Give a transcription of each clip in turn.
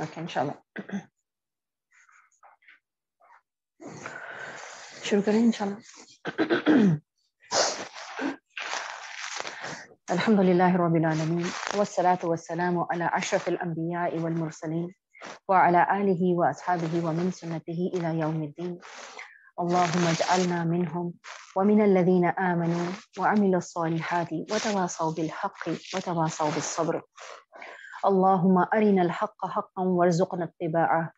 اوكي ان شاء الله شكرا ان شاء الله الحمد لله رب العالمين والصلاة والسلام على أشرف الأنبياء والمرسلين وعلى آله وأصحابه ومن سنته إلى يوم الدين اللهم اجعلنا منهم ومن الذين آمنوا وعملوا الصالحات وتواصوا بالحق وتواصوا بالصبر اللهم أرنا الحق حقا وارزقنا اتباعه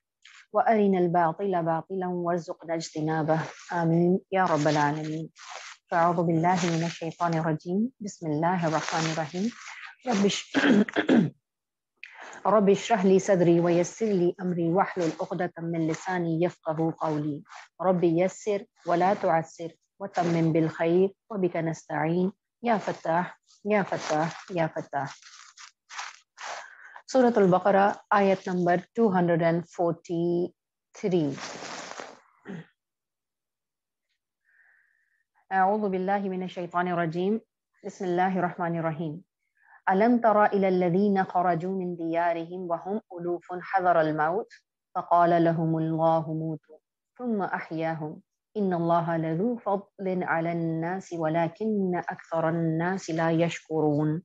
وأرنا الباطل باطلا وارزقنا اجتنابه آمين يا رب العالمين فأعوذ بالله من الشيطان الرجيم بسم الله الرحمن الرحيم رب رب اشرح لي صدري ويسر لي امري واحلل عقدة من لساني يفقه قولي ربي يسر ولا تعسر وتمم بالخير وبك نستعين يا فتاح يا فتاح يا فتاح Surah Al-Baqarah, ayat number 243. أعوذ بالله من الشيطان الرجيم بسم الله الرحمن الرحيم ألم تر إلى الذين خرجوا من ديارهم وهم ألوف حذر الموت فقال لهم الله موتوا ثم أحياهم إن الله لذو فضل على الناس ولكن أكثر الناس لا يشكرون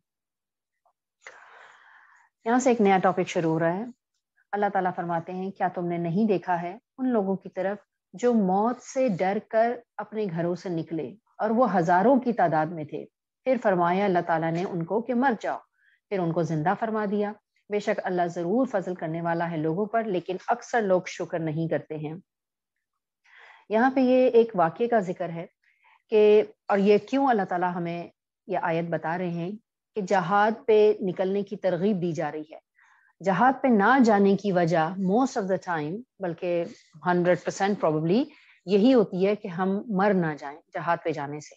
यहाँ से एक नया टॉपिक शुरू हो रहा है अल्लाह ताला फरमाते हैं क्या तुमने नहीं देखा है उन लोगों की तरफ जो मौत से डर कर अपने घरों से निकले और वो हजारों की तादाद में थे फिर फरमाया अल्लाह ताला ने उनको कि मर जाओ फिर उनको जिंदा फरमा दिया बेशक अल्लाह जरूर फजल करने वाला है लोगों पर लेकिन अक्सर लोग शुक्र नहीं करते हैं यहाँ पे ये एक वाक्य का जिक्र है कि और ये क्यों अल्लाह ताला हमें ये आयत बता रहे हैं कि जहाद पे निकलने की तरगीब दी जा रही है जहाद पे ना जाने की वजह मोस्ट ऑफ द टाइम बल्कि हंड्रेड परसेंट प्रॉबली यही होती है कि हम मर ना जाएं जहाद पे जाने से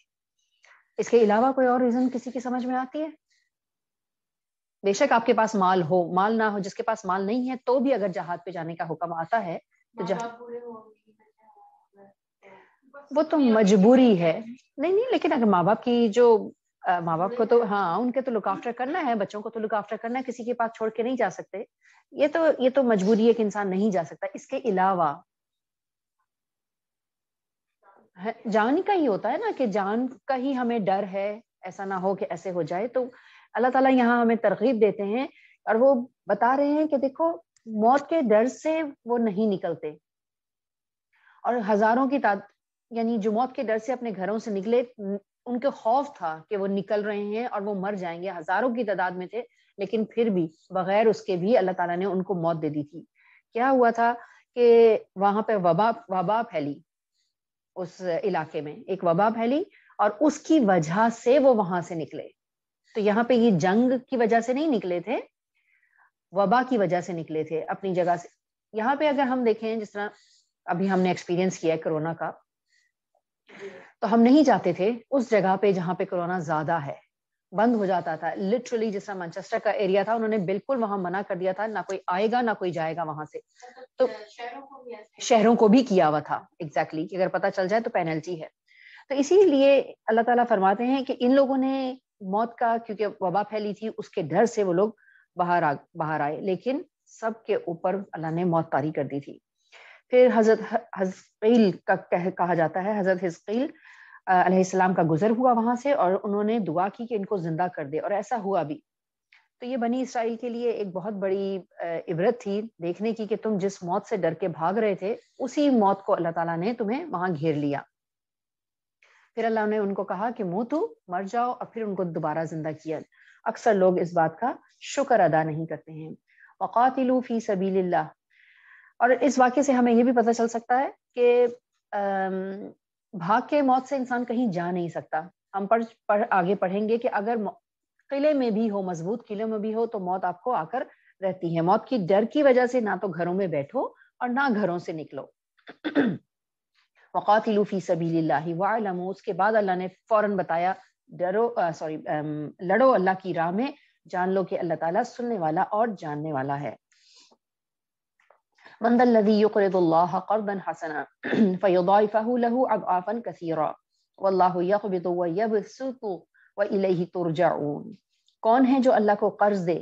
इसके अलावा कोई और रीजन किसी की समझ में आती है बेशक आपके पास माल हो माल ना हो जिसके पास माल नहीं है तो भी अगर जहाज पे जाने का हुक्म आता है तो जहा वो तो मजबूरी है नहीं नहीं लेकिन अगर माँ बाप की जो माँ बाप को तो हाँ उनके तो लुक आफ्टर करना है बच्चों को तो लुक आफ्टर करना है किसी के पास छोड़ के नहीं जा सकते ये तो ये तो मजबूरी है कि इंसान नहीं जा सकता इसके अलावा जान का ही होता है ना कि जान का ही हमें डर है ऐसा ना हो कि ऐसे हो जाए तो अल्लाह ताला यहाँ हमें तरगीब देते हैं और वो बता रहे हैं कि देखो मौत के डर से वो नहीं निकलते और हजारों की ताद यानी जो मौत के डर से अपने घरों से निकले उनके खौफ था कि वो निकल रहे हैं और वो मर जाएंगे हजारों की तादाद में थे लेकिन फिर भी बगैर उसके भी अल्लाह ताला ने उनको मौत दे दी थी क्या हुआ था कि वहां पे वबा वबा फैली उस इलाके में एक वबा फैली और उसकी वजह से वो वहां से निकले तो यहाँ पे ये जंग की वजह से नहीं निकले थे वबा की वजह से निकले थे अपनी जगह से यहाँ पे अगर हम देखें जिस तरह अभी हमने एक्सपीरियंस किया है कोरोना का तो हम नहीं जाते थे उस जगह पे जहाँ पे कोरोना ज्यादा है बंद हो जाता था लिटरली जिस मंचस्टर मैनचेस्टर का एरिया था उन्होंने बिल्कुल वहां मना कर दिया था ना कोई आएगा ना कोई जाएगा वहां से तो, शहरों को भी किया हुआ था एग्जैक्टली exactly, अगर पता चल जाए तो पेनल्टी है तो इसीलिए अल्लाह ताला फरमाते हैं कि इन लोगों ने मौत का क्योंकि वबा फैली थी उसके डर से वो लोग बाहर आ बाहर आए लेकिन सबके ऊपर अल्लाह ने मौत तारी कर दी थी फिर हजरत हजकील का कह, कहा जाता है हजरत हजकील अलैहिस्सलाम का गुजर हुआ वहाँ से और उन्होंने दुआ की कि इनको जिंदा कर दे और ऐसा हुआ भी तो ये बनी इसराइल के लिए एक बहुत बड़ी इबरत थी देखने की कि तुम जिस मौत से डर के भाग रहे थे उसी मौत को अल्लाह ताला ने तुम्हें वहां घेर लिया फिर अल्लाह ने उनको कहा कि मुंह तू मर जाओ और फिर उनको दोबारा जिंदा किया अक्सर लोग इस बात का शुक्र अदा नहीं करते हैं वक़ातिलू फ़ी सबील और इस वाक्य से हमें यह भी पता चल सकता है कि भाग के मौत से इंसान कहीं जा नहीं सकता हम पढ़ पर आगे पढ़ेंगे कि अगर किले में भी हो मजबूत किले में भी हो तो मौत आपको आकर रहती है मौत की डर की वजह से ना तो घरों में बैठो और ना घरों से निकलो वकातिलूफी सभी सबीलिल्लाह उसके बाद अल्लाह ने फौरन बताया डरो सॉरी लड़ो अल्लाह की राह में जान लो कि अल्लाह ताला सुनने वाला और जानने वाला है من الذي يقرض الله قرضا حسنا فيضاعفه له أضعافا كثيرة والله يقبض ويبسط وإليه ترجعون कौन है जो अल्लाह को कर्ज दे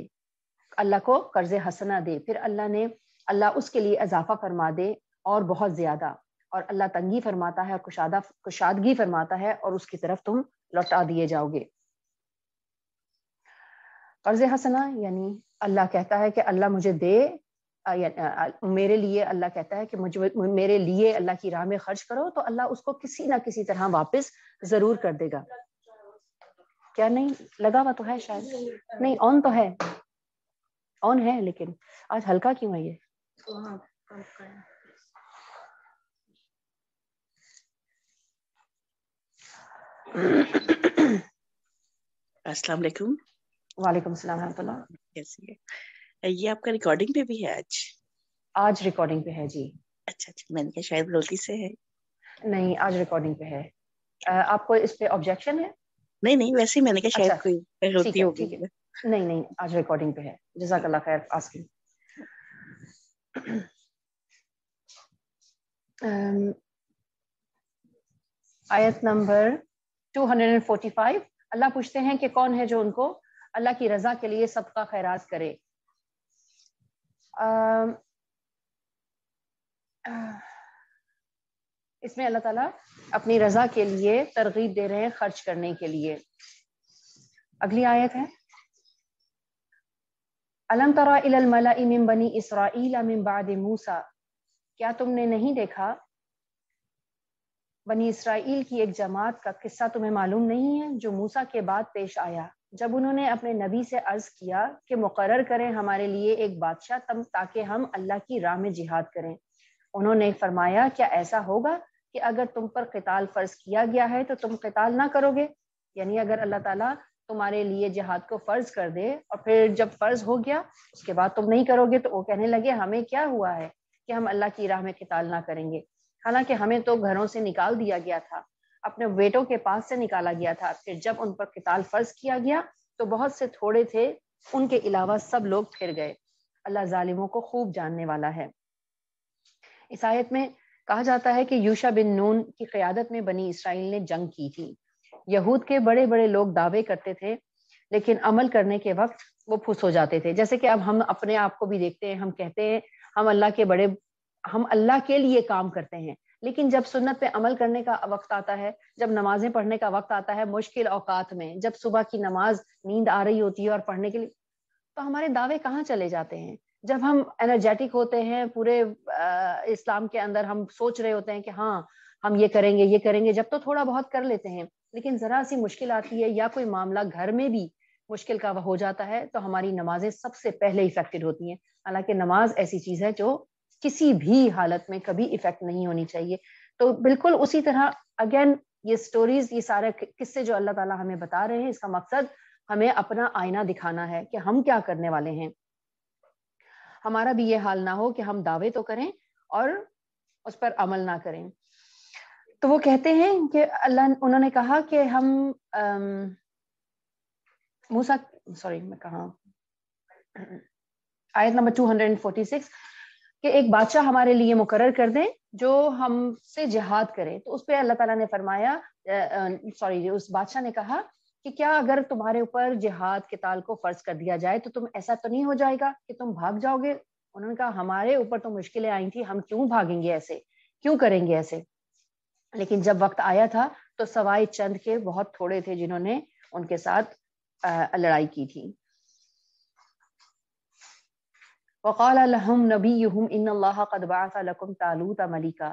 अल्लाह को कर्ज हसना दे फिर अल्लाह ने अल्लाह उसके लिए इजाफा फरमा दे और बहुत ज़्यादा और अल्लाह तंगी फरमाता है और कुशादा कुशादगी फरमाता है और उसकी तरफ तुम लौटा दिए जाओगे कर्ज हसना यानी अल्लाह कहता है कि अल्लाह मुझे दे मेरे लिए अल्लाह कहता है कि मुझे मेरे लिए अल्लाह की राह में खर्च करो तो अल्लाह उसको किसी ना किसी तरह वापस जरूर कर देगा क्या नहीं लगा हुआ तो है शायद नहीं ऑन तो है ऑन है लेकिन आज हल्का क्यों है ये अस्सलाम वालेकुम वालेकुम अस्सलाम रहमतुल्लाह कैसी है ये आपका रिकॉर्डिंग पे भी है आज आज रिकॉर्डिंग पे है जी अच्छा अच्छा मैंने कहा शायद गलती से है नहीं आज रिकॉर्डिंग पे है uh, आपको इस पे ऑब्जेक्शन है नहीं नहीं वैसे मैंने कहा शायद अच्छा, कोई गलती होगी नहीं नहीं आज रिकॉर्डिंग पे है जजाक अल्लाह खैर आस्किंग um, आयत नंबर 245 अल्लाह पूछते हैं कि कौन है जो उनको अल्लाह की रजा के लिए सबका खैरात करे um, इसमें अल्लाह ताला अपनी रजा के लिए तरगीब दे रहे हैं खर्च करने के लिए अगली आयत है अलम तरा इलमला बनी इसराइल बाद मूसा क्या तुमने नहीं देखा बनी इसराइल की एक जमात का किस्सा तुम्हें मालूम नहीं है जो मूसा के बाद पेश आया जब उन्होंने अपने नबी से अर्ज किया कि मुकर करें हमारे लिए एक बादशाह तब ताकि हम अल्लाह की राह में जिहाद करें उन्होंने फरमाया क्या ऐसा होगा कि अगर तुम पर कताल फर्ज किया गया है तो तुम कताल ना करोगे यानी अगर अल्लाह ताला तुम्हारे लिए जिहाद को फर्ज कर दे और फिर जब फर्ज हो गया उसके बाद तुम नहीं करोगे तो वो कहने लगे हमें क्या हुआ है कि हम अल्लाह की राह में कताल ना करेंगे हालांकि हमें तो घरों से निकाल दिया गया था अपने बेटों के पास से निकाला गया था फिर जब उन पर किताल फर्ज किया गया तो बहुत से थोड़े थे उनके अलावा सब लोग फिर गए अल्लाह जालिमों को खूब जानने वाला है इस आयत में कहा जाता है कि यूशा बिन नून की क्यादत में बनी इसराइल ने जंग की थी यहूद के बड़े बड़े लोग दावे करते थे लेकिन अमल करने के वक्त वो फुस हो जाते थे जैसे कि अब हम अपने आप को भी देखते हैं हम कहते हैं हम अल्लाह के बड़े हम अल्लाह के लिए काम करते हैं लेकिन जब सुन्नत पे अमल करने का वक्त आता है जब नमाजें पढ़ने का वक्त आता है मुश्किल औकात में जब सुबह की नमाज नींद आ रही होती है और पढ़ने के लिए तो हमारे दावे कहाँ चले जाते हैं जब हम एनर्जेटिक होते हैं पूरे आ, इस्लाम के अंदर हम सोच रहे होते हैं कि हाँ हम ये करेंगे ये करेंगे जब तो थोड़ा बहुत कर लेते हैं लेकिन जरा सी मुश्किल आती है या कोई मामला घर में भी मुश्किल का हो जाता है तो हमारी नमाजें सबसे पहले इफेक्टेड होती हैं हालांकि नमाज ऐसी चीज है जो किसी भी हालत में कभी इफेक्ट नहीं होनी चाहिए तो बिल्कुल उसी तरह अगेन ये स्टोरीज ये सारे किस्से जो अल्लाह ताला हमें बता रहे हैं इसका मकसद हमें अपना आईना दिखाना है कि हम क्या करने वाले हैं हमारा भी ये हाल ना हो कि हम दावे तो करें और उस पर अमल ना करें तो वो कहते हैं कि अल्लाह उन्होंने कहा कि हम मूसा सॉरी मैं कहा आयत नंबर 246 कि एक बादशाह हमारे लिए मुकर कर दें जो हमसे जिहाद करे तो उस पर अल्लाह तला ने फरमाया सॉरी उस बादशाह ने कहा कि क्या अगर तुम्हारे ऊपर जिहाद के ताल को फर्ज कर दिया जाए तो तुम ऐसा तो नहीं हो जाएगा कि तुम भाग जाओगे उन्होंने कहा हमारे ऊपर तो मुश्किलें आई थी हम क्यों भागेंगे ऐसे क्यों करेंगे ऐसे लेकिन जब वक्त आया था तो सवाई चंद के बहुत थोड़े थे जिन्होंने उनके साथ लड़ाई की थी वक़ाल लहम नबी युम इन अल्लाह कदबासा लकुम तालूत मलिका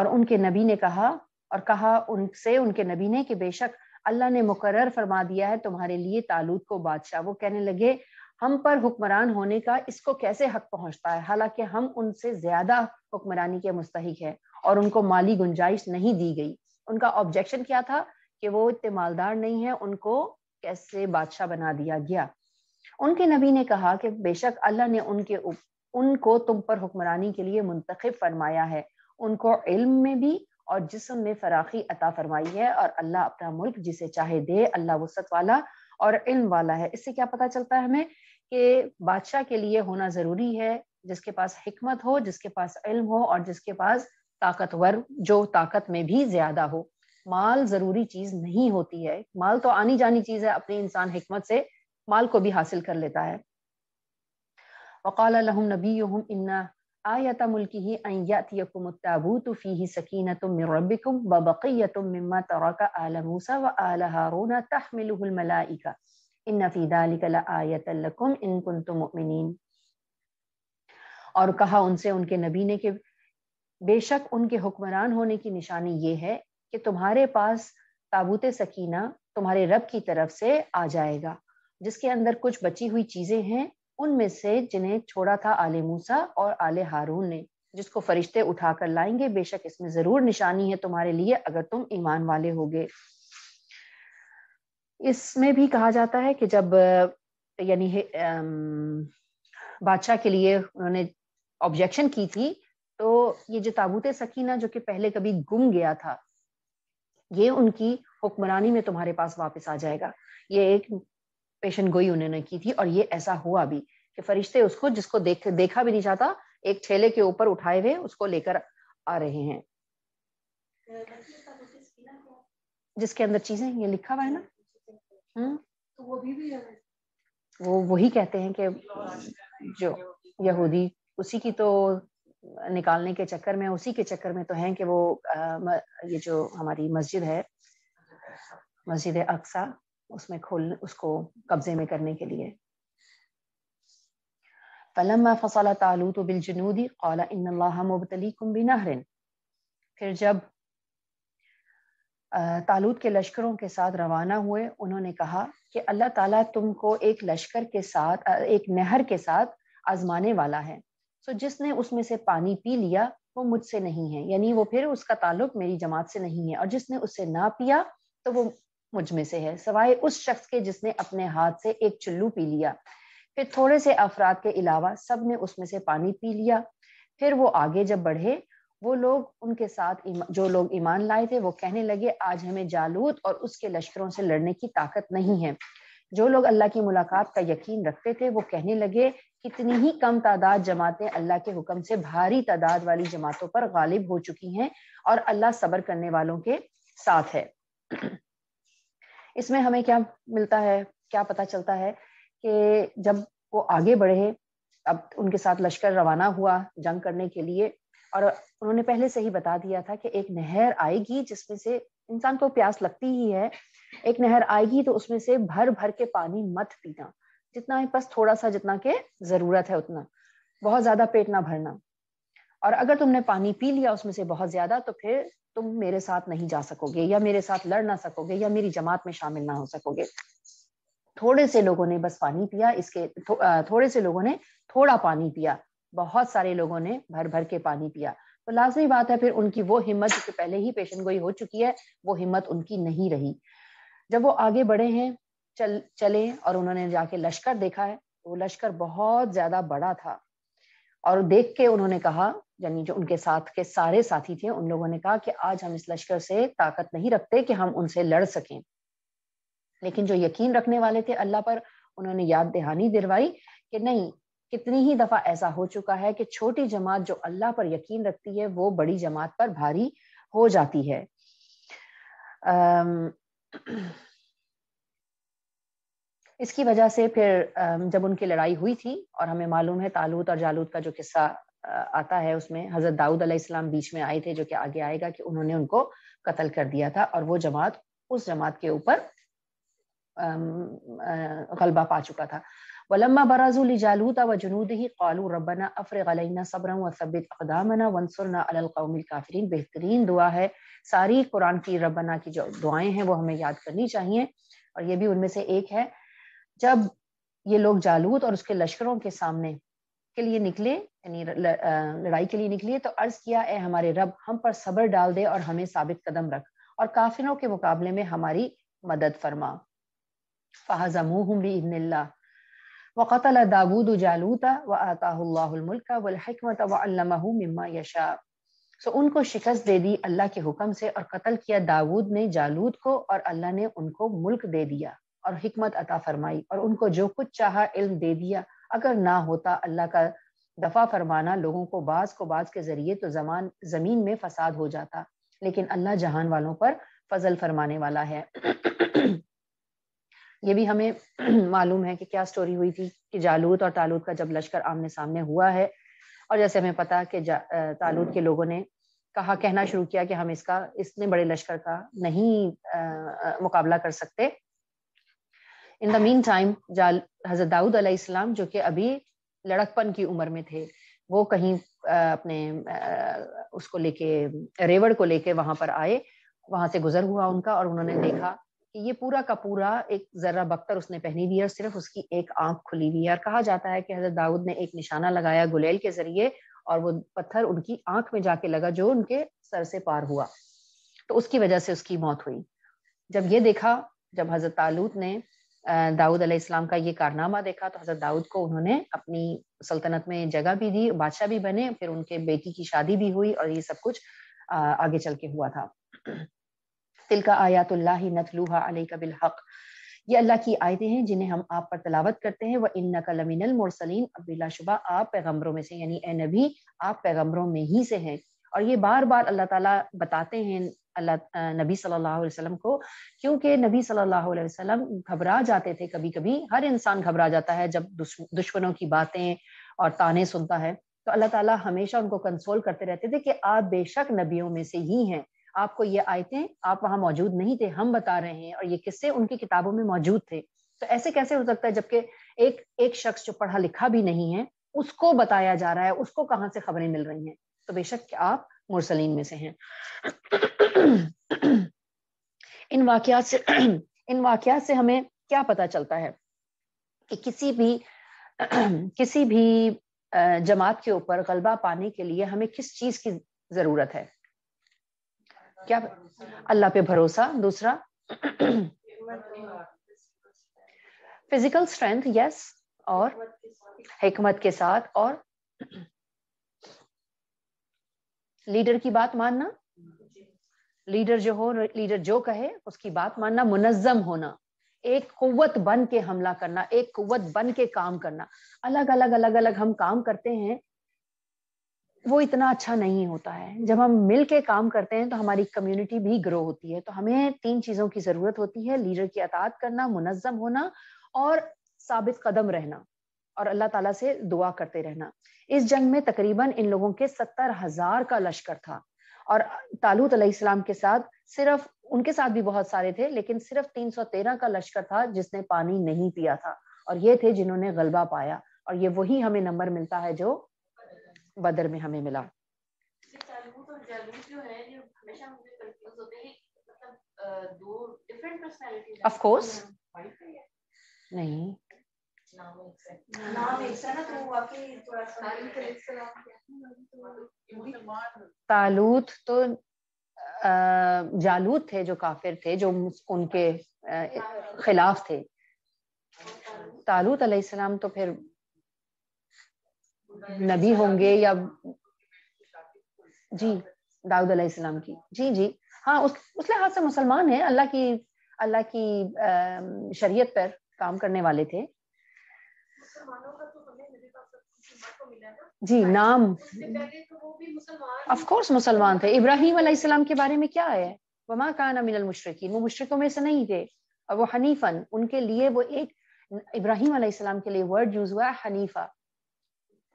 और उनके नबी ने कहा और कहा उनसे उनके नबी ने कि बेशक अल्लाह ने मुकर्र फरमा दिया है तुम्हारे लिए तालूत को बादशाह वो कहने लगे हम पर हुक्मरान होने का इसको कैसे हक पहुंचता है हालांकि हम उनसे ज्यादा हुक्मरानी के मुस्तक है और उनको माली गुंजाइश नहीं दी गई उनका ऑब्जेक्शन क्या था कि वो इतने मालदार नहीं है उनको कैसे बादशाह बना दिया गया उनके नबी ने कहा कि बेशक अल्लाह ने उनके उप, उनको तुम पर हुक्मरानी के लिए मुंतखब फरमाया है उनको इल्म में भी और जिसम में फराखी अता फरमाई है और अल्लाह अपना मुल्क जिसे चाहे दे अल्लाह वसत वाला और इल्म वाला है इससे क्या पता चलता है हमें कि बादशाह के लिए होना जरूरी है जिसके पास हिकमत हो जिसके पास इल्म हो और जिसके पास ताकतवर जो ताकत में भी ज्यादा हो माल जरूरी चीज नहीं होती है माल तो आनी जानी चीज है अपनी इंसान हिकमत से माल को भी हासिल कर लेता है और कहा उनसे उनके नबी ने कि बेशक उनके हुक्मरान होने की निशानी ये है कि तुम्हारे पास ताबूत सकीना तुम्हारे रब की तरफ से आ जाएगा जिसके अंदर कुछ बची हुई चीजें हैं उनमें से जिन्हें छोड़ा था आले मूसा और आले हारून ने जिसको फरिश्ते उठाकर लाएंगे बेशक इसमें जरूर निशानी है तुम्हारे लिए अगर तुम ईमान वाले होगे इसमें भी कहा जाता है कि जब यानी बादशाह के लिए उन्होंने ऑब्जेक्शन की थी तो ये जो ताबूत सकीना जो कि पहले कभी गुम गया था ये उनकी हुक्मरानी में तुम्हारे पास वापस आ जाएगा ये एक पेशन गोई उन्होंने की थी और ये ऐसा हुआ भी कि फरिश्ते उसको जिसको देख देखा भी नहीं चाहता एक छेले के ऊपर उठाए हुए उसको लेकर आ रहे हैं जिसके अंदर चीजें ये लिखा हुआ है ना हम्म तो वो वही कहते हैं कि जो यहूदी उसी की तो निकालने के चक्कर में उसी के चक्कर में तो हैं कि वो आ, ये जो हमारी मस्जिद है मस्जिद अक्सा उसमें खोल उसको कब्जे में करने के लिए फसल तालूत बिल जनूदी कौला इन मुबतली फिर जब तालूत के लश्करों के साथ रवाना हुए उन्होंने कहा कि अल्लाह ताला तुमको एक लश्कर के साथ एक नहर के साथ आजमाने वाला है सो जिसने उसमें से पानी पी लिया वो मुझसे नहीं है यानी वो फिर उसका ताल्लुक मेरी जमात से नहीं है और जिसने उससे ना पिया तो वो मुझ में से है सवाए उस शख्स के जिसने अपने हाथ से एक चुल्लू पी लिया फिर थोड़े से अफराद के अलावा सब ने उसमें से पानी पी लिया फिर वो आगे जब बढ़े वो लोग उनके साथ जो लोग ईमान लाए थे वो कहने लगे आज हमें जालूत और उसके लश्करों से लड़ने की ताकत नहीं है जो लोग अल्लाह की मुलाकात का यकीन रखते थे वो कहने लगे कितनी ही कम तादाद जमातें अल्लाह के हुक्म से भारी तादाद वाली जमातों पर गालिब हो चुकी हैं और अल्लाह सब्र करने वालों के साथ है इसमें हमें क्या मिलता है क्या पता चलता है कि जब वो आगे बढ़े अब उनके साथ लश्कर रवाना हुआ जंग करने के लिए और उन्होंने पहले से ही बता दिया था कि एक नहर आएगी जिसमें से इंसान को प्यास लगती ही है एक नहर आएगी तो उसमें से भर भर के पानी मत पीना जितना है बस थोड़ा सा जितना के जरूरत है उतना बहुत ज्यादा पेट ना भरना और अगर तुमने पानी पी लिया उसमें से बहुत ज्यादा तो फिर तुम मेरे साथ नहीं जा सकोगे या मेरे साथ लड़ ना सकोगे या मेरी जमात में शामिल ना हो सकोगे थोड़े से लोगों ने बस पानी पिया इसके थो, थोड़े से लोगों ने थोड़ा पानी पिया बहुत सारे लोगों ने भर भर के पानी पिया तो लाजमी बात है फिर उनकी वो हिम्मत जो पहले ही पेशन गोई हो चुकी है वो हिम्मत उनकी नहीं रही जब वो आगे बढ़े हैं चल चले और उन्होंने जाके लश्कर देखा है तो वो लश्कर बहुत ज्यादा बड़ा था और देख के उन्होंने कहा यानी जो उनके साथ के सारे साथी थे उन लोगों ने कहा कि आज हम इस लश्कर से ताकत नहीं रखते कि हम उनसे लड़ सकें लेकिन जो यकीन रखने वाले थे अल्लाह पर उन्होंने याद दहानी दिलवाई कि नहीं कितनी ही दफा ऐसा हो चुका है कि छोटी जमात जो अल्लाह पर यकीन रखती है वो बड़ी जमात पर भारी हो जाती है इसकी वजह से फिर जब उनकी लड़ाई हुई थी और हमें मालूम है तालूत और जालूत का जो किस्सा आता है उसमें हजरत दाऊद अलैहिस्सलाम बीच में आए थे जो कि आगे आएगा कि उन्होंने उनको कत्ल कर दिया था और वो जमात उस जमात के ऊपर गलबा पा चुका था वलम्मा बराजुल जालूता व जनूद ही कालू रबना अफ़रगलना सब्र वसबित अकदामना वंसरना अलकौमिल काफरीन बेहतरीन दुआ है सारी कुरान की रबना की जो दुआएं हैं वो हमें याद करनी चाहिए और ये भी उनमें से एक है जब ये लोग जालूद और उसके लश्करों के सामने के लिए निकले यानी लड़ाई के लिए निकले तो अर्ज किया ए हमारे रब हम पर सबर डाल दे और हमें साबित कदम रख और काफिरों के मुकाबले में हमारी मदद फरमा सो उनको शिकस्त दे दी अल्लाह के हुक्म से और कत्ल किया दाऊद ने जालूद को और अल्लाह ने उनको मुल्क दे दिया और हिकमत अता फरमाई और उनको जो कुछ चाह इल्म दे दिया अगर ना होता अल्लाह का दफा फरमाना लोगों को बाज को बाज के जरिए तो जमान जमीन में फसाद हो जाता लेकिन अल्लाह जहान वालों पर फजल फरमाने वाला है ये भी हमें मालूम है कि क्या स्टोरी हुई थी कि जालूत और तालूत का जब लश्कर आमने सामने हुआ है और जैसे हमें पता कि तालूत के लोगों ने कहा कहना शुरू किया कि हम इसका इतने बड़े लश्कर का नहीं आ, मुकाबला कर सकते इन द मीन टाइम हजरत दाऊद अलैहिस्सलाम जो कि अभी लड़कपन की उम्र में थे वो कहीं अपने उसको लेके रेवड़ को लेके वहां पर आए वहां से गुजर हुआ उनका और उन्होंने देखा कि ये पूरा का पूरा एक जर्रा बख्तर उसने पहनी हुई है और सिर्फ उसकी एक आंख खुली हुई है और कहा जाता है कि हजरत दाऊद ने एक निशाना लगाया गुलेल के जरिए और वो पत्थर उनकी आंख में जाके लगा जो उनके सर से पार हुआ तो उसकी वजह से उसकी मौत हुई जब ये देखा जब हजरत तालूत ने दाऊद अलैहिस्सलाम का ये कारनामा देखा तो हजरत दाऊद को उन्होंने अपनी सल्तनत में जगह भी दी बादशाह भी बने फिर उनके बेटी की शादी भी हुई और ये सब कुछ आगे चल के हुआ था तिलका आयातुल्ला नतलूहा अली कबिल हक ये अल्लाह की आयतें हैं जिन्हें हम आप पर तलावत करते हैं वह इन्ना कलमिनल मुरसलिन आप पैगम्बरों में से यानी ए नबी आप पैगम्बरों में ही से हैं और ये बार बार अल्लाह ताला बताते हैं अल्लाह नबी सल्लल्लाहु अलैहि वसल्लम को क्योंकि नबी सल्लल्लाहु अलैहि वसल्लम घबरा जाते थे कभी कभी हर इंसान घबरा जाता है जब दुश्मनों की बातें और ताने सुनता है तो अल्लाह ताला हमेशा उनको कंसोल करते रहते थे कि आप बेशक नबियों में से ही हैं आपको ये आयतें आप वहां मौजूद नहीं थे हम बता रहे हैं और ये किससे उनकी किताबों में मौजूद थे तो ऐसे कैसे हो सकता है जबकि एक एक शख्स जो पढ़ा लिखा भी नहीं है उसको बताया जा रहा है उसको कहाँ से खबरें मिल रही हैं तो बेशक आप मुरसलीन में से हैं इन वाकयात से इन वाकयात से हमें क्या पता चलता है कि किसी भी किसी भी जमात के ऊपर गलबा पाने के लिए हमें किस चीज की जरूरत है क्या अल्लाह पे भरोसा दूसरा फिजिकल स्ट्रेंथ यस और हेकमत के साथ और लीडर की बात मानना लीडर जो हो लीडर जो कहे उसकी बात मानना मुनजम होना एक कुत बन के हमला करना एक कुत बन के काम करना अलग अलग अलग अलग हम काम करते हैं वो इतना अच्छा नहीं होता है जब हम मिल के काम करते हैं तो हमारी कम्युनिटी भी ग्रो होती है तो हमें तीन चीजों की जरूरत होती है लीडर की अतात करना मुनजम होना और साबित कदम रहना और अल्लाह ताला से दुआ करते रहना इस जंग में तकरीबन इन लोगों के सत्तर हजार का लश्कर था और तालूत अलैहिस्सलाम के साथ सिर्फ उनके साथ भी बहुत सारे थे लेकिन सिर्फ 313 का लश्कर था जिसने पानी नहीं पिया था और ये थे जिन्होंने गलबा पाया और ये वही हमें नंबर मिलता है जो बदर में हमें मिला ऑफ कोर्स नहीं तालूत तो, तो जालूत थे जो काफिर थे जो उनके खिलाफ थे तालूत अलैहिस्सलाम तो फिर नबी होंगे या जी दाऊद अलैहिस्सलाम की जी जी हाँ उस उस लिहाज से मुसलमान है अल्लाह की अल्लाह की शरीयत पर काम करने वाले थे जी नाम अफकोर्स तो मुसलमान थे इब्राहिम अलैहिस्सलाम के बारे में क्या है वमा काना मिनल मुशरकिन वो मुशरकों में से नहीं थे और वो हनीफन उनके लिए वो एक इब्राहिम अलैहिस्सलाम के लिए वर्ड यूज हुआ हनीफा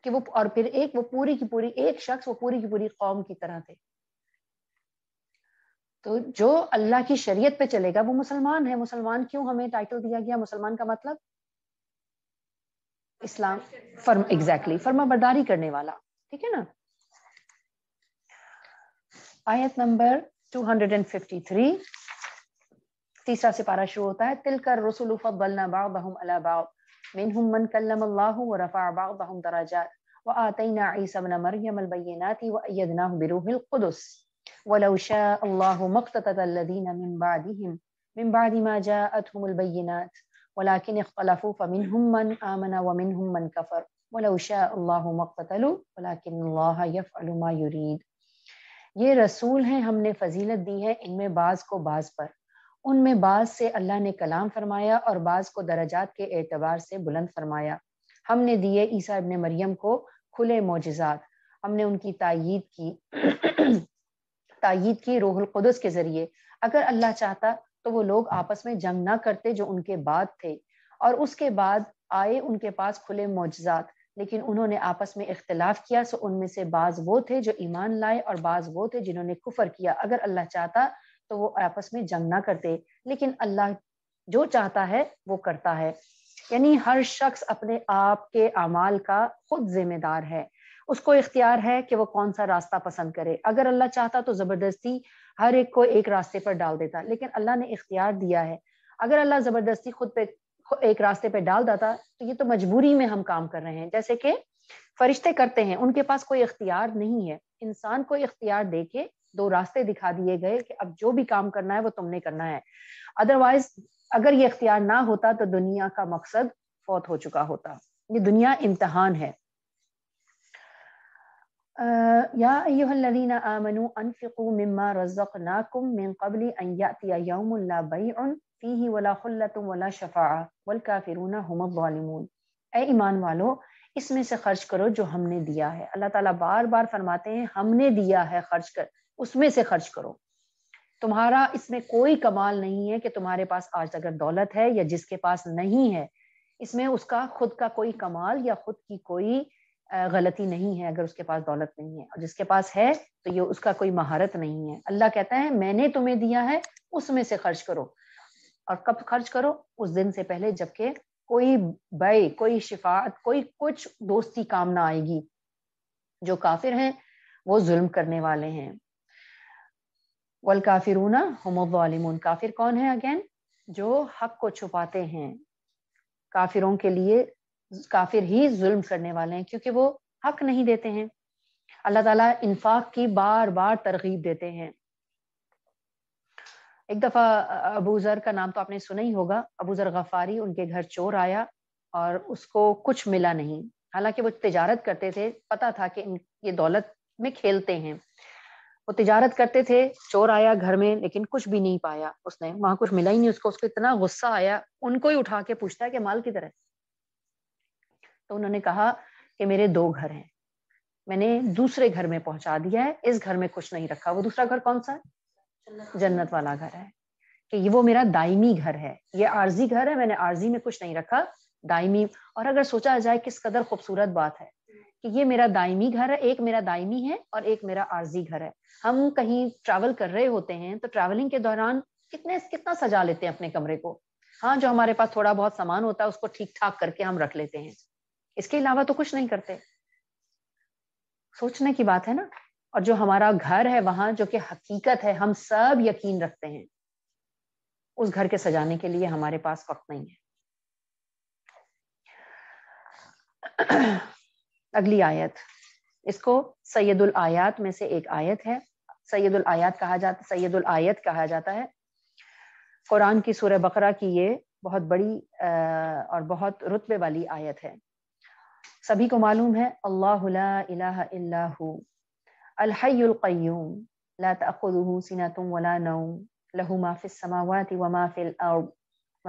कि वो और फिर एक वो पूरी की पूरी एक शख्स वो पूरी की पूरी कौम की तरह थे तो जो अल्लाह की शरीयत पे चलेगा वो मुसलमान है मुसलमान क्यों हमें टाइटल दिया गया मुसलमान का मतलब इस्लाम फर्म एग्जैक्टली exactly, फर्मा बरदारी करने वाला ठीक है ना आयत नंबर 253 तीसरा सिपारा शुरू होता है तिलकर रसुल फद्दलना बाबहम अला मन कल्लम अल्लाह व रफा दराजात व आतैना ईसा मरियम अल व बिरूहिल ولو شاء الله الذين من بعدهم من بعد ما جاءتهم البينات ولكن اختلفوا فمنهم من آمن ومنهم من كفر ولو شاء الله ما कफ़र ولكن الله يفعل ما يريد ये रसूल हैं हमने फजीलत दी है इनमें बाज़ को बाज़ पर उनमें बाज़ से अल्लाह ने कलाम फरमाया और बाज़ को दराजात के एतबार से बुलंद फरमाया हमने दिए ईसा इबन मरियम को खुले मोजात हमने उनकी तायीद की तायीद की रोहल कुदस के ज़रिए अगर अल्लाह चाहता तो वो लोग आपस में जंग ना करते जो उनके बाद थे और उसके बाद आए उनके पास खुले मोजात लेकिन उन्होंने आपस में इख्तलाफ किया सो उनमें से बाज वो थे जो ईमान लाए और बाज वो थे जिन्होंने कुफर किया अगर अल्लाह चाहता तो वो आपस में जंग ना करते लेकिन अल्लाह जो चाहता है वो करता है यानी हर शख्स अपने आप के अमाल का खुद जिम्मेदार है उसको इख्तियार है कि वो कौन सा रास्ता पसंद करे अगर अल्लाह चाहता तो ज़बरदस्ती हर एक को एक रास्ते पर डाल देता लेकिन अल्लाह ने इख्तियार दिया है अगर अल्लाह जबरदस्ती खुद पे एक रास्ते पे डाल देता तो ये तो मजबूरी में हम काम कर रहे हैं जैसे कि फरिश्ते करते हैं उनके पास कोई इख्तियार नहीं है इंसान को इख्तियार दे के दो रास्ते दिखा दिए गए कि अब जो भी काम करना है वो तुमने करना है अदरवाइज अगर ये इख्तियार ना होता तो दुनिया का मकसद फौत हो चुका होता ये दुनिया इम्तहान है ईमान वालो इसमें से खर्च करो जो हमने दिया है अल्लाह ताला बार बार फरमाते हैं हमने दिया है खर्च कर उसमें से खर्च करो तुम्हारा इसमें कोई कमाल नहीं है कि तुम्हारे पास आज अगर दौलत है या जिसके पास नहीं है इसमें उसका खुद का कोई कमाल या खुद की कोई गलती नहीं है अगर उसके पास दौलत नहीं है और जिसके पास है तो ये उसका कोई महारत नहीं है अल्लाह कहता है मैंने तुम्हें दिया है उसमें से खर्च करो और कब खर्च करो उस दिन से पहले जबकि कोई बे कोई शिफात कोई कुछ दोस्ती काम ना आएगी जो काफिर हैं वो जुल्म करने वाले हैं वल काफिरूना हमोलिमून काफिर कौन है अगेन जो हक को छुपाते हैं काफिरों के लिए काफिर ही जुल्म करने वाले हैं क्योंकि वो हक नहीं देते हैं अल्लाह ताला इन्फाक की बार बार तरगीब देते हैं एक दफा अबू जर का नाम तो आपने सुना ही होगा अबू जर गफारी उनके घर चोर आया और उसको कुछ मिला नहीं हालांकि वो तिजारत करते थे पता था कि ये दौलत में खेलते हैं वो तिजारत करते थे चोर आया घर में लेकिन कुछ भी नहीं पाया उसने वहां कुछ मिला ही नहीं उसको उसको इतना गुस्सा आया उनको ही उठा के पूछता है कि माल किधर है तो उन्होंने कहा कि मेरे दो घर हैं मैंने दूसरे घर में पहुंचा दिया है इस घर में कुछ नहीं रखा वो दूसरा घर कौन सा है जन्नत वाला घर है कि ये वो मेरा दायमी घर है ये आरजी घर है मैंने आरजी में कुछ नहीं रखा दायमी और अगर सोचा जाए किस कदर खूबसूरत बात है कि ये मेरा दायमी घर है एक मेरा दायमी है और एक मेरा आरजी घर है हम कहीं ट्रैवल कर रहे होते हैं तो ट्रैवलिंग के दौरान कितने कितना सजा लेते हैं अपने कमरे को हाँ जो हमारे पास थोड़ा बहुत सामान होता है उसको ठीक ठाक करके हम रख लेते हैं इसके अलावा तो कुछ नहीं करते सोचने की बात है ना और जो हमारा घर है वहां जो कि हकीकत है हम सब यकीन रखते हैं उस घर के सजाने के लिए हमारे पास वक्त नहीं है अगली आयत इसको सैयदुल आयत में से एक आयत है सैयदुल आयात कहा जाता सैयदुल आयत कहा जाता है कुरान की सूरह बकरा की ये बहुत बड़ी और बहुत रुतबे वाली आयत है سبھی کو معلوم ہے اللہ لا الہ الا ہو الحی القيوم لا تأخذه سنة ولا نوم له ما في السماوات وما في الأرض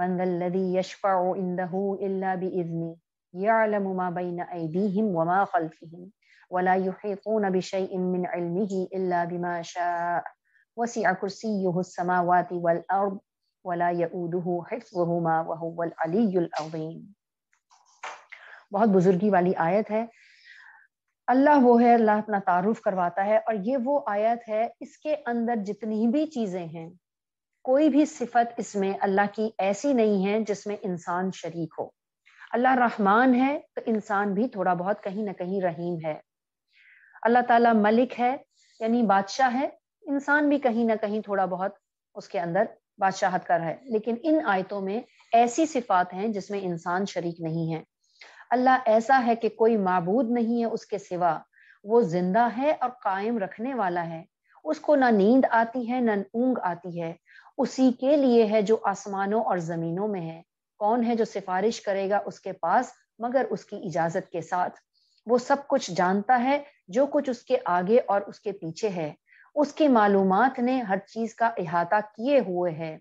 من ذا الذي يشفع عنده إلا بإذنه يعلم ما بين أيديهم وما خلفهم ولا يحيطون بشيء من علمه إلا بما شاء وسع كرسيه السماوات والأرض ولا يؤوده حفظهما وهو العلي العظيم बहुत बुजुर्गी वाली आयत है अल्लाह वो है अल्लाह अपना तारुफ करवाता है और ये वो आयत है इसके अंदर जितनी भी चीजें हैं कोई भी सिफत इसमें अल्लाह की ऐसी नहीं है जिसमें इंसान शरीक हो अल्लाह रहमान है तो इंसान भी थोड़ा बहुत कहीं ना कहीं रहीम है अल्लाह ताला मलिक है यानी बादशाह है इंसान भी कहीं ना कहीं थोड़ा बहुत उसके अंदर बादशाहत कर है लेकिन इन आयतों में ऐसी सिफात हैं जिसमें इंसान शरीक नहीं है अल्लाह ऐसा है कि कोई मबूद नहीं है उसके सिवा वो जिंदा है और कायम रखने वाला है उसको ना नींद आती है ना ऊंग आती है उसी के लिए है जो आसमानों और जमीनों में है कौन है जो सिफारिश करेगा उसके पास मगर उसकी इजाजत के साथ वो सब कुछ जानता है जो कुछ उसके आगे और उसके पीछे है उसकी मालूम ने हर चीज का अहाता किए हुए है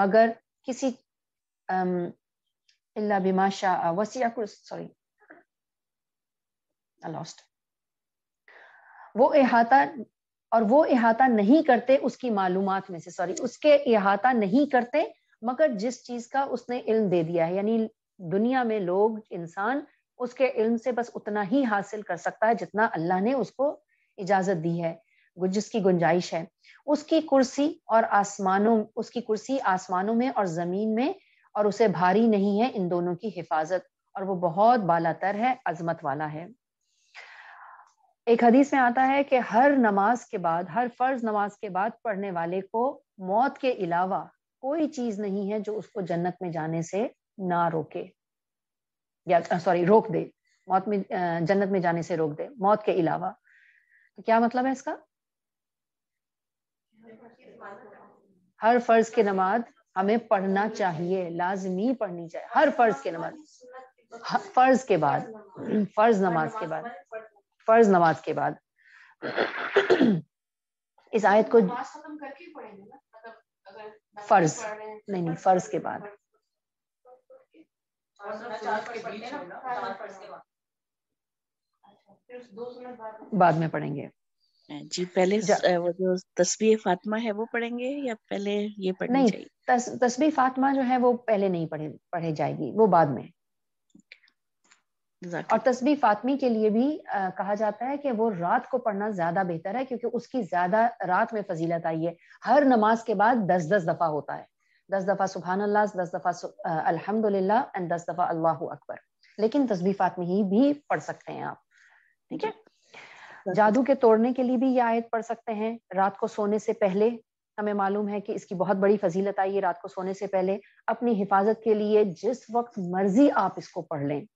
मगर किसी अम्म إلا بما شاء وسيع sorry I lost वो अहाता और वो अहाता नहीं करते उसकी मालूमात में से सॉरी उसके अहाता नहीं करते मगर जिस चीज का उसने इल्म दे दिया है यानी दुनिया में लोग इंसान उसके इल्म से बस उतना ही हासिल कर सकता है जितना अल्लाह ने उसको इजाजत दी है जिसकी गुंजाइश है उसकी कुर्सी और आसमानों उसकी कुर्सी आसमानों में और जमीन में और उसे भारी नहीं है इन दोनों की हिफाजत और वो बहुत बालातर है अजमत वाला है एक हदीस में आता है कि हर नमाज के बाद हर फर्ज नमाज के बाद पढ़ने वाले को मौत के अलावा कोई चीज नहीं है जो उसको जन्नत में जाने से ना रोके या सॉरी रोक दे मौत में जन्नत में जाने से रोक दे मौत के अलावा तो क्या मतलब है इसका हर फर्ज की नमाज हमें पढ़ना चाहिए लाजमी पढ़नी चाहिए हर फर्ज के नमाज फर्ज के बाद फर्ज नमाज के बाद फर्ज नमाज के बाद इस आयत को फर्ज नहीं नहीं फर्ज के बाद अच्छा, बाद में पढ़ेंगे जी पहले वो जो तस्वीर फातिमा है वो पढ़ेंगे या पहले ये पढ़ना नहीं, चाहिए तस, तस्वीर फातिमा जो है वो पहले नहीं पढ़े पढ़े जाएगी वो बाद में exactly. और तस्वीर फातमी के लिए भी आ, कहा जाता है कि वो रात को पढ़ना ज्यादा बेहतर है क्योंकि उसकी ज्यादा रात में फजीलत आई है हर नमाज के बाद दस दस दफा होता है दस दफा सुबहान अल्लाह दस दफा अल्हम्दुलिल्लाह एंड दस दफा अल्लाह अकबर लेकिन तस्बी फातमी ही भी पढ़ सकते हैं आप ठीक है जादू के तोड़ने के लिए भी ये आयत पढ़ सकते हैं रात को सोने से पहले हमें मालूम है कि इसकी बहुत बड़ी फजीलत आई है रात को सोने से पहले अपनी हिफाजत के लिए जिस वक्त मर्जी आप इसको पढ़ लें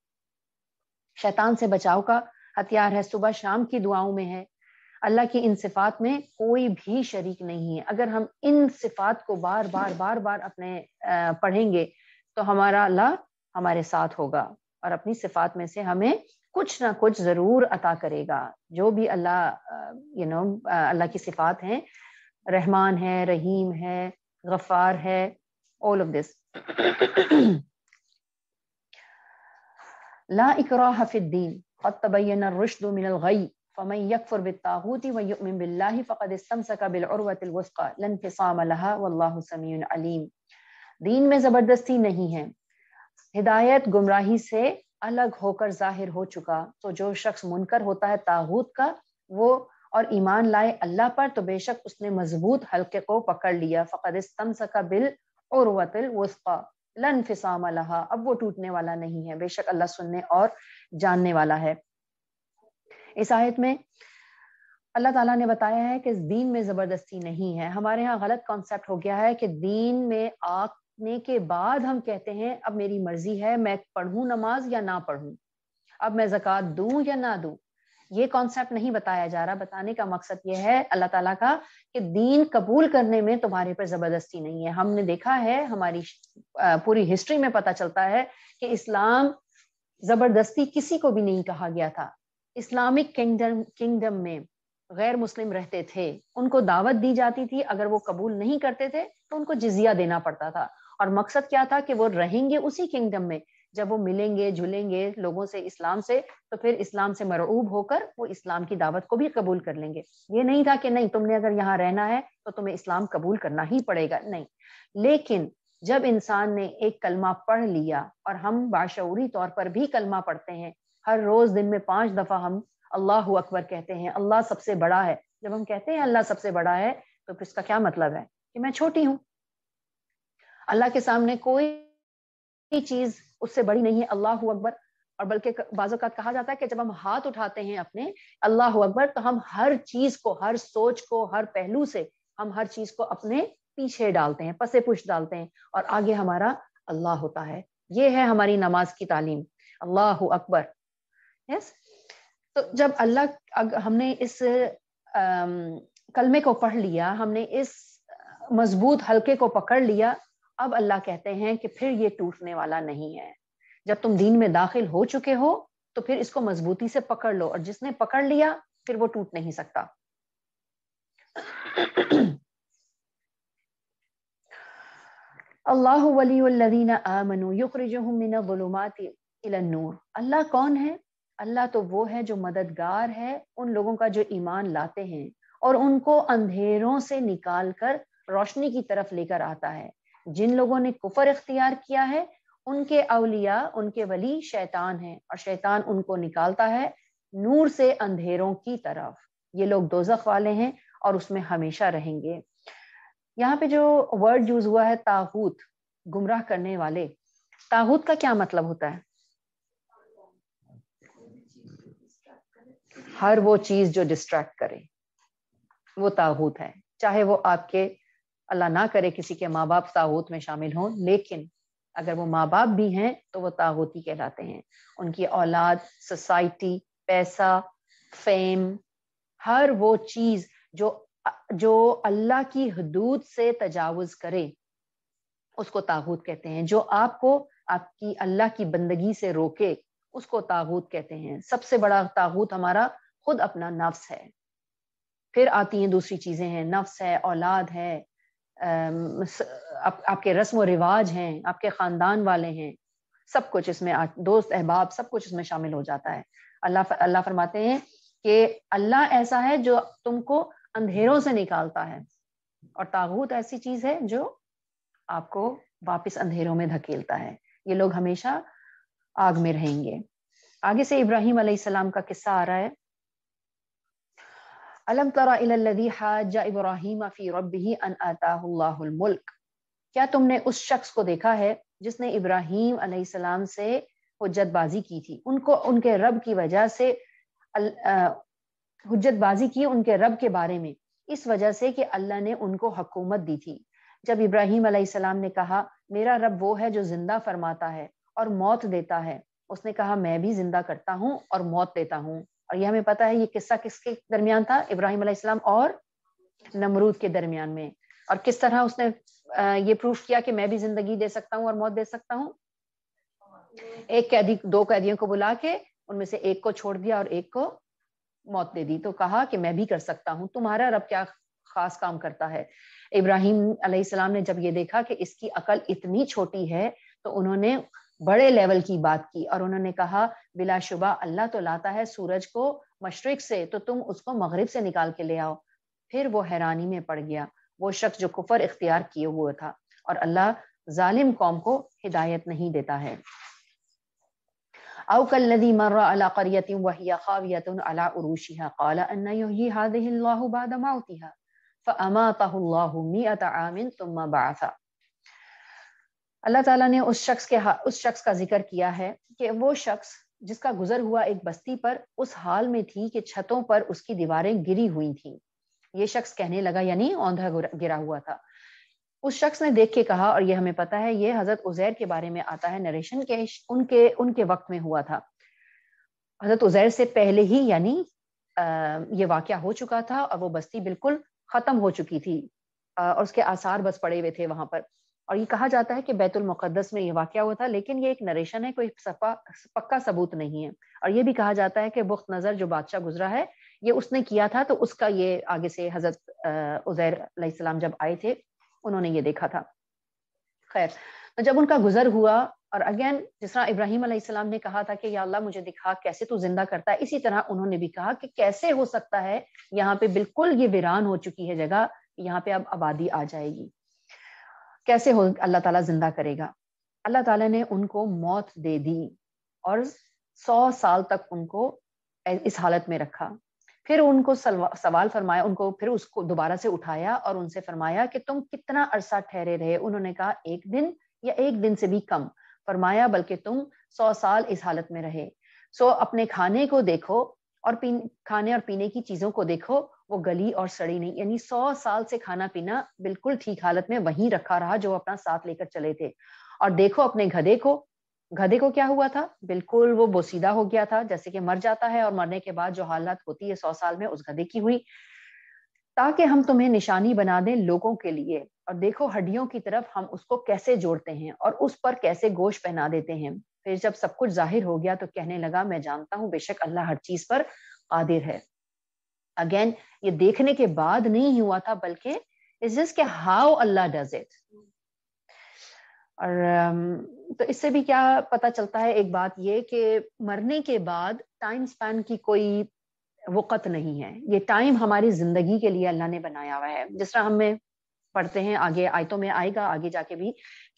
शैतान से बचाव का हथियार है सुबह शाम की दुआओं में है अल्लाह की इन सिफात में कोई भी शरीक नहीं है अगर हम इन सिफात को बार बार बार बार अपने पढ़ेंगे तो हमारा अल्लाह हमारे साथ होगा और अपनी सिफात में से हमें कुछ ना कुछ जरूर अता करेगा जो भी अल्लाह यू नो अल्लाह की सिफात हैं रहमान है रहीम है गफ़ार है ऑल ऑफ दिस ला इकरा हफिद्दीन قد تبين الرشد من الغي فمن يكفر بالطاغوت ويؤمن بالله فقد استمسك بالعروة الوثقى لا انفصام لها والله سميع عليم دین میں زبردستی نہیں ہے ہدایت گمراہی سے अलग होकर जाहिर हो चुका तो जो शख्स मुनकर होता है ताहूत का वो और ईमान लाए अल्लाह पर तो बेशक उसने मजबूत हल्के को पकड़ लिया फ़कद सका बिल और लन फिसाम अब वो टूटने वाला नहीं है बेशक अल्लाह सुनने और जानने वाला है इस आयत में अल्लाह ताला ने बताया है कि दीन में ज़बरदस्ती नहीं है हमारे यहाँ गलत कॉन्सेप्ट हो गया है कि दीन में आग सीखने के बाद हम कहते हैं अब मेरी मर्जी है मैं पढ़ूं नमाज या ना पढ़ूं अब मैं जक़ात दूं या ना दूं ये कॉन्सेप्ट नहीं बताया जा रहा बताने का मकसद ये है अल्लाह ताला का कि दीन कबूल करने में तुम्हारे पर जबरदस्ती नहीं है हमने देखा है हमारी पूरी हिस्ट्री में पता चलता है कि इस्लाम जबरदस्ती किसी को भी नहीं कहा गया था इस्लामिक किंगडम किंगडम में गैर मुस्लिम रहते थे उनको दावत दी जाती थी अगर वो कबूल नहीं करते थे तो उनको जिजिया देना पड़ता था और मकसद क्या था कि वो रहेंगे उसी किंगडम में जब वो मिलेंगे जुलेंगे लोगों से इस्लाम से तो फिर इस्लाम से मरऊब होकर वो इस्लाम की दावत को भी कबूल कर लेंगे ये नहीं था कि नहीं तुमने अगर यहाँ रहना है तो तुम्हें इस्लाम कबूल करना ही पड़ेगा नहीं लेकिन जब इंसान ने एक कलमा पढ़ लिया और हम बाशरी तौर पर भी कलमा पढ़ते हैं हर रोज दिन में पांच दफा हम अल्लाह अकबर कहते हैं अल्लाह सबसे बड़ा है जब हम कहते हैं अल्लाह सबसे बड़ा है तो इसका क्या मतलब है कि मैं छोटी हूँ अल्लाह के सामने कोई चीज उससे बड़ी नहीं है अल्लाह अकबर और बल्कि का कहा जाता है कि जब हम हाथ उठाते हैं अपने अल्लाह अकबर तो हम हर चीज को हर सोच को हर पहलू से हम हर चीज को अपने पीछे डालते हैं पसे पुश डालते हैं और आगे हमारा अल्लाह होता है ये है हमारी नमाज की तालीम अल्लाह अकबर यस तो जब अल्लाह हमने इस कलमे को पढ़ लिया हमने इस मजबूत हल्के को पकड़ लिया अब अल्लाह कहते हैं कि फिर ये टूटने वाला नहीं है जब तुम दीन में दाखिल हो चुके हो तो फिर इसको मजबूती से पकड़ लो और जिसने पकड़ लिया फिर वो टूट नहीं सकता अल्लाह वलीदीन आमनु अल्लाह कौन है अल्लाह तो वो है जो मददगार है उन लोगों का जो ईमान लाते हैं और उनको अंधेरों से निकाल कर रोशनी की तरफ लेकर आता है जिन लोगों ने कुफर इख्तियार किया है उनके अवलिया उनके वली शैतान हैं और शैतान उनको निकालता है नूर से अंधेरों की तरफ ये लोग दोजख वाले हैं और उसमें हमेशा रहेंगे यहाँ पे जो वर्ड यूज हुआ है ताहूत गुमराह करने वाले ताहूत का क्या मतलब होता है हर वो चीज जो डिस्ट्रैक्ट करे वो ताहूत है चाहे वो आपके अल्लाह ना करे किसी के माँ बाप ताहूत में शामिल हों लेकिन अगर वो माँ बाप भी हैं तो वो ताहूती कहलाते हैं उनकी औलाद सोसाइटी पैसा फेम हर वो चीज जो जो अल्लाह की हदूद से तजावज करे उसको ताहूत कहते हैं जो आपको आपकी अल्लाह की बंदगी से रोके उसको ताहूत कहते हैं सबसे बड़ा ताहूत हमारा खुद अपना नफ्स है फिर आती हैं दूसरी चीजें हैं नफ्स है औलाद है आप, आपके रस्म व रिवाज हैं आपके ख़ानदान वाले हैं सब कुछ इसमें दोस्त अहबाब सब कुछ इसमें शामिल हो जाता है अल्लाह अल्लाह फरमाते हैं कि अल्लाह ऐसा है जो तुमको अंधेरों से निकालता है और ताबूत ऐसी चीज है जो आपको वापस अंधेरों में धकेलता है ये लोग हमेशा आग में रहेंगे आगे से इब्राहिम सलाम का किस्सा आ रहा है अलम तरादी हाजा इब्राहिम फी रब्बिही अन आताहुल्लाहुल मुल्क क्या तुमने उस शख्स को देखा है जिसने इब्राहिम अलैहिस्सलाम से हजतबाजी की थी उनको उनके रब की वजह से हजतबाजी की उनके रब के बारे में इस वजह से कि अल्लाह ने उनको हकूमत दी थी जब इब्राहिम अलैहिस्सलाम ने कहा मेरा रब वो है जो जिंदा फरमाता है और मौत देता है उसने कहा मैं भी जिंदा करता हूँ और मौत देता हूँ और यह हमें पता है ये किस्सा किसके दरमियान था इब्राहिम अलैहिस्सलाम और नमरूद के दरमियान में और किस तरह उसने ये प्रूफ किया कि मैं भी जिंदगी दे सकता हूँ और मौत दे सकता हूँ एक कैदी दो कैदियों को बुला के उनमें से एक को छोड़ दिया और एक को मौत दे दी तो कहा कि मैं भी कर सकता हूँ तुम्हारा रब क्या खास काम करता है इब्राहिम अलैहिस्सलाम ने जब ये देखा कि इसकी अकल इतनी छोटी है तो उन्होंने बड़े लेवल की बात की और उन्होंने कहा बिलाशुबा अल्लाह तो लाता है सूरज को मशरक से तो तुम उसको मगरब से निकाल के ले आओ फिर वो हैरानी में पड़ गया वो शख्स जो कुफर इख्तियार किए हुए था और अल्लाह जालिम कौम को हिदायत नहीं देता है अला अल्लाह ताला ने उस शख्स के उस शख्स का जिक्र किया है कि वो शख्स जिसका गुजर हुआ एक बस्ती पर उस हाल में थी कि छतों पर उसकी दीवारें गिरी हुई थी ये शख्स कहने लगा यानी औंधा गिरा हुआ था उस शख्स ने देख के कहा और ये हमें पता है ये हजरत उजैर के बारे में आता है नरेशन के उनके उनके वक्त में हुआ था हजरत उजैर से पहले ही यानी ये वाक़ हो चुका था और वो बस्ती बिल्कुल ख़त्म हो चुकी थी और उसके आसार बस पड़े हुए थे वहां पर और ये कहा जाता है कि बैतुल मुकद्दस में ये वाक़ हुआ था लेकिन ये एक नरेशन है कोई सफा पक्का सबूत नहीं है और ये भी कहा जाता है कि बुख्त नज़र जो बादशाह गुजरा है ये उसने किया था तो उसका ये आगे से हज़रत उज़ैर जब आए थे उन्होंने ये देखा था खैर तो जब उनका गुजर हुआ और अगेन जिस तरह इब्राहिम अलैहिस्सलाम ने कहा था कि या अल्लाह मुझे दिखा कैसे तू जिंदा करता है इसी तरह उन्होंने भी कहा कि कैसे हो सकता है यहाँ पे बिल्कुल ये वीरान हो चुकी है जगह यहाँ पे अब आबादी आ जाएगी कैसे हो अल्लाह ताला जिंदा करेगा अल्लाह ताला ने उनको मौत दे दी और सौ साल तक उनको इस हालत में रखा फिर उनको सवाल फरमाया उनको फिर उसको दोबारा से उठाया और उनसे फरमाया कि तुम कितना अरसा ठहरे रहे उन्होंने कहा एक दिन या एक दिन से भी कम फरमाया बल्कि तुम सौ साल इस हालत में रहे सो अपने खाने को देखो और पी खाने और पीने की चीजों को देखो वो गली और सड़ी नहीं यानी सौ साल से खाना पीना बिल्कुल ठीक हालत में वहीं रखा रहा जो अपना साथ लेकर चले थे और देखो अपने गधे को गधे को क्या हुआ था बिल्कुल वो बोसीदा हो गया था जैसे कि मर जाता है और मरने के बाद जो हालत होती है सौ साल में उस गधे की हुई ताकि हम तुम्हें निशानी बना दें लोगों के लिए और देखो हड्डियों की तरफ हम उसको कैसे जोड़ते हैं और उस पर कैसे गोश पहना देते हैं फिर जब सब कुछ जाहिर हो गया तो कहने लगा मैं जानता हूँ बेशक अल्लाह हर चीज पर आदिर है अगेन ये देखने के बाद नहीं हुआ था बल्कि इज जस्ट के हाउ अल्लाह डज इट और um, तो इससे भी क्या पता चलता है एक बात ये कि मरने के बाद टाइम स्पैन की कोई वक़्त नहीं है ये टाइम हमारी जिंदगी के लिए अल्लाह ने बनाया हुआ है जिस तरह हमें पढ़ते हैं आगे आयतों में आएगा आगे जाके भी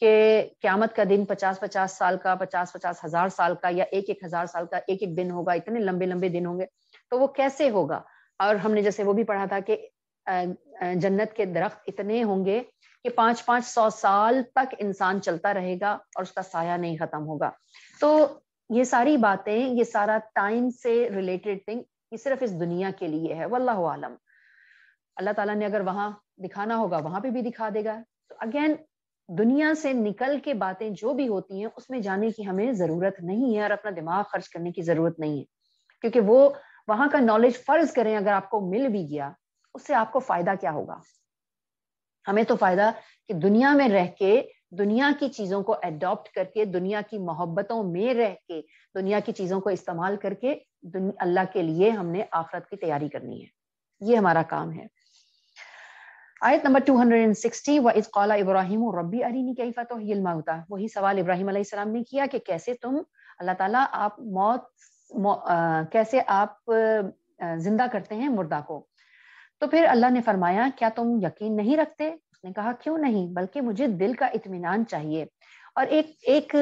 कि क्यामत का दिन पचास पचास साल का पचास पचास हजार साल का या एक एक हजार साल का एक एक दिन होगा इतने लंबे लंबे दिन होंगे तो वो कैसे होगा और हमने जैसे वो भी पढ़ा था कि जन्नत के दरख्त इतने होंगे कि पांच पांच सौ साल तक इंसान चलता रहेगा और उसका साया नहीं खत्म होगा तो ये सारी बातें ये सारा टाइम से रिलेटेड थिंग ये सिर्फ इस दुनिया के लिए है वल्लाह आलम अल्लाह ताला ने अगर वहां दिखाना होगा वहां पे भी दिखा देगा तो अगेन दुनिया से निकल के बातें जो भी होती हैं उसमें जाने की हमें जरूरत नहीं है और अपना दिमाग खर्च करने की जरूरत नहीं है क्योंकि वो वहां का नॉलेज फर्ज करें अगर आपको मिल भी गया उससे आपको फायदा क्या होगा हमें तो फायदा कि दुनिया में रह के दुनिया की चीजों को एडॉप्ट करके दुनिया की मोहब्बतों में रह के दुनिया की चीजों को इस्तेमाल करके अल्लाह के लिए हमने आफरत की तैयारी करनी है ये हमारा काम है आयत नंबर 260 व इस कौला इब्राहिम रब्बी अरिनी कैफा तो हिलमा होता वही सवाल इब्राहिम सलाम ने किया कि कैसे तुम अल्लाह ताला आप मौत कैसे आप जिंदा करते हैं मुर्दा को तो फिर अल्लाह ने फरमाया क्या तुम यकीन नहीं रखते उसने कहा क्यों नहीं बल्कि मुझे दिल का इतमान चाहिए और एक एक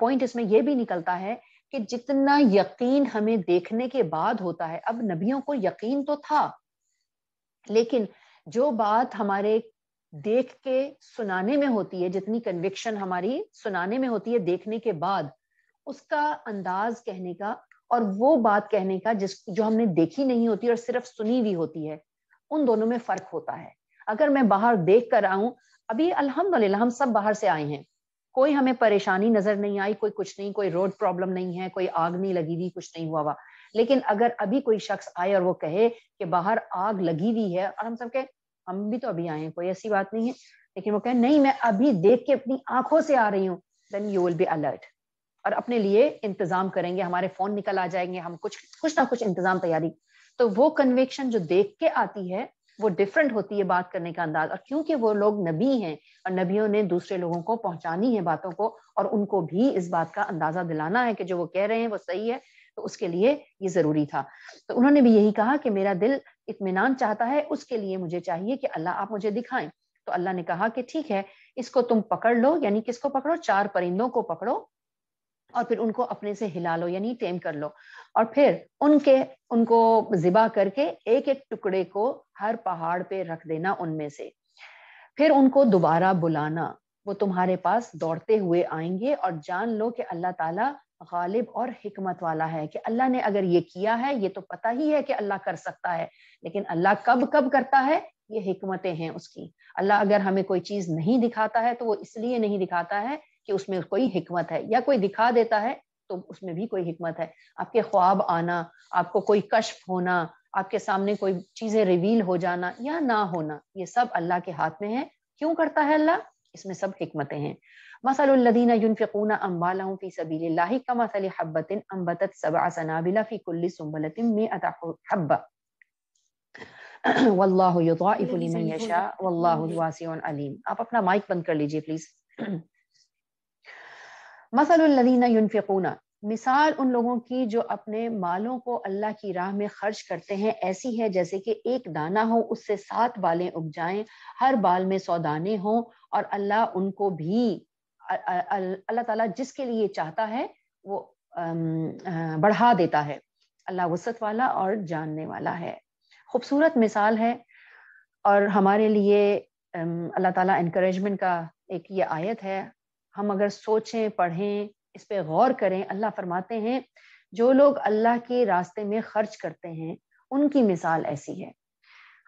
पॉइंट इसमें यह भी निकलता है कि जितना यकीन हमें देखने के बाद होता है अब नबियों को यकीन तो था लेकिन जो बात हमारे देख के सुनाने में होती है जितनी कन्विक्शन हमारी सुनाने में होती है देखने के बाद उसका अंदाज कहने का और वो बात कहने का जिस जो हमने देखी नहीं होती और सिर्फ सुनी हुई होती है उन दोनों में फर्क होता है अगर मैं बाहर देख कर आऊं अभी अल्हम्दुलिल्लाह हम सब बाहर से आए हैं कोई हमें परेशानी नजर नहीं आई कोई कुछ नहीं कोई रोड प्रॉब्लम नहीं है कोई आग नहीं लगी हुई कुछ नहीं हुआ हुआ लेकिन अगर अभी कोई शख्स आए और वो कहे कि बाहर आग लगी हुई है और हम सब कहे हम भी तो अभी आए हैं कोई ऐसी बात नहीं है लेकिन वो कहे नहीं मैं अभी देख के अपनी आंखों से आ रही हूँ then you will be alert और अपने लिए इंतजाम करेंगे हमारे फोन निकल आ जाएंगे हम कुछ कुछ ना कुछ इंतजाम तैयारी तो वो कन्वेक्शन जो देख के आती है वो डिफरेंट होती है बात करने का अंदाज और क्योंकि वो लोग नबी हैं और नबियों ने दूसरे लोगों को पहुंचानी है बातों को और उनको भी इस बात का अंदाजा दिलाना है कि जो वो कह रहे हैं वो सही है तो उसके लिए ये जरूरी था तो उन्होंने भी यही कहा कि मेरा दिल इतमान चाहता है उसके लिए मुझे चाहिए कि अल्लाह आप मुझे दिखाएं तो अल्लाह ने कहा कि ठीक है इसको तुम पकड़ लो यानी किसको पकड़ो चार परिंदों को पकड़ो और फिर उनको अपने से हिला लो यानी टेम कर लो और फिर उनके उनको जिबा करके एक एक टुकड़े को हर पहाड़ पे रख देना उनमें से फिर उनको दोबारा बुलाना वो तुम्हारे पास दौड़ते हुए आएंगे और जान लो कि अल्लाह ताला गालिब और हिकमत वाला है कि अल्लाह ने अगर ये किया है ये तो पता ही है कि अल्लाह कर सकता है लेकिन अल्लाह कब कब करता है ये हिकमतें हैं उसकी अल्लाह अगर हमें कोई चीज नहीं दिखाता है तो वो इसलिए नहीं दिखाता है कि उसमें कोई हिकमत है या कोई दिखा देता है तो उसमें भी कोई हिकमत है आपके ख्वाब आना आपको कोई कश्फ होना आपके सामने कोई चीजें रिवील हो जाना या ना होना ये सब अल्लाह के हाथ में है क्यों करता है अल्लाह इसमें सब हिकमतें हैं मसलदीन युनफिकून फ़ी का मसल सनाबिला फ़ी कुल्ली वल्लाहु युदाइफु लिमन यशा वल्लाहु वासिउन अलीम आप अपना माइक बंद कर लीजिए प्लीज़ मसलदीना यूनफ़ूना मिसाल उन लोगों की जो अपने मालों को अल्लाह की राह में खर्च करते हैं ऐसी है जैसे कि एक दाना हो उससे सात बालें उग जाएं हर बाल में सौ दाने हों और अल्लाह उनको भी अल्लाह ताला जिसके लिए चाहता है वो बढ़ा देता है अल्लाह वसत वाला और जानने वाला है खूबसूरत मिसाल है और हमारे लिए अल्लाह ताला इनक्रेजमेंट का एक ये आयत है हम अगर सोचें पढ़ें इस पे गौर करें अल्लाह फरमाते हैं जो लोग अल्लाह के रास्ते में खर्च करते हैं उनकी मिसाल ऐसी है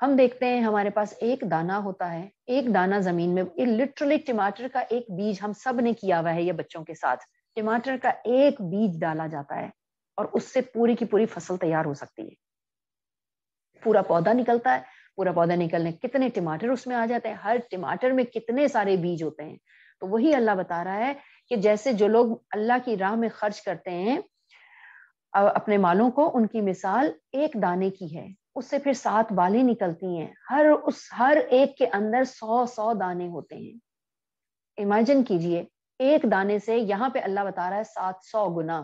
हम देखते हैं हमारे पास एक दाना होता है एक दाना जमीन में ये लिटरली टमाटर का एक बीज हम सब ने किया हुआ है ये बच्चों के साथ टमाटर का एक बीज डाला जाता है और उससे पूरी की पूरी फसल तैयार हो सकती है पूरा पौधा निकलता है पूरा पौधा निकलने कितने टमाटर उसमें आ जाते हैं हर टमाटर में कितने सारे बीज होते हैं तो वही अल्लाह बता रहा है कि जैसे जो लोग अल्लाह की राह में खर्च करते हैं अपने मालों को उनकी मिसाल एक दाने की है उससे फिर सात बालें निकलती हैं हर उस हर एक के अंदर सौ सौ दाने होते हैं इमेजिन कीजिए एक दाने से यहाँ पे अल्लाह बता रहा है सात सौ गुना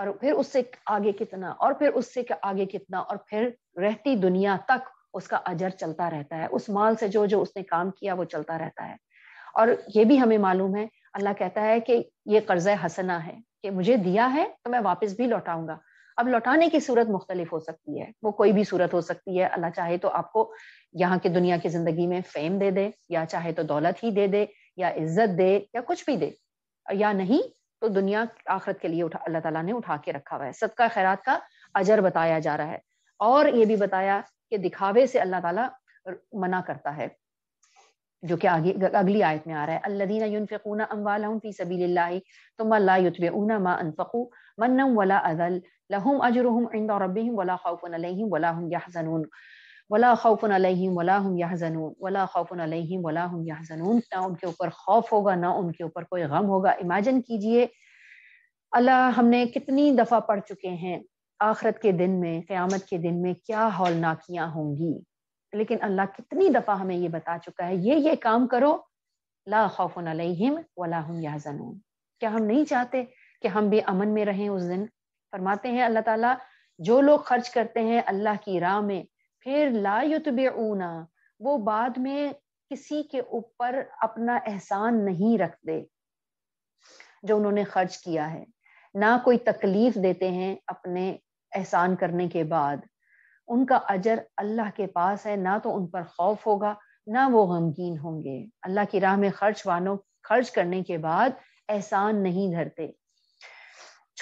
और फिर उससे आगे कितना और फिर उससे आगे कितना और फिर रहती दुनिया तक उसका अजर चलता रहता है उस माल से जो जो उसने काम किया वो चलता रहता है और ये भी हमें मालूम है अल्लाह कहता है कि ये कर्ज हसना है कि मुझे दिया है तो मैं वापस भी लौटाऊंगा अब लौटाने की सूरत मुख्तलिफ हो सकती है वो कोई भी सूरत हो सकती है अल्लाह चाहे तो आपको यहाँ की दुनिया की जिंदगी में फेम दे दे या चाहे तो दौलत ही दे दे या इज्जत दे या कुछ भी दे या नहीं तो दुनिया आखरत के लिए उठा अल्लाह तला ने उठा के रखा हुआ है सबका खैरात का अजर बताया जा रहा है और ये भी बताया कि दिखावे से अल्लाह ताला मना करता है जो कि आगे अगली आयत में आ रहा है अल्लादीन युनफ़ून अम्वाल फ़ी सबील तुम ला मा अनफ़ू मन्नम वला अदल लहुम अजरहम इंद रबिम वला खौफ़ुन अलैहिम वला हम यहज़नून वला खौफ़ुन अलैहिम वला हम यहज़नून वला खौफ़ुन अलैहिम वला हम यहज़नून ना उनके ऊपर खौफ होगा ना उनके ऊपर कोई गम होगा इमेजन कीजिए अल्लाह हमने कितनी दफ़ा पढ़ चुके हैं आखरत के दिन में क़्यामत के दिन में क्या हौलनाकियाँ होंगी लेकिन अल्लाह कितनी दफा हमें ये बता चुका है ये ये काम करो ला खौफ अलहिम वला हम याजनून क्या हम नहीं चाहते कि हम भी अमन में रहें उस दिन फरमाते हैं अल्लाह ताला जो लोग खर्च करते हैं अल्लाह की राह में फिर ला ऊना वो बाद में किसी के ऊपर अपना एहसान नहीं रखते जो उन्होंने खर्च किया है ना कोई तकलीफ देते हैं अपने एहसान करने के बाद उनका अजर अल्लाह के पास है ना तो उन पर खौफ होगा ना वो गमगीन होंगे अल्लाह की राह में खर्च वानों खर्च करने के बाद एहसान नहीं धरते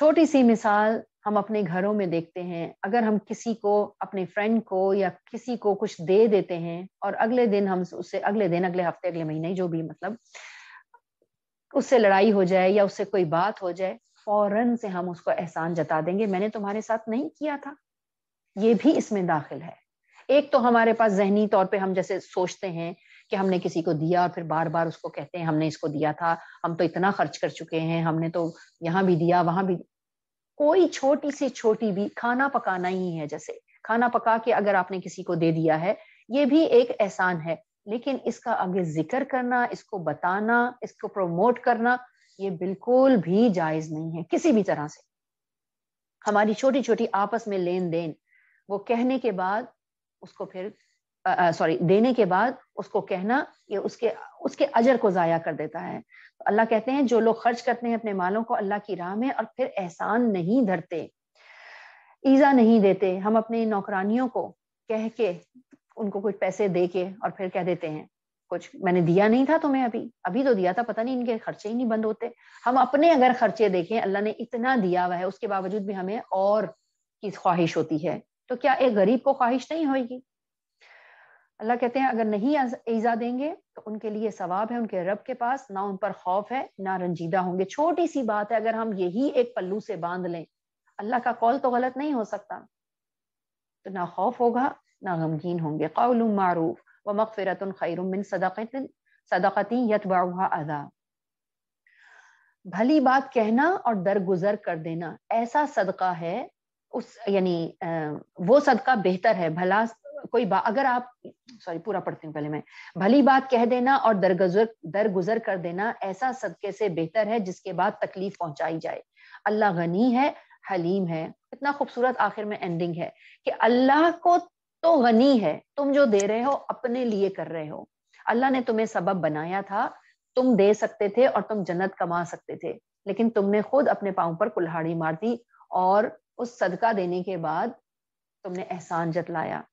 छोटी सी मिसाल हम अपने घरों में देखते हैं अगर हम किसी को अपने फ्रेंड को या किसी को कुछ दे देते हैं और अगले दिन हम उससे अगले दिन अगले हफ्ते अगले महीने जो भी मतलब उससे लड़ाई हो जाए या उससे कोई बात हो जाए फौरन से हम उसको एहसान जता देंगे मैंने तुम्हारे साथ नहीं किया था ये भी इसमें दाखिल है एक तो हमारे पास जहनी तौर पे हम जैसे सोचते हैं कि हमने किसी को दिया और फिर बार बार उसको कहते हैं हमने इसको दिया था हम तो इतना खर्च कर चुके हैं हमने तो यहाँ भी दिया वहां भी कोई छोटी से छोटी भी खाना पकाना ही है जैसे खाना पका के अगर आपने किसी को दे दिया है ये भी एक एहसान है लेकिन इसका आगे जिक्र करना इसको बताना इसको प्रमोट करना ये बिल्कुल भी जायज नहीं है किसी भी तरह से हमारी छोटी छोटी आपस में लेन देन वो कहने के बाद उसको फिर सॉरी देने के बाद उसको कहना ये उसके उसके अजर को ज़ाया कर देता है तो अल्लाह कहते हैं जो लोग खर्च करते हैं अपने मालों को अल्लाह की राह में और फिर एहसान नहीं धरते ईजा नहीं देते हम अपने नौकरानियों को कह के उनको कुछ पैसे दे के और फिर कह देते हैं कुछ मैंने दिया नहीं था तुम्हें अभी अभी तो दिया था पता नहीं इनके खर्चे ही नहीं बंद होते हम अपने अगर खर्चे देखें अल्लाह ने इतना दिया हुआ है उसके बावजूद भी हमें और की ख्वाहिश होती है तो क्या एक गरीब को ख्वाहिश नहीं होगी अल्लाह कहते हैं अगर नहीं ईजा देंगे तो उनके लिए सवाब है उनके रब के पास ना उन पर खौफ है ना रंजीदा होंगे छोटी सी बात है अगर हम यही एक पल्लू से बांध लें अल्लाह का कौल तो गलत नहीं हो सकता तो ना खौफ होगा ना गमगीन होंगे कौल मारूफ व मगफिरत खैरुमिन सदाकती यतबा अदा भली बात कहना और दरगुजर कर देना ऐसा सदका है उस यानी वो सदका बेहतर है भला कोई बात अगर आप सॉरी पूरा पढ़ती हूँ पहले मैं भली बात कह देना और दरगुजर दरगुजर कर देना ऐसा सदके से बेहतर है जिसके बाद तकलीफ पहुंचाई जाए अल्लाह गनी है हलीम है इतना खूबसूरत आखिर में एंडिंग है कि अल्लाह को तो गनी है तुम जो दे रहे हो अपने लिए कर रहे हो अल्लाह ने तुम्हें सबब बनाया था तुम दे सकते थे और तुम जन्नत कमा सकते थे लेकिन तुमने खुद अपने पाँव पर कुल्हाड़ी मार दी और उस सदका देने के बाद तुमने एहसान जतलाया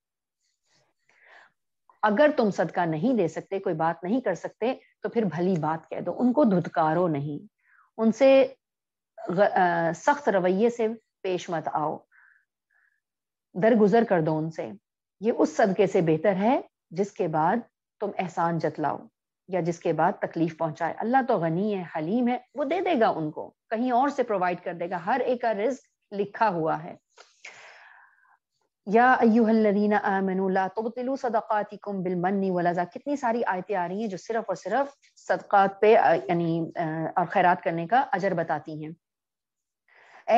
अगर तुम सदका नहीं दे सकते कोई बात नहीं कर सकते तो फिर भली बात कह दो उनको धुतकारो नहीं उनसे सख्त रवैये से पेश मत आओ दरगुजर कर दो उनसे ये उस सदके से बेहतर है जिसके बाद तुम एहसान जतलाओ या जिसके बाद तकलीफ पहुंचाए अल्लाह तो गनी है हलीम है वो दे देगा उनको कहीं और से प्रोवाइड कर देगा हर एक का रिस्क लिखा हुआ है या अयुहल्लदीना आमनुल्ला तबतलू सदक़ातिकुम कितनी सारी आयतें आ रही हैं जो सिर्फ और सिर्फ सदक़ात पे यानी और खैरात करने का अजर बताती हैं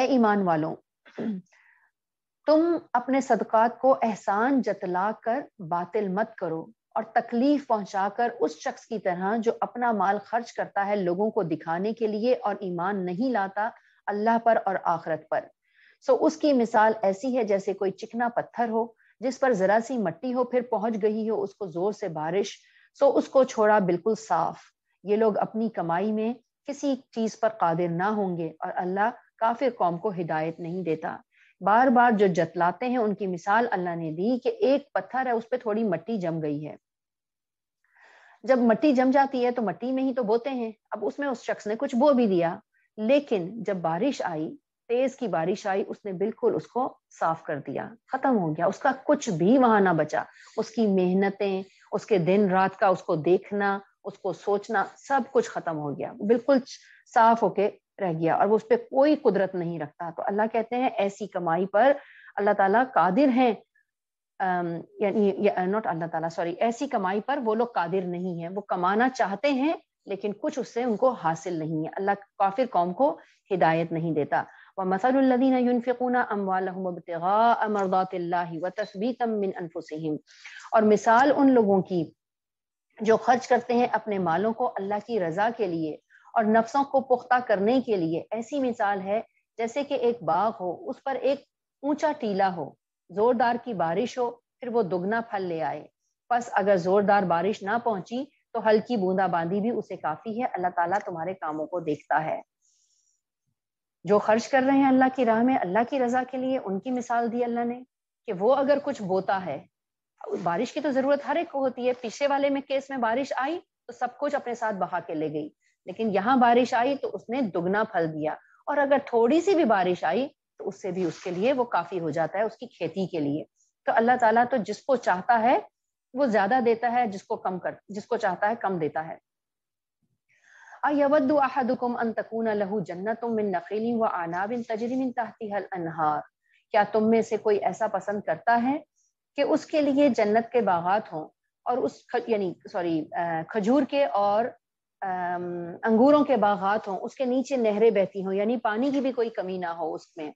ए ईमान वालों तुम अपने सदक़ात को एहसान जतला कर बातिल मत करो और तकलीफ पहुंचाकर उस शख्स की तरह जो अपना माल खर्च करता है लोगों को दिखाने के लिए और ईमान नहीं लाता अल्लाह पर और आखरत पर सो so, उसकी मिसाल ऐसी है जैसे कोई चिकना पत्थर हो जिस पर जरा सी मट्टी हो फिर पहुंच गई हो उसको जोर से बारिश सो उसको छोड़ा बिल्कुल साफ ये लोग अपनी कमाई में किसी चीज पर कादिर ना होंगे और अल्लाह काफिर कौम को हिदायत नहीं देता बार बार जो जतलाते हैं उनकी मिसाल अल्लाह ने दी कि एक पत्थर है उस पर थोड़ी मट्टी जम गई है जब मट्टी जम जाती है तो मट्टी में ही तो बोते हैं अब उसमें उस शख्स ने कुछ बो भी दिया लेकिन जब बारिश आई तेज की बारिश आई उसने बिल्कुल उसको साफ कर दिया खत्म हो गया उसका कुछ भी वहां ना बचा उसकी मेहनतें उसके दिन रात का उसको देखना उसको सोचना सब कुछ खत्म हो गया बिल्कुल साफ होके रह गया और वो उस पर कोई कुदरत नहीं रखता तो अल्लाह कहते हैं ऐसी कमाई पर अल्लाह ताला कादिर हैं यानी नॉट अल्लाह ताला सॉरी ऐसी कमाई पर वो लोग कादिर नहीं है वो कमाना चाहते हैं लेकिन कुछ उससे उनको हासिल नहीं है अल्लाह काफिर कौम को हिदायत नहीं देता व मसलदीन यनफ़िकून अम्वालबतगा मरदात व तस्बीतम मिन अनफुसम और मिसाल उन लोगों की जो खर्च करते हैं अपने मालों को अल्लाह की रजा के लिए और नफ्सों को पुख्ता करने के लिए ऐसी मिसाल है जैसे कि एक बाग हो उस पर एक ऊंचा टीला हो जोरदार की बारिश हो फिर वो दुगना फल ले आए बस अगर जोरदार बारिश ना पहुंची तो हल्की बूंदाबांदी भी उसे काफी है अल्लाह ताला तुम्हारे कामों को देखता है जो खर्च कर रहे हैं अल्लाह की राह में अल्लाह की रजा के लिए उनकी मिसाल दी अल्लाह ने कि वो अगर कुछ बोता है बारिश की तो जरूरत हर एक को होती है पीछे वाले में केस में बारिश आई तो सब कुछ अपने साथ बहा के ले गई लेकिन यहाँ बारिश आई तो उसने दुगना फल दिया और अगर थोड़ी सी भी बारिश आई तो उससे भी उसके लिए वो काफी हो जाता है उसकी खेती के लिए तो अल्लाह ताला तो जिसको चाहता है वो ज्यादा देता है जिसको कम कर जिसको चाहता है कम देता है अयवद अहदुकुम अन तकून लहू जन्नत मिन नखीली व आनाब तजरी मिन तहती अनहार क्या तुम में से कोई ऐसा पसंद करता है कि उसके लिए जन्नत के बागात हों और उस ख, यानी सॉरी खजूर के और अंगूरों के बागात हों उसके नीचे नहरें बहती हों यानी पानी की भी कोई कमी ना हो उसमें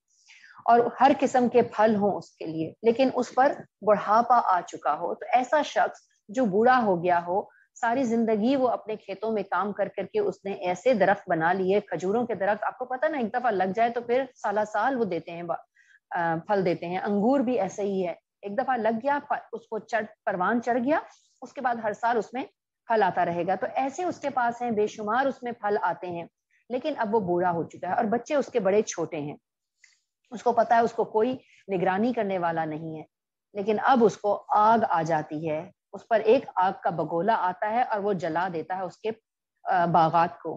और हर किस्म के फल हों उसके लिए लेकिन उस पर बुढ़ापा आ चुका हो तो ऐसा शख्स जो बूढ़ा हो गया हो सारी जिंदगी वो अपने खेतों में काम कर करके उसने ऐसे दरख्त बना लिए खजूरों के दरख्त आपको पता ना एक दफा लग जाए तो फिर साला साल वो देते हैं फल देते हैं अंगूर भी ऐसे ही है एक दफा लग गया उसको चढ़ परवान चढ़ गया उसके बाद हर साल उसमें फल आता रहेगा तो ऐसे उसके पास हैं बेशुमार उसमें फल आते हैं लेकिन अब वो बूढ़ा हो चुका है और बच्चे उसके बड़े छोटे हैं उसको पता है उसको कोई निगरानी करने वाला नहीं है लेकिन अब उसको आग आ जाती है उस पर एक आग का बगोला आता है और वो जला देता है उसके बागात को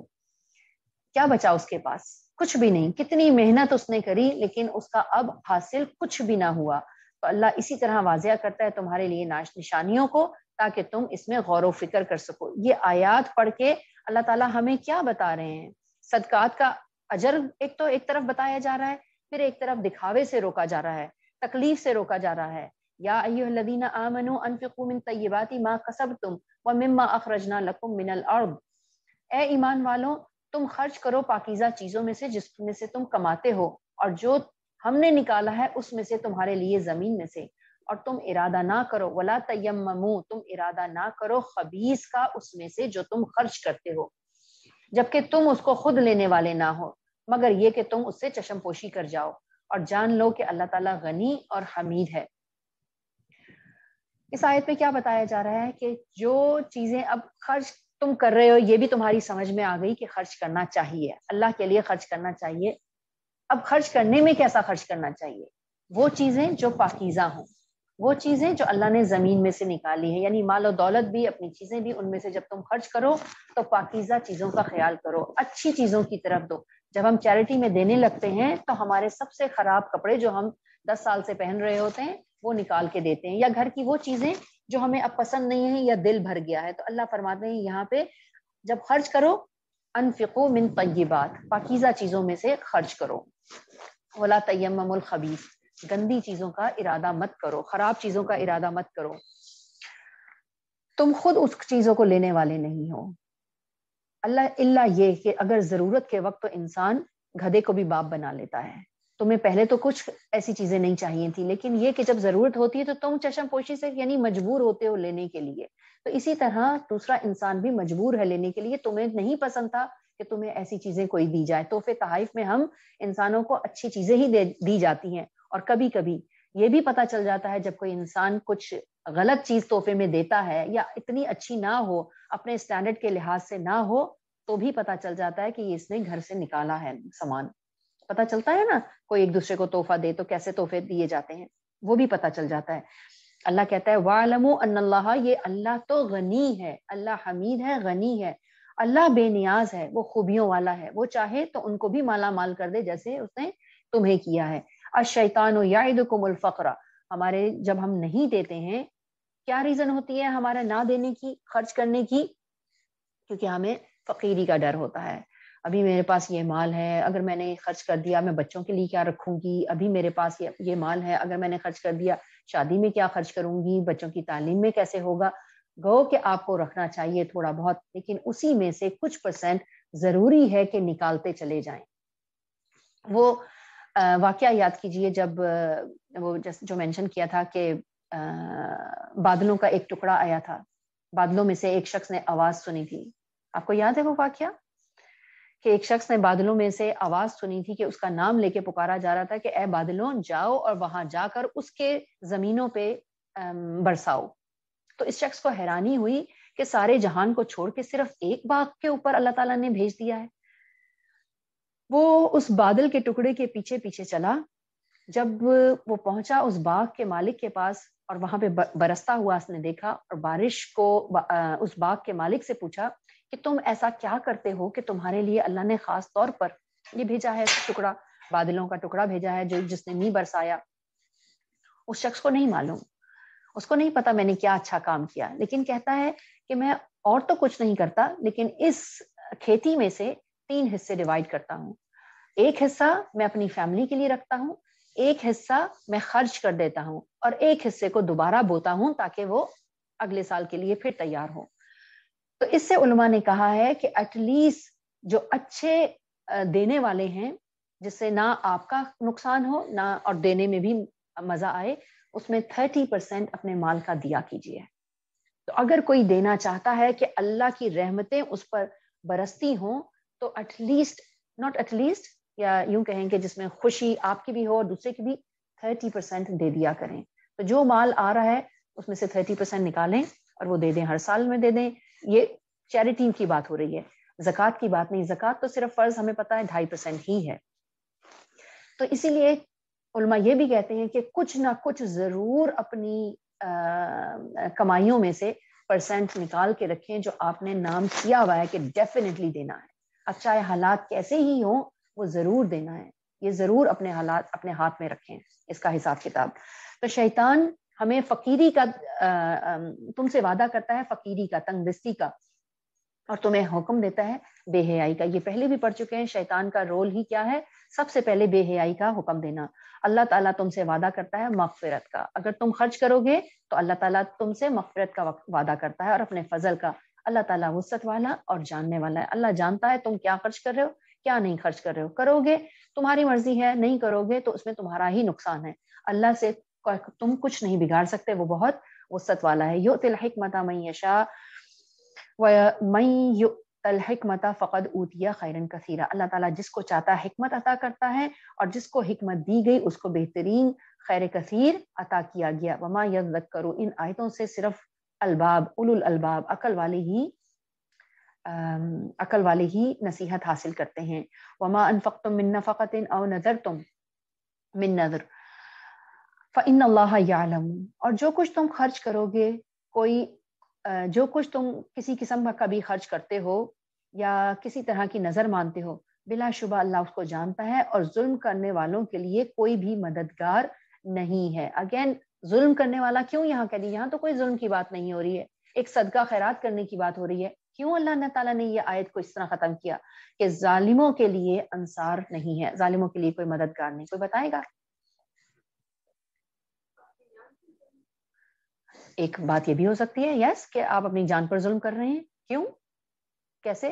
क्या बचा उसके पास कुछ भी नहीं कितनी मेहनत उसने करी लेकिन उसका अब हासिल कुछ भी ना हुआ तो अल्लाह इसी तरह वाजिया करता है तुम्हारे लिए नाश निशानियों को ताकि तुम इसमें गौर फिक्र कर सको ये आयात पढ़ के अल्लाह ताला हमें क्या बता रहे हैं सदकात का अजर एक तो एक तरफ बताया जा रहा है फिर एक तरफ दिखावे से रोका जा रहा है तकलीफ से रोका जा रहा है या अयदीन आमनो अनफिकुमिन तयबाती माँ कसब तुम व अखरजना लकुम मिनल ए ईमान वालों तुम खर्च करो पाकिजा चीज़ों में से जिसमें से तुम कमाते हो और जो हमने निकाला है उसमें से तुम्हारे लिए ज़मीन में से और तुम इरादा ना करो वला तयम तुम इरादा ना करो खबीस का उसमें से जो तुम खर्च करते हो जबकि तुम उसको खुद लेने वाले ना हो मगर ये कि तुम उससे पोशी कर जाओ और जान लो कि अल्लाह ताला गनी और हमीद है इस आयत में क्या बताया जा रहा है कि जो चीजें अब खर्च तुम कर रहे हो ये भी तुम्हारी समझ में आ गई कि खर्च करना चाहिए अल्लाह के लिए खर्च करना चाहिए अब खर्च करने में कैसा खर्च करना चाहिए वो चीजें जो पाकिजा हों वो चीजें जो अल्लाह ने जमीन में से निकाली है यानी माल और दौलत भी अपनी चीजें भी उनमें से जब तुम खर्च करो तो पाकिजा चीजों का ख्याल करो अच्छी चीजों की तरफ दो जब हम चैरिटी में देने लगते हैं तो हमारे सबसे खराब कपड़े जो हम दस साल से पहन रहे होते हैं वो निकाल के देते हैं या घर की वो चीजें जो हमें अब पसंद नहीं है या दिल भर गया है तो अल्लाह फरमाते हैं यहाँ पे जब खर्च करो अनफिको मिन तयबात पाकिजा चीजों में से खर्च करो वला तयमल खबीस गंदी चीजों का इरादा मत करो खराब चीजों का इरादा मत करो तुम खुद उस चीजों को लेने वाले नहीं हो अल्लाह अल्लाह ये कि अगर जरूरत के वक्त तो इंसान गधे को भी बाप बना लेता है तुम्हें पहले तो कुछ ऐसी चीजें नहीं चाहिए थी लेकिन ये कि जब जरूरत होती है तो तुम पोशी से यानी मजबूर होते हो लेने के लिए तो इसी तरह दूसरा इंसान भी मजबूर है लेने के लिए तुम्हें नहीं पसंद था कि तुम्हें ऐसी चीजें कोई दी जाए तोहफे तहाइफ में हम इंसानों को अच्छी चीजें ही दे दी जाती हैं और कभी कभी ये भी पता चल जाता है जब कोई इंसान कुछ गलत चीज तोहफे में देता है या इतनी अच्छी ना हो अपने स्टैंडर्ड के लिहाज से ना हो तो भी पता चल जाता है कि इसने घर से निकाला है सामान पता चलता है ना कोई एक दूसरे को तोहफा दे तो कैसे तोहफे दिए जाते हैं वो भी पता चल जाता है अल्लाह कहता है वालमो अल्लाह ये अल्लाह तो गनी है अल्लाह हमीद है गनी है अल्लाह बेनियाज है वो खूबियों वाला है वो चाहे तो उनको भी माला माल कर दे जैसे उसने तुम्हें किया है अशैतान यादुकुमुल हमारे जब हम नहीं देते हैं क्या रीजन होती है हमारा ना देने की खर्च करने की क्योंकि हमें फकीरी का डर होता है अभी मेरे पास ये माल है अगर मैंने खर्च कर दिया मैं बच्चों के लिए क्या रखूंगी अभी मेरे पास ये ये माल है अगर मैंने खर्च कर दिया शादी में क्या खर्च करूंगी बच्चों की तालीम में कैसे होगा गो के आपको रखना चाहिए थोड़ा बहुत लेकिन उसी में से कुछ परसेंट जरूरी है कि निकालते चले जाएं वो वाक्य याद कीजिए जब वो जो मेंशन किया था कि बादलों का एक टुकड़ा आया था बादलों में से एक शख्स ने आवाज सुनी थी आपको याद है वो वाक्य कि एक शख्स ने बादलों में से आवाज सुनी थी कि उसका नाम लेके पुकारा जा रहा था कि ए बादलों जाओ और वहां जाकर उसके जमीनों पे बरसाओ तो इस शख्स को हैरानी हुई कि सारे जहान को छोड़ के सिर्फ एक बाग के ऊपर अल्लाह ताला ने भेज दिया है वो उस बादल के टुकड़े के पीछे पीछे चला जब वो पहुंचा उस बाग के मालिक के पास और वहां पे बरसता हुआ उसने देखा और बारिश को उस बाग के मालिक से पूछा कि तुम ऐसा क्या करते हो कि तुम्हारे लिए अल्लाह ने खास तौर पर ये भेजा है टुकड़ा बादलों का टुकड़ा भेजा है जो जिसने मी बरसाया उस शख्स को नहीं मालूम उसको नहीं पता मैंने क्या अच्छा काम किया लेकिन कहता है कि मैं और तो कुछ नहीं करता लेकिन इस खेती में से तीन हिस्से डिवाइड करता हूँ एक हिस्सा मैं अपनी फैमिली के लिए रखता हूँ एक हिस्सा मैं खर्च कर देता हूँ और एक हिस्से को दोबारा बोता हूँ ताकि वो अगले साल के लिए फिर तैयार हो तो इससे ने कहा है कि एटलीस्ट जो अच्छे देने वाले हैं जिससे ना आपका नुकसान हो ना और देने में भी मजा आए उसमें थर्टी परसेंट अपने माल का दिया कीजिए तो अगर कोई देना चाहता है कि अल्लाह की रहमतें उस पर बरसती हों तो एटलीस्ट नॉट एटलीस्ट या यूं कहें कि जिसमें खुशी आपकी भी हो और दूसरे की भी थर्टी परसेंट दे दिया करें तो जो माल आ रहा है उसमें से थर्टी परसेंट निकालें और वो दे दें हर साल में दे दें ये चैरिटी की बात हो रही है जक़ात की बात नहीं जक़ात तो सिर्फ फर्ज हमें पता है ढाई परसेंट ही है तो इसीलिए उलमा ये भी कहते हैं कि कुछ ना कुछ जरूर अपनी आ, कमाइयों में से परसेंट निकाल के रखें जो आपने नाम किया हुआ है कि डेफिनेटली देना है अब चाहे हालात कैसे ही हो वो जरूर देना है ये जरूर अपने हालात अपने हाथ में रखें इसका हिसाब किताब तो शैतान हमें फकीरी का तुमसे वादा करता है फकीरी का तंगदस्ती का और तुम्हें हुक्म देता है बेहयाई का ये पहले भी पढ़ चुके हैं शैतान का रोल ही क्या है सबसे पहले बेहयाई का हुक्म देना अल्लाह ताला तुमसे वादा करता है मगफिरत का अगर तुम खर्च करोगे तो अल्लाह ताला तुमसे मफफरत का वादा करता है और अपने फजल का अल्लाह ताला वसत वाला और जानने वाला है अल्लाह जानता है तुम क्या खर्च कर रहे हो क्या नहीं खर्च कर रहे हो करोगे तुम्हारी मर्जी है नहीं करोगे तो उसमें तुम्हारा ही नुकसान है अल्लाह से तुम कुछ नहीं बिगाड़ सकते वो बहुत वसत वाला है यो तिलहिक हमता मई यशा मई यो तलहमता फ़कद ऊतिया खैरन कसीरा अल्लाह ताला जिसको चाहता हिकमत अता करता है और जिसको हिकमत दी गई उसको बेहतरीन खैर कसीर अता किया गया वमा यद करो इन आयतों से सिर्फ अलबाब उलुल अलबाब अकल वाले ही अकल वाले ही नसीहत हासिल करते हैं वमा अनफ़तुम मिन फ़क़तिन और नज़र तुम मिन नज़र फ़िन अल्लाह यालम और जो कुछ तुम खर्च करोगे कोई जो कुछ तुम किसी किस्म का भी खर्च करते हो या किसी तरह की नज़र मानते हो बिलाशुबा अल्लाह उसको जानता है और जुल्म करने वालों के लिए कोई भी मददगार नहीं है अगेन जुल्म करने वाला क्यों यहाँ कह दी यहाँ तो कोई जुल्म की बात नहीं हो रही है एक सदका खैरात करने की बात हो रही है क्यों अल्लाह ताला ने यह आयत को इस तरह ख़त्म किया कि जालिमों के लिए अंसार नहीं है जालिमों के लिए कोई मददगार नहीं कोई बताएगा एक बात ये भी हो सकती है यस कि आप अपनी जान पर जुल्म कर रहे हैं क्यों कैसे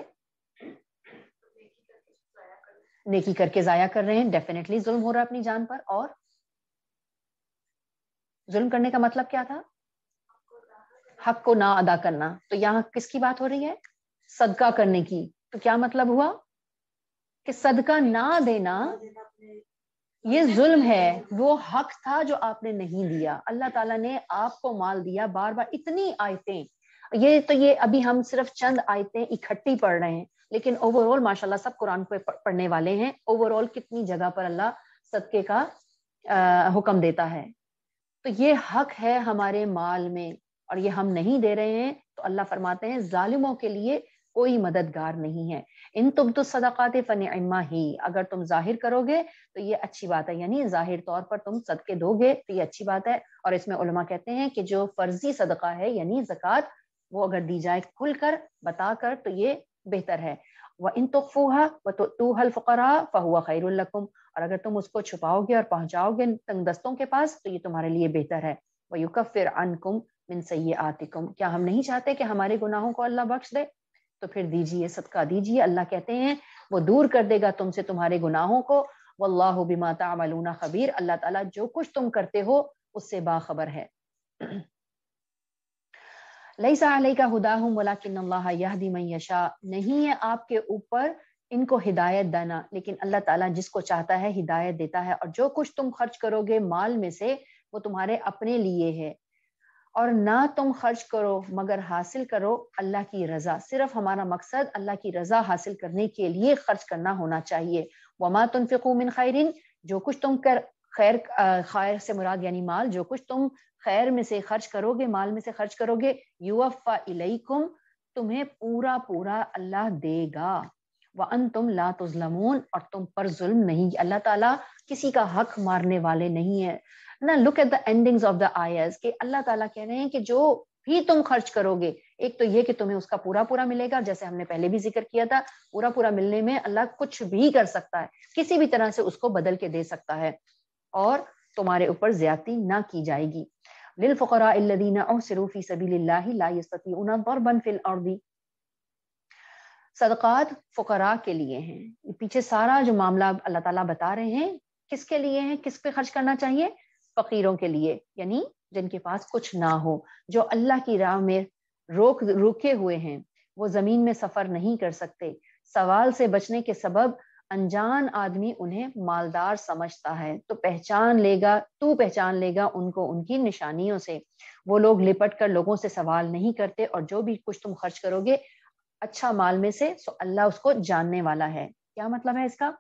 नेकी करके जाया कर रहे हैं डेफिनेटली जुल्म हो रहा है अपनी जान पर और जुल्म करने का मतलब क्या था हक को ना अदा करना तो यहाँ किसकी बात हो रही है सदका करने की तो क्या मतलब हुआ कि सदका ना देना ये जुल्म है वो हक था जो आपने नहीं दिया अल्लाह ताला ने आपको माल दिया बार बार इतनी आयतें ये तो ये अभी हम सिर्फ चंद आयतें इकट्ठी पढ़ रहे हैं लेकिन ओवरऑल माशाल्लाह सब कुरान को पढ़ने वाले हैं ओवरऑल कितनी जगह पर अल्लाह सदके का हुक्म देता है तो ये हक है हमारे माल में और ये हम नहीं दे रहे हैं तो अल्लाह फरमाते हैं जालिमों के लिए कोई मददगार नहीं है इन तुम तो फन इमा ही अगर तुम जाहिर करोगे तो ये अच्छी बात है यानी जाहिर तौर पर तुम सदके दोगे तो ये अच्छी बात है और इसमें उलमा कहते हैं कि जो फर्जी सदका है यानी जक़ात वो अगर दी जाए खुल कर बता कर तो ये बेहतर है वह इन तोफ़ूहा व तो तू हल फ़करा फ़हुआ खैरकुम और अगर तुम उसको छुपाओगे और पहुंचाओगे तंग दस्तों के पास तो ये तुम्हारे लिए बेहतर है वह युकफ़िर अनकुम मिन सैय आतिकुम क्या हम नहीं चाहते कि हमारे गुनाहों को अल्लाह बख्श दे तो फिर दीजिए सदका दीजिए अल्लाह कहते हैं वो दूर कर देगा तुमसे तुम्हारे गुनाहों को वल्लाह बिमा तामलूना खबीर अल्लाह ताला जो कुछ तुम करते हो उससे बाखबर है लईसा का हुदाहम वलाकिन यशा नहीं है आपके ऊपर इनको हिदायत देना लेकिन अल्लाह ताला जिसको चाहता है हिदायत देता है और जो कुछ तुम खर्च करोगे माल में से वो तुम्हारे अपने लिए है और ना तुम खर्च करो मगर हासिल करो अल्लाह की रजा सिर्फ हमारा मकसद अल्लाह की रजा हासिल करने के लिए खर्च करना होना चाहिए वमा तुम फिकुमिन खैरिन जो कुछ तुम कर खैर खैर से मुराद यानी माल जो कुछ तुम खैर में से खर्च करोगे माल में से खर्च करोगे युवा इलैकुम तुम्हें पूरा पूरा अल्लाह देगा व अन तुम ला तुजलमून और तुम पर जुल्म नहीं अल्लाह ताला किसी का हक मारने वाले नहीं है ना look at the endings of the ayahs कि अल्लाह ताला कह रहे हैं कि जो भी तुम खर्च करोगे एक तो ये कि तुम्हें उसका पूरा पूरा मिलेगा जैसे हमने पहले भी जिक्र किया था पूरा पूरा मिलने में अल्लाह कुछ भी कर सकता है किसी भी तरह से उसको बदल के दे सकता है और तुम्हारे ऊपर ज्यादा ना की जाएगी लिल फकरा सिरूफी और अर्दी सदक़ात फकरा के लिए हैं पीछे सारा जो मामला अल्लाह ताला बता रहे हैं किसके लिए है किस पे खर्च करना चाहिए फ़कीरों के लिए यानी जिनके पास कुछ ना हो जो अल्लाह की राह में रोक रुके हुए हैं वो ज़मीन में सफ़र नहीं कर सकते सवाल से बचने के सबब अनजान आदमी उन्हें मालदार समझता है तो पहचान लेगा तू पहचान लेगा उनको उनकी निशानियों से वो लोग लिपट कर लोगों से सवाल नहीं करते और जो भी कुछ तुम खर्च करोगे अच्छा माल में से सो अल्लाह उसको जानने वाला है क्या मतलब है इसका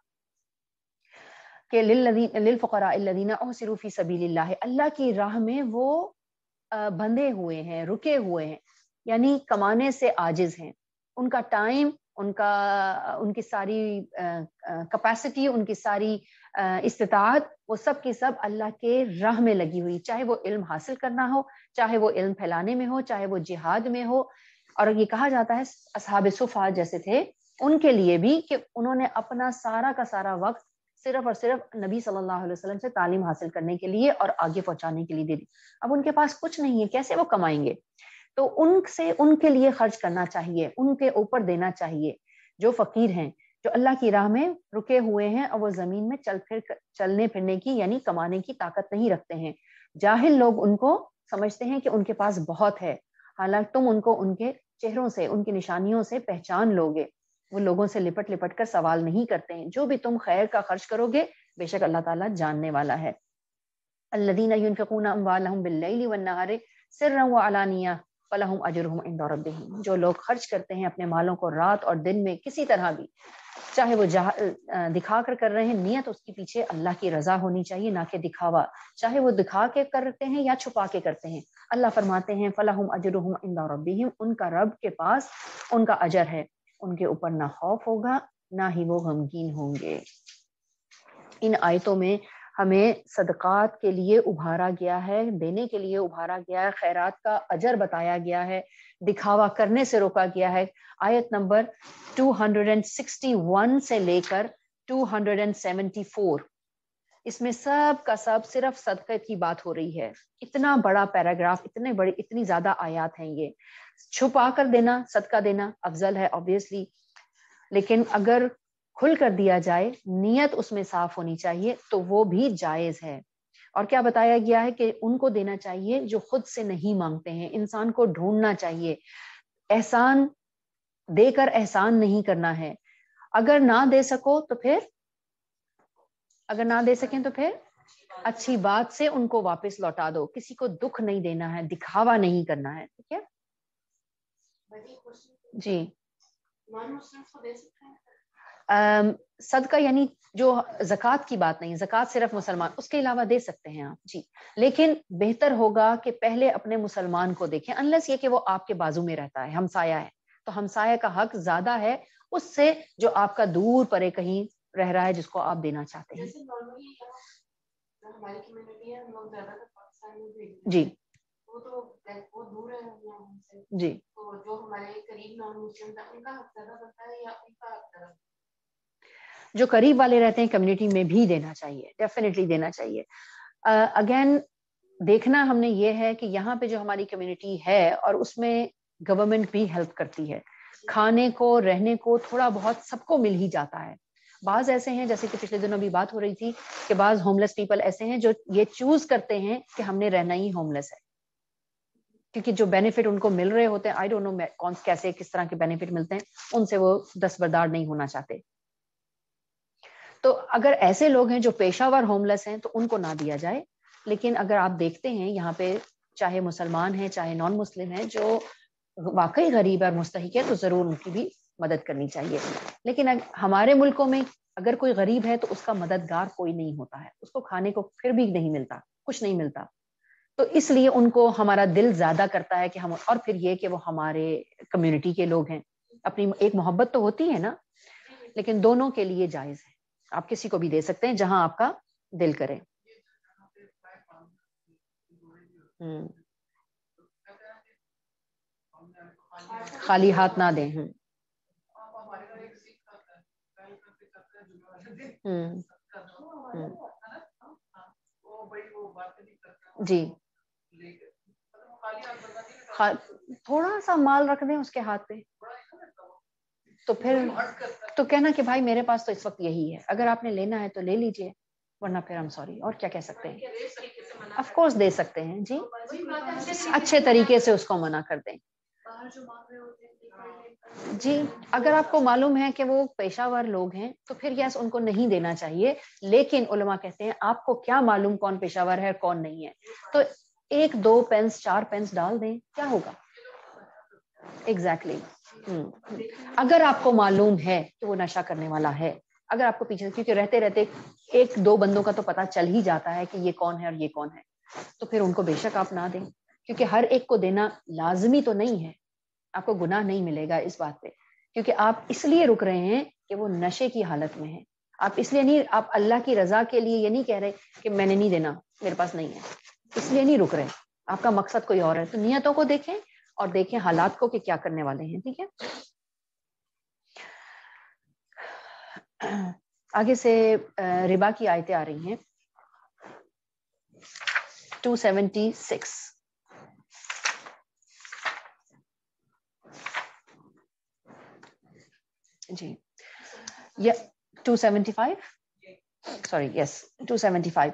कि लिलफ़रा लदीना सिरूफ़ी सबील अल्लाह की राह में वो बंधे हुए हैं रुके हुए हैं यानी कमाने से आजिज हैं उनका टाइम उनका उनकी सारी कैपेसिटी उनकी सारी इस्तात वो सब की सब अल्लाह के राह में लगी हुई चाहे वो इल्म हासिल करना हो चाहे वो इल्म फैलाने में हो चाहे वो जिहाद में हो और ये कहा जाता है असहाब सुफा जैसे थे उनके लिए भी कि उन्होंने अपना सारा का सारा वक्त सिर्फ और सिर्फ नबी सल्लल्लाहु अलैहि वसल्लम से तालीम हासिल करने के लिए और आगे पहुंचाने के लिए दे दी अब उनके पास कुछ नहीं है कैसे वो कमाएंगे तो उनसे उनके लिए खर्च करना चाहिए उनके ऊपर देना चाहिए जो फकीर हैं जो अल्लाह की राह में रुके हुए हैं और वो जमीन में चल फिर चलने फिरने की यानी कमाने की ताकत नहीं रखते हैं जाहिल लोग उनको समझते हैं कि उनके पास बहुत है हालांकि तुम उनको उनके चेहरों से उनकी निशानियों से पहचान लोगे वो लोगों से लिपट लिपट कर सवाल नहीं करते हैं जो भी तुम खैर का खर्च करोगे बेशक अल्लाह ताला जानने वाला है अल्लदीन यूनफिकून जो लोग खर्च करते हैं अपने मालों को रात और दिन में किसी तरह भी चाहे वो दिखा कर कर रहे हैं नियत उसके पीछे अल्लाह की रजा होनी चाहिए ना कि दिखावा चाहे वो दिखा के करते हैं या छुपा के करते हैं अल्लाह फरमाते हैं फलाहम अजरहम इंदा उनका रब के पास उनका अजर है उनके ऊपर ना खौफ होगा ना ही वो गमगीन होंगे इन आयतों में हमें सदक़ात के लिए उभारा गया है देने के लिए उभारा गया है खैरात का अजर बताया गया है दिखावा करने से रोका गया है आयत नंबर 261 से लेकर 274 इसमें सब का सब सिर्फ सदक़े की बात हो रही है इतना बड़ा पैराग्राफ इतने बड़े इतनी ज्यादा आयात हैं ये छुपा कर देना सदका देना अफजल है ऑब्वियसली लेकिन अगर खुल कर दिया जाए नियत उसमें साफ होनी चाहिए तो वो भी जायज है और क्या बताया गया है कि उनको देना चाहिए जो खुद से नहीं मांगते हैं इंसान को ढूंढना चाहिए एहसान देकर एहसान नहीं करना है अगर ना दे सको तो फिर अगर ना दे सकें तो फिर अच्छी बात से उनको वापस लौटा दो किसी को दुख नहीं देना है दिखावा नहीं करना है ठीक है जी सदका यानी जो जक़ात की बात नहीं जक़ात सिर्फ मुसलमान उसके अलावा दे सकते हैं आप जी लेकिन बेहतर होगा कि पहले अपने मुसलमान को देखें अनलेस ये कि वो आपके बाजू में रहता है हमसाया है तो हमसाया का हक ज्यादा है उससे जो आपका दूर परे कहीं रह रहा है जिसको आप देना चाहते हैं तो जी तो जी तो जो जो करीब वाले रहते हैं कम्युनिटी में भी देना चाहिए डेफिनेटली देना चाहिए अगेन uh, देखना हमने ये है कि यहाँ पे जो हमारी कम्युनिटी है और उसमें गवर्नमेंट भी हेल्प करती है खाने को रहने को थोड़ा बहुत सबको मिल ही जाता है बाज ऐसे हैं जैसे कि पिछले दिनों भी बात हो रही थी कि बाज होमलेस पीपल ऐसे हैं जो ये चूज करते हैं कि हमने रहना ही होमलेस है क्योंकि जो बेनिफिट उनको मिल रहे होते हैं आई डोंट नो कौन कैसे किस तरह के बेनिफिट मिलते हैं उनसे वो दस्तबरदार नहीं होना चाहते तो अगर ऐसे लोग हैं जो पेशावर होमलेस हैं तो उनको ना दिया जाए लेकिन अगर आप देखते हैं यहाँ पे चाहे मुसलमान है चाहे नॉन मुस्लिम है जो वाकई गरीब और मुस्तक है तो जरूर उनकी भी मदद करनी चाहिए लेकिन हमारे मुल्कों में अगर कोई गरीब है तो उसका मददगार कोई नहीं होता है उसको खाने को फिर भी नहीं मिलता कुछ नहीं मिलता तो इसलिए उनको हमारा दिल ज्यादा करता है कि हम और फिर ये कि वो हमारे कम्युनिटी के लोग हैं अपनी एक मोहब्बत तो होती है ना लेकिन दोनों के लिए जायज है आप किसी को भी दे सकते हैं जहां आपका दिल करे हम्म। खाली हाथ ना दें हम्म। हम्म। जी थोड़ा सा माल रख दें उसके हाथ पे तो फिर तो कहना कि भाई मेरे पास तो इस वक्त यही है अगर आपने लेना है तो ले लीजिए वरना फिर हम सॉरी और क्या कह सकते हैं ऑफ कोर्स दे सकते हैं जी अच्छे तरीके से उसको मना कर दें जी अगर आपको मालूम है कि वो पेशावर लोग हैं तो फिर यस उनको नहीं देना चाहिए लेकिन उलमा कहते हैं आपको क्या मालूम कौन पेशावर है कौन नहीं है तो एक दो पेंस चार पेंस डाल दें क्या होगा एग्जैक्टली exactly. हम्म। अगर आपको मालूम है कि वो नशा करने वाला है अगर आपको पीछे क्योंकि रहते रहते एक दो बंदों का तो पता चल ही जाता है कि ये कौन है और ये कौन है तो फिर उनको बेशक आप ना दें क्योंकि हर एक को देना लाजमी तो नहीं है आपको गुनाह नहीं मिलेगा इस बात पे क्योंकि आप इसलिए रुक रहे हैं कि वो नशे की हालत में है आप इसलिए नहीं आप अल्लाह की रजा के लिए ये नहीं कह रहे कि मैंने नहीं देना मेरे पास नहीं है इसलिए नहीं रुक रहे आपका मकसद कोई और है तो नियतों को देखें और देखें हालात को कि क्या करने वाले हैं ठीक है आगे से रिबा की आयतें आ रही हैं 276 जी या 275 sorry yes 275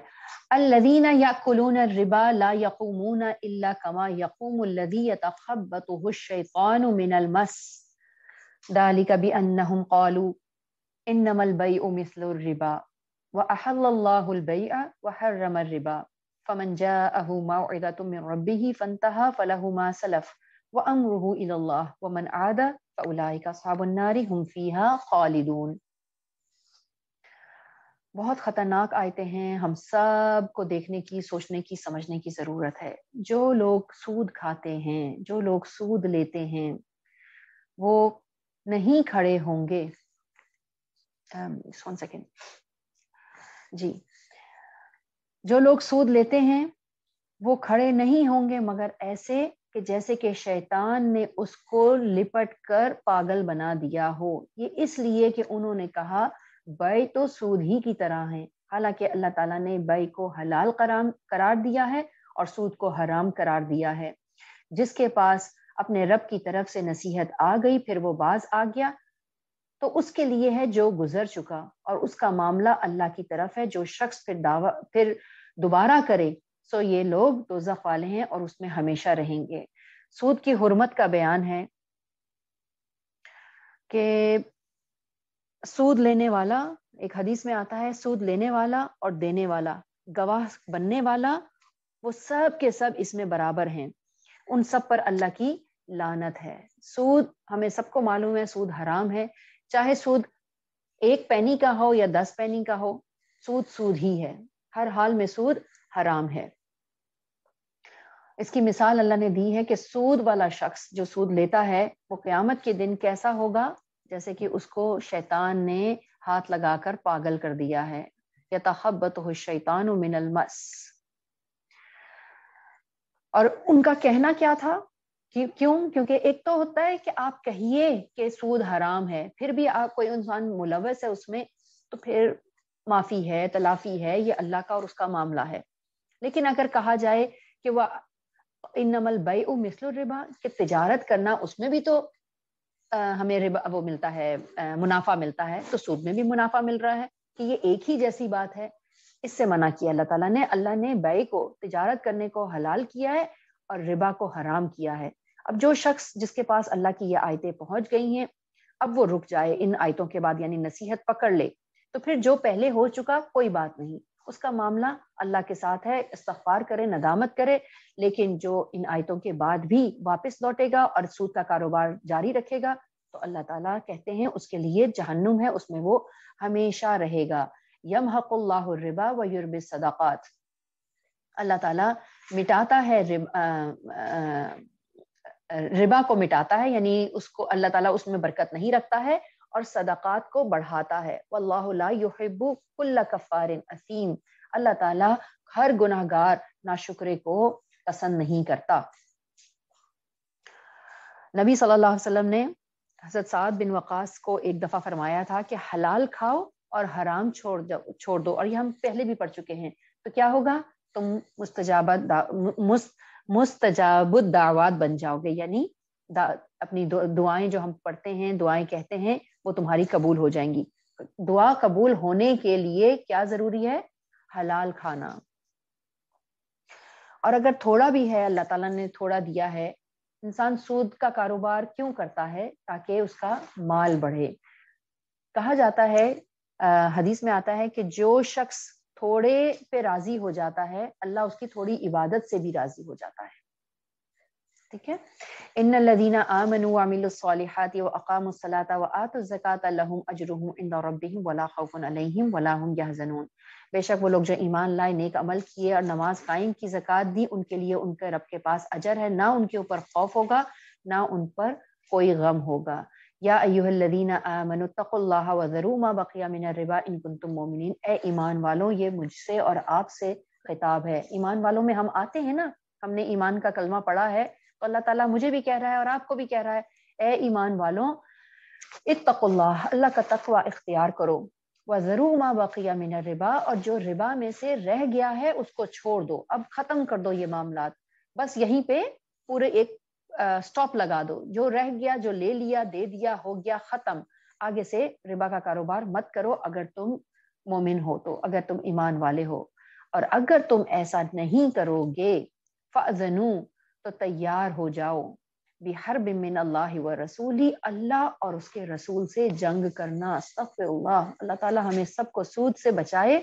الذين ياكلون الربا لا يقومون الا كما يقوم الذي يتخبطه الشيطان من المس ذلك بانهم قالوا انما البيع مثل الربا واحل الله البيع وحرم الربا فمن جاءه موعظه من ربه فانتهى فله ما سلف وامره الى الله ومن عاد हम फ़ीहा खालिदून बहुत ख़तरनाक आयते हैं हम सब को देखने की सोचने की समझने की ज़रूरत है जो लोग सूद खाते हैं जो लोग सूद लेते हैं वो नहीं खड़े होंगे um, जी जो लोग सूद लेते हैं वो खड़े नहीं होंगे मगर ऐसे कि जैसे कि शैतान ने उसको लिपट कर पागल बना दिया हो ये इसलिए कि उन्होंने कहा बई तो सूद ही की तरह है हालांकि अल्लाह ताला ने बई को हलाल कराम करार दिया है और सूद को हराम करार दिया है जिसके पास अपने रब की तरफ से नसीहत आ गई फिर वो बाज आ गया तो उसके लिए है जो गुजर चुका और उसका मामला अल्लाह की तरफ है जो शख्स फिर दावा फिर दोबारा करे सो ये लोग दोजख वाले हैं और उसमें हमेशा रहेंगे सूद की हरमत का बयान है कि सूद लेने वाला एक हदीस में आता है सूद लेने वाला और देने वाला गवाह बनने वाला वो सब के सब इसमें बराबर हैं उन सब पर अल्लाह की लानत है सूद हमें सबको मालूम है सूद हराम है चाहे सूद एक पैनी का हो या दस पैनी का हो सूद सूद ही है हर हाल में सूद हराम है इसकी मिसाल अल्लाह ने दी है कि सूद वाला शख्स जो सूद लेता है वो क्यामत के दिन कैसा होगा जैसे कि उसको शैतान ने हाथ लगाकर पागल कर दिया है या तहबत हो शैतान मिनलमस और उनका कहना क्या था कि क्यों क्योंकि एक तो होता है कि आप कहिए कि सूद हराम है फिर भी आप कोई इंसान मुलवस है उसमें तो फिर माफ़ी है तलाफी है ये अल्लाह का और उसका मामला है लेकिन अगर कहा जाए कि वह इनमल बई ओ मिसलो रिबा कि तजारत करना उसमें भी तो आ, हमें रिबा वो मिलता है आ, मुनाफा मिलता है तो सूद में भी मुनाफा मिल रहा है कि ये एक ही जैसी बात है इससे मना किया अल्लाह ताला ने अल्लाह ने बई को तजारत करने को हलाल किया है और रिबा को हराम किया है अब जो शख्स जिसके पास अल्लाह की ये आयतें पहुंच गई हैं अब वो रुक जाए इन आयतों के बाद यानी नसीहत पकड़ ले तो फिर जो पहले हो चुका कोई बात नहीं उसका मामला अल्लाह के साथ है इस्तफार करे नदामत करे लेकिन जो इन आयतों के बाद भी वापस लौटेगा और सूद का कारोबार जारी रखेगा तो अल्लाह ताला कहते हैं उसके लिए जहन्नुम है उसमें वो हमेशा रहेगा यम हकुल्लाबा व युरब सदाकत अल्लाह ताला मिटाता है रिब, आ, आ, रिबा को मिटाता है यानी उसको अल्लाह ताला उसमें बरकत नहीं रखता है और सदक़ात को बढ़ाता है वल्लाहबू कुल्ला कफ़ारिन असीम अल्लाह ताला हर गुनाहगार नाशुक्रे को पसंद नहीं करता नबी सल्लल्लाहु अलैहि वसल्लम ने हजरत साद बिन वक़ास को एक दफ़ा फरमाया था कि हलाल खाओ और हराम छोड़ छोड़ दो और ये हम पहले भी पढ़ चुके हैं तो क्या होगा तुम मुस्तजाबत मुस्त, मुस्तजाबुद दावात बन जाओगे यानी अपनी दुआएं जो हम पढ़ते हैं दुआएं कहते हैं वो तुम्हारी कबूल हो जाएंगी दुआ कबूल होने के लिए क्या जरूरी है हलाल खाना और अगर थोड़ा भी है अल्लाह ताला ने थोड़ा दिया है इंसान सूद का कारोबार क्यों करता है ताकि उसका माल बढ़े कहा जाता है हदीस में आता है कि जो शख्स थोड़े पे राजी हो जाता है अल्लाह उसकी थोड़ी इबादत से भी राजी हो जाता है ठीक है इन लदीना आमनु व व लहम बेशक वो लोग जो ईमान लाए नेक अमल किए और नमाज कायम की ज़कात दी उनके लिए उनके रब के पास अजर है ना उनके ऊपर खौफ होगा ना उन पर कोई गम होगा या अयुहदीना बकिया मोमिन ए ईमान वालों ये मुझसे और आपसे खिताब है ईमान वालों में हम आते हैं ना हमने ईमान का कलमा पढ़ा है तो अल्लाह ताला मुझे भी कह रहा है और आपको भी कह रहा है ए ईमान वालों इतकुल्लाह अल्लाह का तकवा इख्तियार करो वह ज़रूर माँ बाकिया मिनर रिबा और जो रिबा में से रह गया है उसको छोड़ दो अब ख़त्म कर दो ये मामला बस यहीं पे पूरे एक स्टॉप लगा दो जो रह गया जो ले लिया दे दिया हो गया ख़त्म आगे से रिबा का कारोबार मत करो अगर तुम मोमिन हो तो अगर तुम ईमान वाले हो और अगर तुम ऐसा नहीं करोगे फ़नू तो तैयार हो जाओ बिहर बिमिन अल्लाह व रसूली अल्लाह और उसके रसूल से जंग करना अल्लाह अल्लाह ताला हमें सबको सूद से बचाए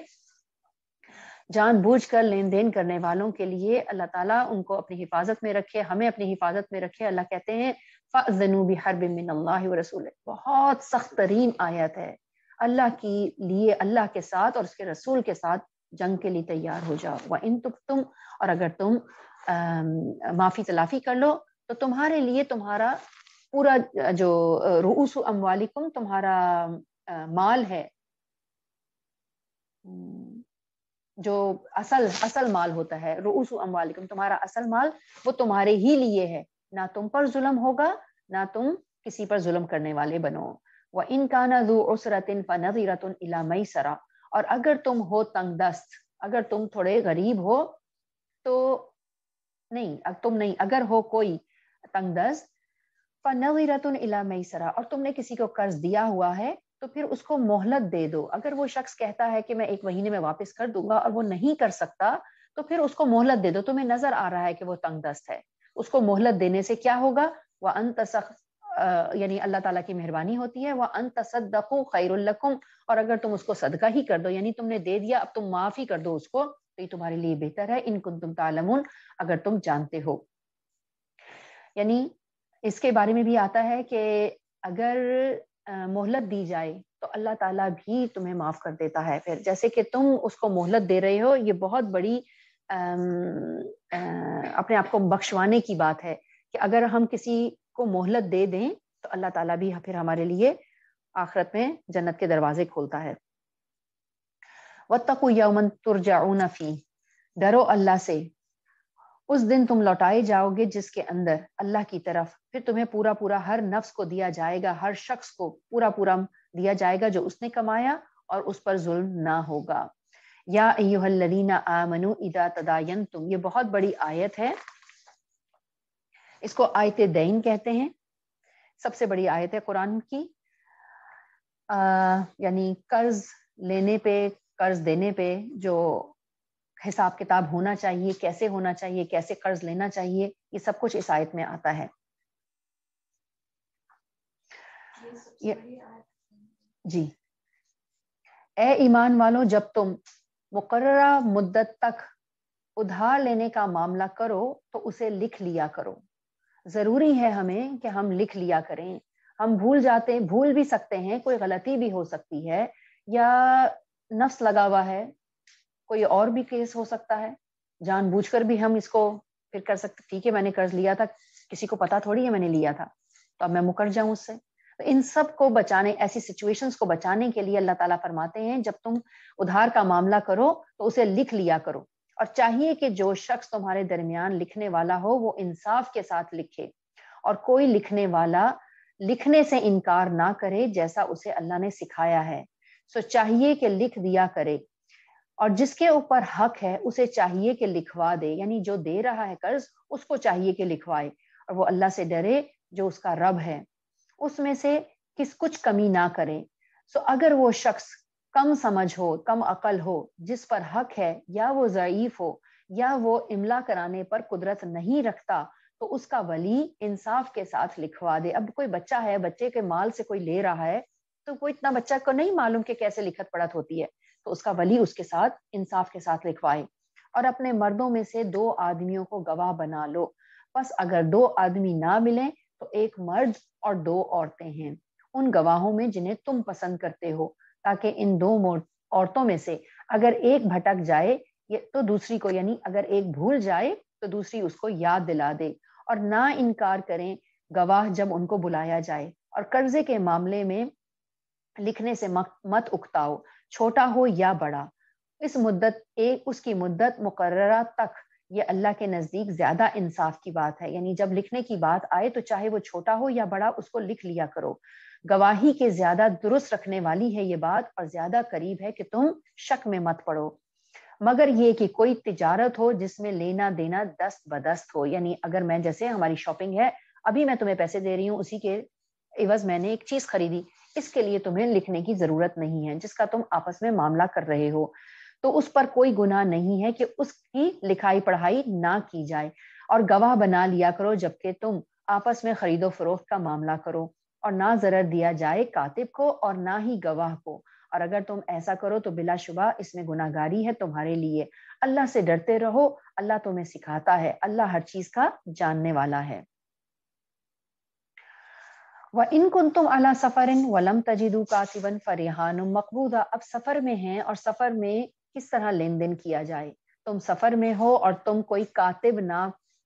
जानबूझ कर लेन देन करने वालों के लिए अल्लाह ताला उनको अपनी हिफाजत में रखे हमें अपनी हिफाजत में रखे अल्लाह कहते हैं फ़नूबी हर बिमिन अल्लाह व रसूल बहुत सख्त तरीन आयत है अल्लाह की लिए अल्लाह के साथ और उसके रसूल के साथ जंग के लिए तैयार हो जाओ व इन तुम और अगर तुम माफ़ी तलाफ़ी कर लो तो तुम्हारे लिए तुम्हारा पूरा जो रूस अमवालिकुम तुम्हारा माल है जो असल असल माल होता है रूस अमवालिकुम तुम्हारा असल माल वो तुम्हारे ही लिए है ना तुम पर जुल्म होगा ना तुम किसी पर जुल्म करने वाले बनो व जो जू उसरतिन फनजीरतन इलामई सरा और अगर तुम हो तंग दस्त अगर तुम थोड़े गरीब हो तो नहीं अब तुम नहीं अगर हो कोई तंग फनवी रतुन इला सरा और तुमने किसी को कर्ज दिया हुआ है तो फिर उसको मोहलत दे दो अगर वो शख्स कहता है कि मैं एक महीने में वापस कर दूंगा और वो नहीं कर सकता तो फिर उसको मोहलत दे दो तुम्हें नजर आ रहा है कि वो दस्त है उसको मोहलत देने से क्या होगा वह अंत यानी अल्लाह ताला की मेहरबानी होती है वह अंत सदको खैरकुम और अगर तुम उसको सदका ही कर दो यानी तुमने दे दिया अब तुम माफ ही कर दो उसको तो ये तुम्हारे लिए बेहतर है इनकुन तुम तालमुन अगर तुम जानते हो यानी इसके बारे में भी आता है कि अगर मोहलत दी जाए तो अल्लाह ताला भी तुम्हें माफ कर देता है फिर जैसे कि तुम उसको मोहलत दे रहे हो ये बहुत बड़ी आ, आ, अपने आप को बख्शवाने की बात है कि अगर हम किसी को मोहलत दे दें तो अल्लाह ताला भी फिर हमारे लिए आखरत में जन्नत के दरवाजे खोलता है वत्तकु यौमन तुरजाऊ नफी डरो अल्लाह से उस दिन तुम लौटाए जाओगे जिसके अंदर अल्लाह की तरफ फिर तुम्हें पूरा पूरा हर नफ्स को दिया जाएगा हर शख्स को पूरा पूरा दिया जाएगा जो उसने कमाया और उस पर जुल्म ना होगा या अयुहल्लरीना आमनु इदा तदायन तुम ये बहुत बड़ी आयत है इसको आयत दैन कहते हैं सबसे बड़ी आयत है कुरान की अः यानी कर्ज लेने पे कर्ज देने पे जो हिसाब किताब होना चाहिए कैसे होना चाहिए कैसे कर्ज लेना चाहिए ये सब कुछ इस आयत में आता है जी ए ईमान वालों जब तुम मुकर मुद्दत तक उधार लेने का मामला करो तो उसे लिख लिया करो जरूरी है हमें कि हम लिख लिया करें हम भूल जाते भूल भी सकते हैं कोई गलती भी हो सकती है या नफ्स लगा हुआ है कोई और भी केस हो सकता है जानबूझकर भी हम इसको फिर कर सकते ठीक है मैंने कर्ज लिया था किसी को पता थोड़ी है मैंने लिया था तो अब मैं मुकर जाऊं उससे तो इन सब को बचाने ऐसी सिचुएशंस को बचाने के लिए अल्लाह ताला फरमाते हैं जब तुम उधार का मामला करो तो उसे लिख लिया करो और चाहिए कि जो शख्स तुम्हारे दरमियान लिखने वाला हो वो इंसाफ के साथ लिखे और कोई लिखने वाला लिखने से इनकार ना करे जैसा उसे अल्लाह ने सिखाया है सो चाहिए कि लिख दिया करे और जिसके ऊपर हक है उसे चाहिए कि लिखवा दे यानी जो दे रहा है कर्ज उसको चाहिए कि लिखवाए और वो अल्लाह से डरे जो उसका रब है उसमें से किस कुछ कमी ना करे सो अगर वो शख्स कम समझ हो कम अकल हो जिस पर हक है या वो ज़यीफ हो या वो इमला कराने पर कुदरत नहीं रखता तो उसका वली इंसाफ के साथ लिखवा दे अब कोई बच्चा है बच्चे के माल से कोई ले रहा है तो वो इतना बच्चा को नहीं मालूम कि कैसे लिखत पढ़त होती है तो उसका वली उसके साथ इंसाफ के साथ लिखवाए और अपने मर्दों में से दो आदमियों को गवाह बना लो बस अगर दो आदमी ना मिले तो एक मर्द और दो औरतें हैं उन गवाहों में जिन्हें तुम पसंद करते हो ताकि इन दो औरतों में से अगर एक भटक जाए तो दूसरी को यानी अगर एक भूल जाए तो दूसरी उसको याद दिला दे और ना इनकार करें गवाह जब उनको बुलाया जाए और कर्जे के मामले में लिखने से मत उकताओ छोटा हो या बड़ा इस मुद्दत एक उसकी मुद्दत मुकर तक ये अल्लाह के नज़दीक ज़्यादा इंसाफ की बात है यानी जब लिखने की बात आए तो चाहे वो छोटा हो या बड़ा उसको लिख लिया करो गवाही के ज़्यादा दुरुस्त रखने वाली है ये बात और ज़्यादा करीब है कि तुम शक में मत पड़ो मगर ये कि कोई तिजारत हो जिसमें लेना देना दस्त बदस्त हो यानी अगर मैं जैसे हमारी शॉपिंग है अभी मैं तुम्हें पैसे दे रही हूँ उसी के एवज मैंने एक चीज़ खरीदी इसके लिए तुम्हें लिखने की जरूरत नहीं है जिसका तुम आपस में मामला कर रहे हो तो उस पर कोई गुना नहीं है कि उसकी लिखाई पढ़ाई ना की जाए और गवाह बना लिया करो जबकि तुम आपस में खरीदो फरोख्त का मामला करो और ना जरर दिया जाए कातिब को और ना ही गवाह को और अगर तुम ऐसा करो तो बिलाशुबा इसमें गुनागारी है तुम्हारे लिए अल्लाह से डरते रहो अल्लाह तुम्हें सिखाता है अल्लाह हर चीज का जानने वाला है वह इन कुन तुम अला सफ़र वलम का सिवन फरिहान मकबूदा अब सफ़र में हैं और सफ़र में किस तरह लेन देन किया जाए तुम सफ़र में हो और तुम कोई कातिब ना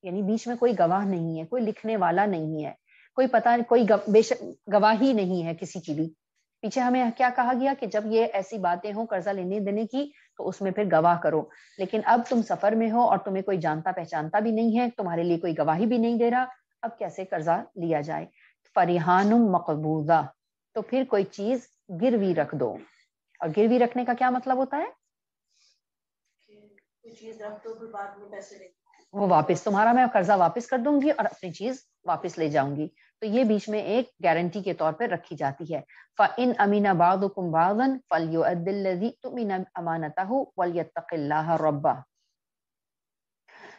यानी बीच में कोई गवाह नहीं है कोई लिखने वाला नहीं है कोई पता कोई बेश गवाही नहीं है किसी की भी पीछे हमें क्या कहा गया कि जब ये ऐसी बातें हो कर्जा लेने देने की तो उसमें फिर गवाह करो लेकिन अब तुम सफर में हो और तुम्हें कोई जानता पहचानता भी नहीं है तुम्हारे लिए कोई गवाही भी नहीं दे रहा अब कैसे कर्जा लिया जाए फरिहानुम मकबूजा तो फिर कोई चीज गिरवी रख दो और गिरवी रखने का क्या मतलब होता है वो वापस तुम्हारा मैं कर्जा वापस कर दूंगी और अपनी चीज वापस ले जाऊंगी तो ये बीच में एक गारंटी के तौर पर रखी जाती है फ इन अमीना बादन बादन फलियो तुम इन अमानता हो रब्बा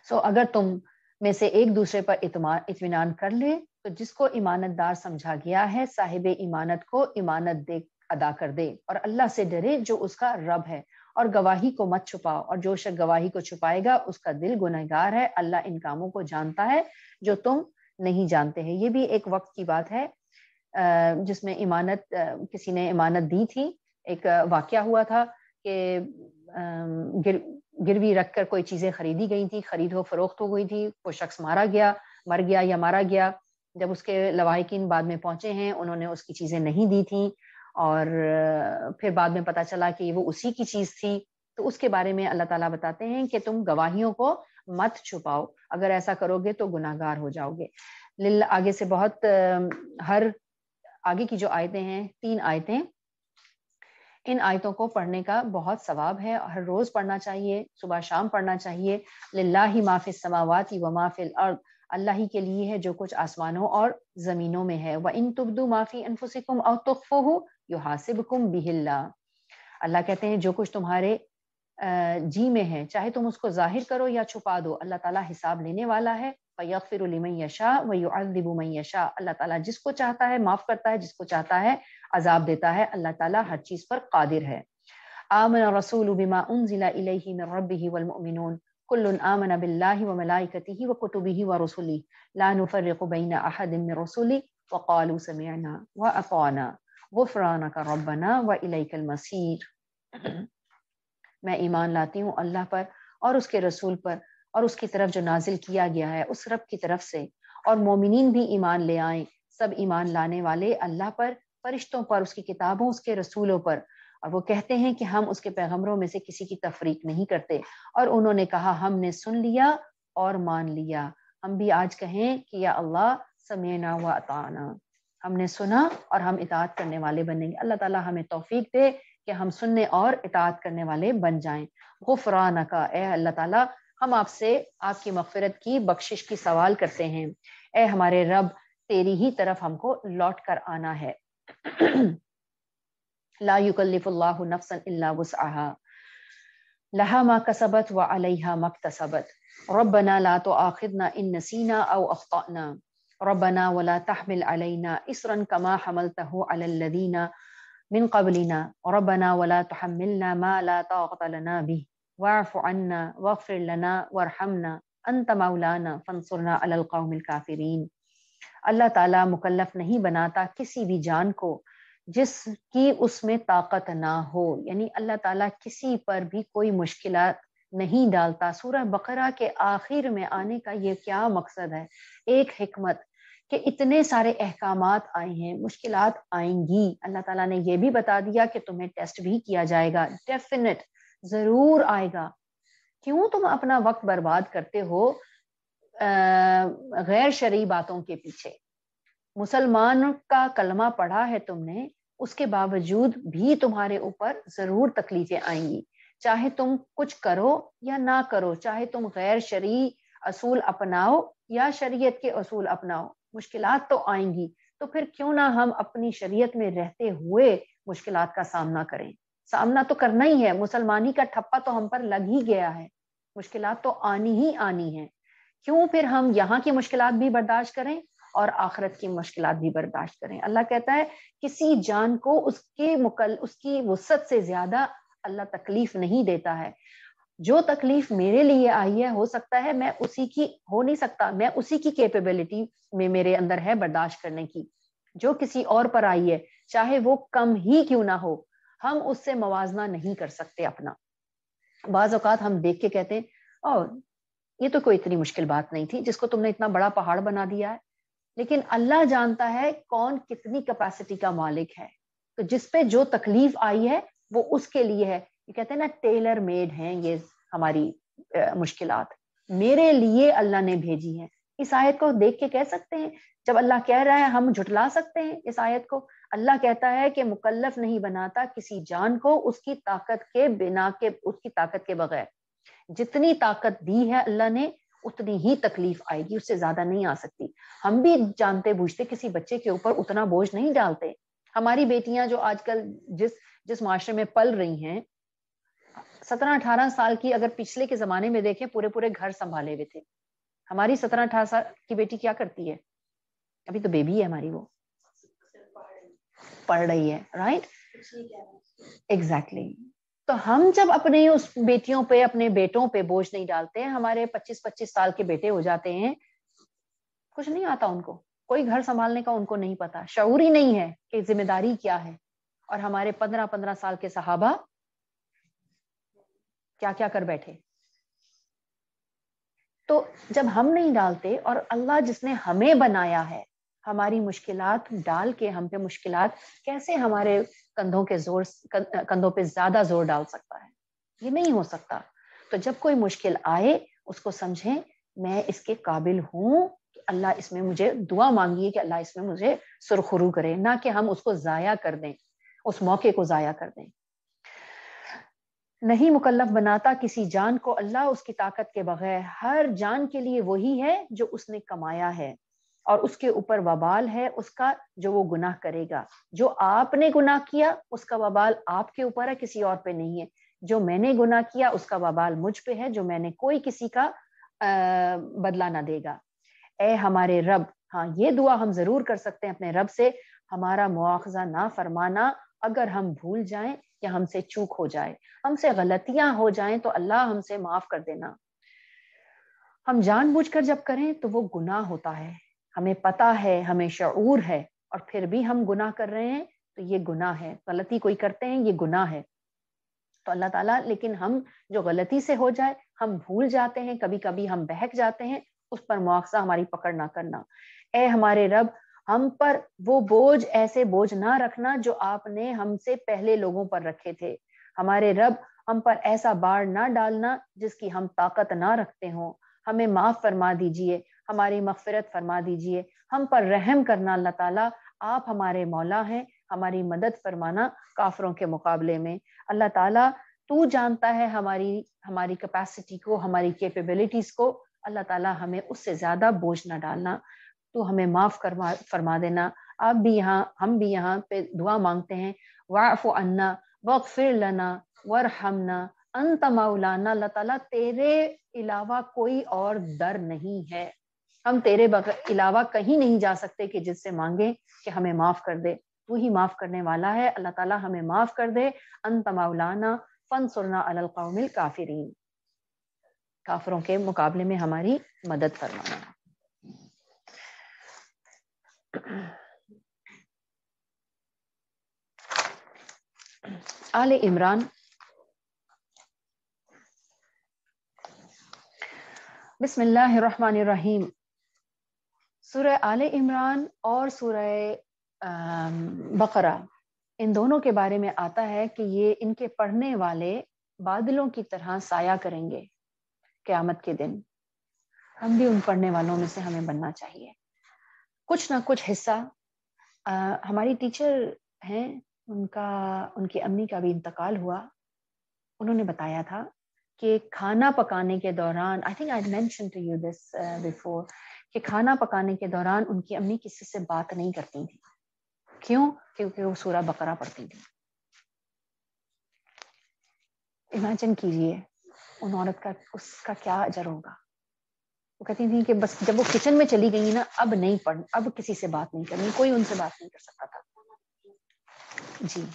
सो अगर तुम में से एक दूसरे पर इतमान इतमान कर ले तो जिसको इमानतदार समझा गया है साहिब इमानत को इमानत दे अदा कर दे और अल्लाह से डरे जो उसका रब है और गवाही को मत छुपाओ और जो शक गवाही को छुपाएगा उसका दिल गुनहगार है अल्लाह इन कामों को जानता है जो तुम नहीं जानते हैं ये भी एक वक्त की बात है जिसमें इमानत किसी ने इमानत दी थी एक वाक्य हुआ था कि गिर गिरवी रख कर कोई चीज़ें खरीदी गई थी खरीद हो फरोख्त हो गई थी वो शख्स मारा गया मर गया या मारा गया जब उसके लवाकिन बाद में पहुंचे हैं उन्होंने उसकी चीजें नहीं दी थी और फिर बाद में पता चला कि वो उसी की चीज थी तो उसके बारे में अल्लाह ताला बताते हैं कि तुम गवाहियों को मत छुपाओ अगर ऐसा करोगे तो गुनागार हो जाओगे लिल आगे से बहुत हर आगे की जो आयतें हैं तीन आयतें इन आयतों को पढ़ने का बहुत सवाब है हर रोज पढ़ना चाहिए सुबह शाम पढ़ना चाहिए लिल्ला ही माफिल समावाती व माफिल अर्थ अल्लाह ही के लिए है जो कुछ आसमानों और जमीनों में है वह इन तुबदू माफी अनफुसिकुम और तुखफो हो यो कुम बिहिल्ला अल्लाह कहते हैं जो कुछ तुम्हारे जी में है चाहे तुम उसको जाहिर करो या छुपा दो अल्लाह ताला हिसाब लेने वाला है फ़यफ़िरमन यशा व युअबुमन यशा अल्लाह ताला जिसको चाहता है माफ़ करता है जिसको चाहता है अजाब देता है अल्लाह ताला हर चीज़ पर कादिर है आमन रसूल बिमा उन ज़िला रबी वलमिन मैं ईमान लाती हूँ अल्लाह पर और उसके रसूल पर और उसकी तरफ जो नाजिल किया गया है उस रब की तरफ से और मोमिन भी ईमान ले आए सब ईमान लाने वाले अल्लाह पर फरिश्तों पर उसकी किताबों उसके रसूलों पर और वो कहते हैं कि हम उसके पैगम्बरों में से किसी की तफरीक नहीं करते और उन्होंने कहा हमने सुन लिया और मान लिया हम भी आज कहें कि या अल्लाह ना हुआ अताना हमने सुना और हम इतात करने वाले बनेंगे अल्लाह ताला हमें तोफीक दे कि हम सुनने और इतात करने वाले बन जाए गुफरान का ए अल्लाह ताला हम आपसे आपकी मफफरत की बख्शिश की सवाल करते हैं ए हमारे रब तेरी ही तरफ हमको लौट कर आना है ला युकल्लिफुल्लाहु नफ्सन इल्ला वुसअहा लहा मा कसबत व अलैहा मक्तसबत रब्बना ला तुआखिदना इन नसीना औ अख्ताना रब्बना वला तहमिल अलैना इसरन कमा हमलतहु अलल लदीना من قبلنا ربنا ولا تحملنا ما لا طاقة لنا به واعف عنا واغفر لنا وارحمنا अंत मौलाना फंसुरना अलल कौम काफिरीन अल्लाह ताला मुकल्लफ नहीं बनाता किसी भी जान को जिसकी उसमें ताकत ना हो यानी अल्लाह ताला किसी पर भी कोई मुश्किल नहीं डालता सूरह बकरा के आखिर में आने का ये क्या मकसद है एक हमत कि इतने सारे अहकाम आए हैं मुश्किल आएंगी अल्लाह ताला ने यह भी बता दिया कि तुम्हें टेस्ट भी किया जाएगा डेफिनेट जरूर आएगा क्यों तुम अपना वक्त बर्बाद करते हो गैर शरी बातों के पीछे मुसलमान का कलमा पढ़ा है तुमने उसके बावजूद भी तुम्हारे ऊपर जरूर तकलीफें आएंगी चाहे तुम कुछ करो या ना करो चाहे तुम गैर शरी असूल अपनाओ या शरीयत के असूल अपनाओ मुश्किल तो आएंगी तो फिर क्यों ना हम अपनी शरीयत में रहते हुए मुश्किल का सामना करें सामना तो करना ही है मुसलमानी का ठप्पा तो हम पर लग ही गया है मुश्किल तो आनी ही आनी है क्यों फिर हम यहाँ की मुश्किल भी बर्दाश्त करें और आखरत की मुश्किल भी बर्दाश्त करें अल्लाह कहता है किसी जान को उसके मुकल उसकी वसत से ज्यादा अल्लाह तकलीफ नहीं देता है जो तकलीफ मेरे लिए आई है हो सकता है मैं उसी की हो नहीं सकता मैं उसी की कैपेबिलिटी में मेरे अंदर है बर्दाश्त करने की जो किसी और पर आई है चाहे वो कम ही क्यों ना हो हम उससे मुजना नहीं कर सकते अपना बाज अवत हम देख के कहते हैं और ये तो कोई इतनी मुश्किल बात नहीं थी जिसको तुमने इतना बड़ा पहाड़ बना दिया है लेकिन अल्लाह जानता है कौन कितनी कैपेसिटी का मालिक है तो जिस पे जो तकलीफ आई है वो उसके लिए है ये कहते हैं ना टेलर मेड हैं ये हमारी मुश्किल मेरे लिए अल्लाह ने भेजी है इस आयत को देख के कह सकते हैं जब अल्लाह कह रहा है हम झुटला सकते हैं इस आयत को अल्लाह कहता है कि मुकल्लफ नहीं बनाता किसी जान को उसकी ताकत के बिना के उसकी ताकत के बगैर जितनी ताकत दी है अल्लाह ने उतनी ही तकलीफ आएगी उससे ज्यादा नहीं आ सकती हम भी जानते बूझते किसी बच्चे के ऊपर उतना बोझ नहीं डालते हमारी बेटियां जो आजकल जिस जिस माशरे में पल रही हैं सत्रह अठारह साल की अगर पिछले के जमाने में देखें पूरे पूरे घर संभाले हुए थे हमारी सत्रह अठारह साल की बेटी क्या करती है अभी तो बेबी है हमारी वो पढ़ रही है राइट एग्जैक्टली exactly. तो हम जब अपने उस बेटियों पे अपने बेटों पे बोझ नहीं डालते हैं हमारे 25-25 साल के बेटे हो जाते हैं कुछ नहीं आता उनको कोई घर संभालने का उनको नहीं पता शऊर ही नहीं है कि जिम्मेदारी क्या है और हमारे पंद्रह पंद्रह साल के सहाबा क्या क्या कर बैठे तो जब हम नहीं डालते और अल्लाह जिसने हमें बनाया है हमारी मुश्किलात डाल के हम पे मुश्किलात कैसे हमारे कंधों के जोर कंधों पे ज्यादा जोर डाल सकता है ये नहीं हो सकता तो जब कोई मुश्किल आए उसको समझें मैं इसके काबिल हूं अल्लाह इसमें मुझे दुआ मांगिए कि अल्लाह इसमें मुझे सुरखुरू करे ना कि हम उसको ज़ाया कर दें उस मौके को ज़ाया कर दें नहीं मुकल्लफ बनाता किसी जान को अल्लाह उसकी ताकत के बगैर हर जान के लिए वही है जो उसने कमाया है और उसके ऊपर वबाल है उसका जो वो गुनाह करेगा जो आपने गुनाह किया उसका वबाल आपके ऊपर है किसी और पे नहीं है जो मैंने गुनाह किया उसका वबाल मुझ पे है जो मैंने कोई किसी का आ, बदला ना देगा ए हमारे रब हाँ ये दुआ हम जरूर कर सकते हैं अपने रब से हमारा मुआवजा ना फरमाना अगर हम भूल जाएं या हमसे चूक हो जाए हमसे गलतियां हो जाएं तो अल्लाह हमसे माफ कर देना हम जानबूझकर जब करें तो वो गुनाह होता है हमें पता है हमें शूर है और फिर भी हम गुनाह कर रहे हैं तो ये गुनाह है गलती कोई करते हैं ये गुनाह है तो अल्लाह ताला लेकिन हम जो गलती से हो जाए हम भूल जाते हैं कभी कभी हम बहक जाते हैं उस पर मुआवजा हमारी पकड़ ना करना ए हमारे रब हम पर वो बोझ ऐसे बोझ ना रखना जो आपने हमसे पहले लोगों पर रखे थे हमारे रब हम पर ऐसा बाढ़ ना डालना जिसकी हम ताकत ना रखते हों हमें माफ फरमा दीजिए हमारी मफफरत फरमा दीजिए हम पर रहम करना अल्लाह ताला आप हमारे मौला हैं हमारी मदद फरमाना काफरों के मुकाबले में अल्लाह ताला तू जानता है हमारी हमारी कैपेसिटी को हमारी कैपेबिलिटीज को अल्लाह ताला हमें उससे ज्यादा बोझ ना डालना तो हमें माफ करवा फरमा देना आप भी यहाँ हम भी यहाँ पे दुआ मांगते हैं वाफ अन्ना फिर लना वर हमना अंत मौलाना अल्लाह ताला तेरे अलावा कोई और दर नहीं है हम तेरे अलावा कहीं नहीं जा सकते कि जिससे मांगे कि हमें माफ कर दे तू ही माफ करने वाला है अल्लाह ताला हमें माफ कर दे अंतमाउलाना फन सुरना कौमिल काफिरीन काफरों के मुकाबले में हमारी मदद फरमाना आले इमरान बिस्मिल्लाहिर्रहमानिर्रहीम सूर्य आल इमरान और सूर्य बकरा इन दोनों के बारे में आता है कि ये इनके पढ़ने वाले बादलों की तरह साया करेंगे क्यामत के दिन हम भी उन पढ़ने वालों में से हमें बनना चाहिए कुछ ना कुछ हिस्सा आ, हमारी टीचर हैं उनका उनकी अम्मी का भी इंतकाल हुआ उन्होंने बताया था कि खाना पकाने के दौरान आई थिंक आई मैं यू दिस बिफोर कि खाना पकाने के दौरान उनकी अम्मी किसी से बात नहीं करती थी क्यों क्योंकि वो सूरा बकरा पढ़ती थी इमेजिन कीजिए उन औरत का उसका क्या अजर होगा वो कहती थी कि बस जब वो किचन में चली गई ना अब नहीं पढ़ अब किसी से बात नहीं करनी कोई उनसे बात नहीं कर सकता था जी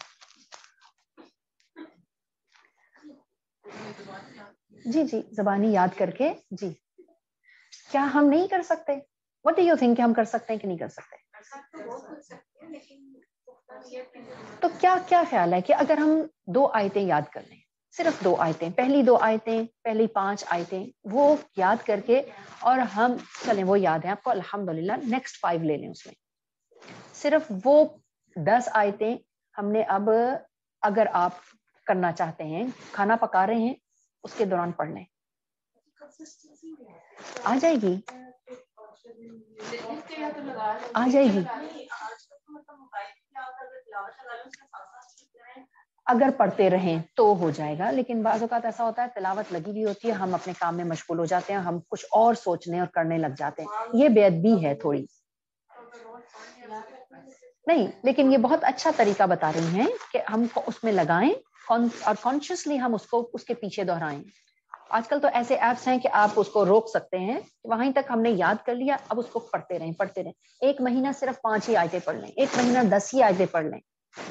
जी जी जबानी याद करके जी क्या हम नहीं कर सकते वट डू यू थिंक हम कर सकते हैं कि नहीं कर सकते तो क्या क्या ख्याल है कि अगर हम दो आयतें याद कर लें सिर्फ दो आयतें पहली दो आयतें पहली पांच आयतें वो याद करके और हम चलें वो याद है आपको अल्हम्दुलिल्लाह नेक्स्ट फाइव ले लें उसमें सिर्फ वो दस आयतें हमने अब अगर आप करना चाहते हैं खाना पका रहे हैं उसके दौरान पढ़ लें आ जाएगी आ जाएगी अगर पढ़ते रहें तो हो जाएगा लेकिन बाज़ात ऐसा होता है तिलावत लगी हुई होती है हम अपने काम में मशगूल हो जाते हैं हम कुछ और सोचने और करने लग जाते हैं ये बेअदबी है थोड़ी नहीं लेकिन ये बहुत अच्छा तरीका बता रही हैं कि हम उसमें लगाएं और कॉन्शियसली हम उसको उसके पीछे दोहराएं आजकल तो ऐसे ऐप्स हैं कि आप उसको रोक सकते हैं वहीं तक हमने याद कर लिया अब उसको पढ़ते रहें पढ़ते रहें एक महीना सिर्फ पांच ही आयतें पढ़ लें एक महीना दस ही आयतें पढ़ लें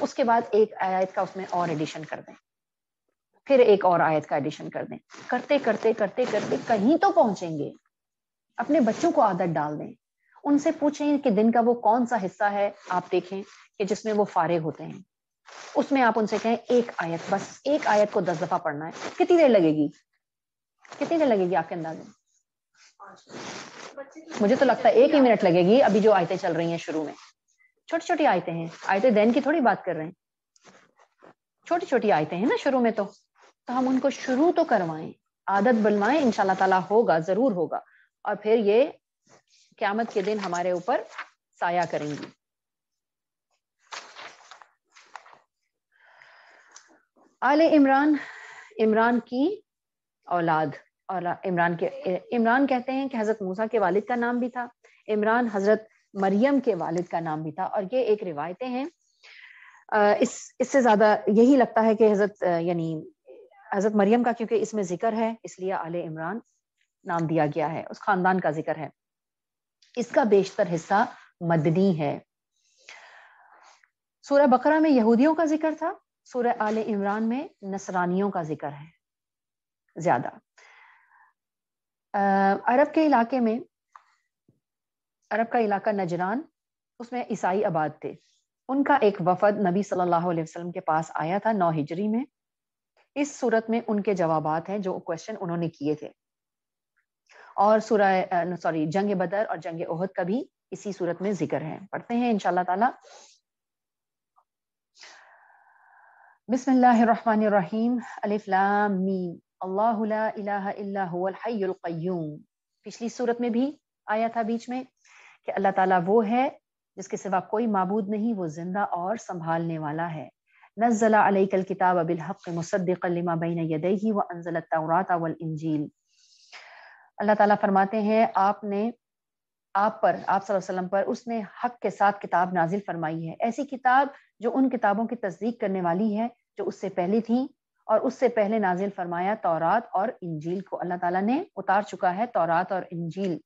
उसके बाद एक आयत का उसमें और एडिशन कर दें फिर एक और आयत का एडिशन कर दें करते करते करते करते कहीं तो पहुंचेंगे अपने बच्चों को आदत डाल दें उनसे पूछें कि दिन का वो कौन सा हिस्सा है आप देखें कि जिसमें वो फारे होते हैं उसमें आप उनसे कहें एक आयत बस एक आयत को दस दफा पढ़ना है कितनी देर लगेगी कितनी देर लगेगी आपके अंदाजे मुझे तो लगता है एक ही मिनट लगेगी अभी जो आयतें चल रही हैं शुरू में छोटी छोटी आयतें हैं आयतें देन की थोड़ी बात कर रहे हैं छोटी छोटी आयतें हैं ना शुरू में तो तो हम उनको शुरू तो करवाएं आदत बनवाएं इनशाला ताला होगा जरूर होगा और फिर ये क्यामत के दिन हमारे ऊपर साया करेंगी आले इमरान इमरान की औलाद और इमरान के इमरान कहते हैं कि हज़रत मूसा के वालिद का नाम भी था इमरान हज़रत मरियम के वालिद का नाम भी था और ये एक रिवायतें हैं इस इससे ज़्यादा यही लगता है कि हज़रत यानी हज़रत मरियम का क्योंकि इसमें जिक्र है इसलिए आले इमरान नाम दिया गया है उस खानदान का जिक्र है इसका बेशतर हिस्सा मदनी है सूर्य बकरा में यहूदियों का जिक्र था सूर्य आल इमरान में नसरानियों का जिक्र है ज्यादा अरब के इलाके में अरब का इलाका नजरान उसमें ईसाई आबाद थे उनका एक वफद नबी सल्लल्लाहु अलैहि वसल्लम के पास आया था नौ हिजरी में इस सूरत में उनके जवाब हैं जो क्वेश्चन उन्होंने किए थे और सूरह सॉरी जंग बदर और जंग ओहद का भी इसी सूरत में जिक्र है पढ़ते हैं इनशाला ताला बिस्मिल्लाहिर्रहमानिर्रहीम अलिफ लाम मीम अल्लाह पिछली सूरत में भी आया था बीच में कि अल्लाह ताला वो है जिसके सिवा कोई नहीं वो जिंदा और संभालने वाला है नज़ला अलैकल किताब अबिल हक़ मुसद्दिकलिमा बैन व अनजल वल इंजील अल्लाह ताला फरमाते हैं आपने आप पर आप पर उसने हक के साथ किताब नाजिल फरमाई है ऐसी किताब जो उन किताबों की तस्दीक करने वाली है जो उससे पहले थी और उससे पहले नाजिल फरमाया तौरात और इंजील को अल्लाह ताला ने उतार चुका है तौरात और इंजील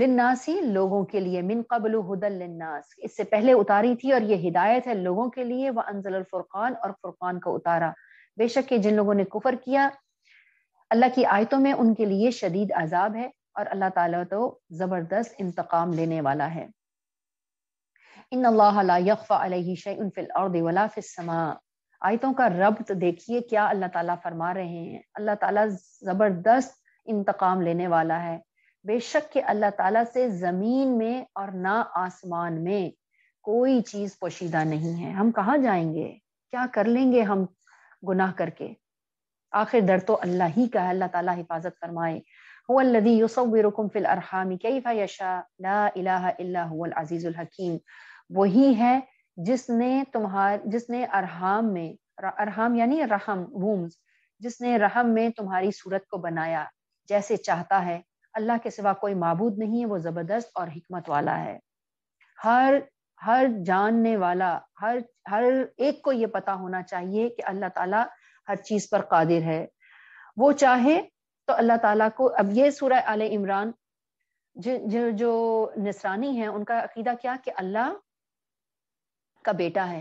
लिन्नासी लोगों के लिए मिन कबल हुदल लिन्नास इससे पहले उतारी थी और ये हिदायत है लोगों के लिए वह अनजल फुरकान और फुरकान को उतारा बेशक के जिन लोगों ने कुफर किया अल्लाह की आयतों में उनके लिए शदीद अजाब है और अल्लाह ताला तो जबरदस्त इंतकाम लेने वाला है इन अल्लाह यकफ़ा अलही शैन फिल अर्द वला समा आयतों का रब्त तो देखिए क्या अल्लाह ताला फरमा रहे हैं अल्लाह ताला जबरदस्त इंतकाम लेने वाला है बेशक के अल्लाह ताला से जमीन में और ना आसमान में कोई चीज पोशीदा नहीं है हम कहाँ जाएंगे क्या कर लेंगे हम गुनाह करके आखिर दर तो अल्लाह ही का है अल्लाह ताला हिफाजत फरमाए फिल अरहामी कैफा यशा ला इलाहा इल्ला हुवल अजीजुल हकीम वही है जिसने तुम्हार जिसने अरहाम में अरहाम यानी रहम वूम्स जिसने रहम में तुम्हारी सूरत को बनाया जैसे चाहता है अल्लाह के सिवा कोई मबूद नहीं है वो ज़बरदस्त और हमत वाला है हर हर जानने वाला हर हर एक को ये पता होना चाहिए कि अल्लाह ताला हर चीज़ पर कादिर है वो चाहे तो अल्लाह ताला को अब ये सूरह आल इमरान जो जो, जो निसरानी है उनका अकीदा क्या कि अल्लाह का बेटा है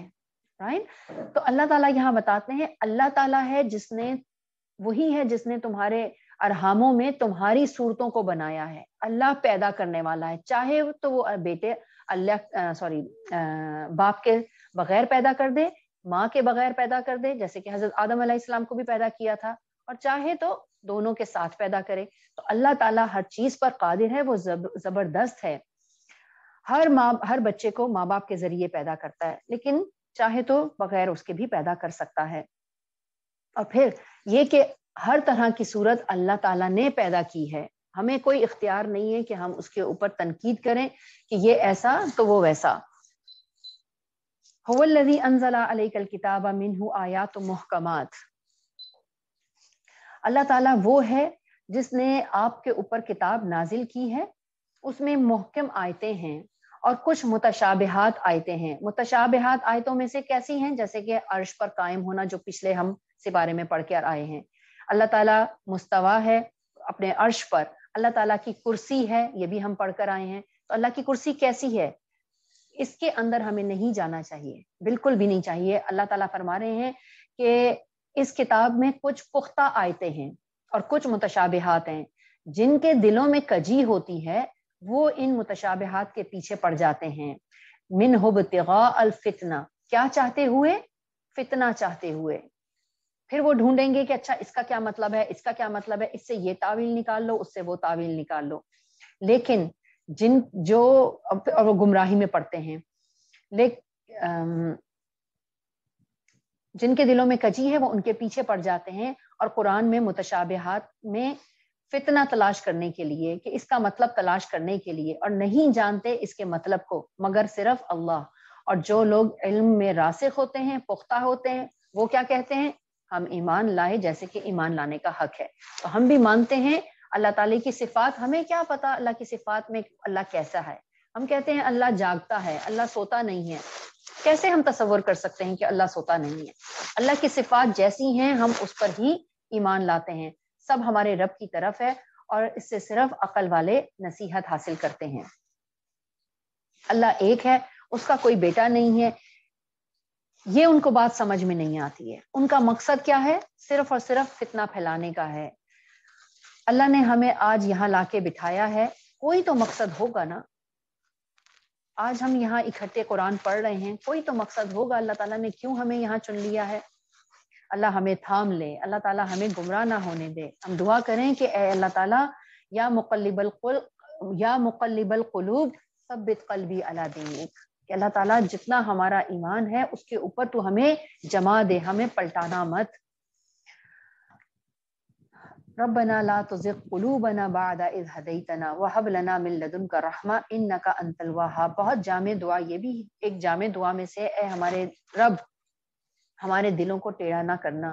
राइट तो अल्लाह ताला यहाँ बताते हैं अल्लाह ताला है जिसने वही है जिसने तुम्हारे अरहामों में तुम्हारी सूरतों को बनाया है अल्लाह पैदा करने वाला है चाहे तो वो बेटे अल्लाह सॉरी बाप के बगैर पैदा कर दे माँ के बगैर पैदा कर दे जैसे कि हजरत आदम अलैहिस्सलाम को भी पैदा किया था और चाहे तो दोनों के साथ पैदा करे तो अल्लाह ताला हर चीज पर कादिर है वो जब, जबरदस्त है हर माँ हर बच्चे को माँ बाप के जरिए पैदा करता है लेकिन चाहे तो बगैर उसके भी पैदा कर सकता है और फिर ये कि हर तरह की सूरत अल्लाह ताला ने पैदा की है हमें कोई इख्तियार नहीं है कि हम उसके ऊपर तनकीद करें कि ये ऐसा तो वो वैसा किताब मिनहू आया तो महकमात अल्लाह ताला वो है जिसने आपके ऊपर किताब नाजिल की है उसमें मुहकम आयतें हैं और कुछ मुतशाबहत आयतें हैं मुतशाबहत आयतों में से कैसी हैं जैसे कि अर्श पर कायम होना जो पिछले हम बारे में पढ़ के आए हैं अल्लाह ताला मुस्तवा है अपने अर्श पर अल्लाह ताला की कुर्सी है ये भी हम पढ़कर आए हैं तो अल्लाह की कुर्सी कैसी है इसके अंदर हमें नहीं जाना चाहिए बिल्कुल भी नहीं चाहिए अल्लाह ताला फरमा रहे हैं कि इस किताब में कुछ पुख्ता आयते हैं और कुछ मुतशाबहत हैं जिनके दिलों में कजी होती है वो इन मुतशाबहत के पीछे पड़ जाते हैं मिन हुबतगा अल फितना क्या चाहते हुए फितना चाहते हुए फिर वो ढूंढेंगे कि अच्छा इसका क्या मतलब है इसका क्या मतलब है इससे ये तावील निकाल लो उससे वो तावील निकाल लो लेकिन जिन जो और वो गुमराही में पड़ते हैं लेकिन जिनके दिलों में कजी है वो उनके पीछे पड़ जाते हैं और कुरान में मुतशाबहत में फितना तलाश करने के लिए कि इसका मतलब तलाश करने के लिए और नहीं जानते इसके मतलब को मगर सिर्फ अल्लाह और जो लोग इल्म में रासिक होते हैं पुख्ता होते हैं वो क्या कहते हैं हम ईमान लाए जैसे कि ईमान लाने का हक है तो हम भी मानते हैं अल्लाह ताला की सिफात हमें क्या पता अल्लाह की सिफात में अल्लाह कैसा है हम कहते हैं अल्लाह जागता है अल्लाह सोता नहीं है कैसे हम तस्वर कर सकते हैं कि अल्लाह सोता नहीं है अल्लाह की सिफात जैसी हैं हम उस पर ही ईमान लाते हैं सब हमारे रब की तरफ है और इससे सिर्फ अकल वाले नसीहत हासिल करते हैं अल्लाह एक है उसका कोई बेटा नहीं है ये उनको बात समझ में नहीं आती है उनका मकसद क्या है सिर्फ और सिर्फ फितना फैलाने का है अल्लाह ने हमें आज यहाँ लाके बिठाया है कोई तो मकसद होगा ना आज हम यहाँ इकट्ठे कुरान पढ़ रहे हैं कोई तो मकसद होगा अल्लाह ताला ने क्यों हमें यहाँ चुन लिया है अल्लाह हमें थाम ले अल्लाह ताला हमें गुमराह ना होने दे हम दुआ करें कि ए अल्लाह ताला या मुकलिबल या मुकलबल कलूब सबित कलबी अला दीनिक कि अल्लाह ताला जितना हमारा ईमान है उसके ऊपर तू हमें जमा दे हमें पलटाना मत रबना ला तुजिग कुलूबना बाद इज हदैतना व हब लना मिन लदुनका रहमा इन्नका अंतल वहाब बहुत जामे दुआ ये भी एक जामे दुआ में से ए हमारे रब हमारे दिलों को टेढ़ा ना करना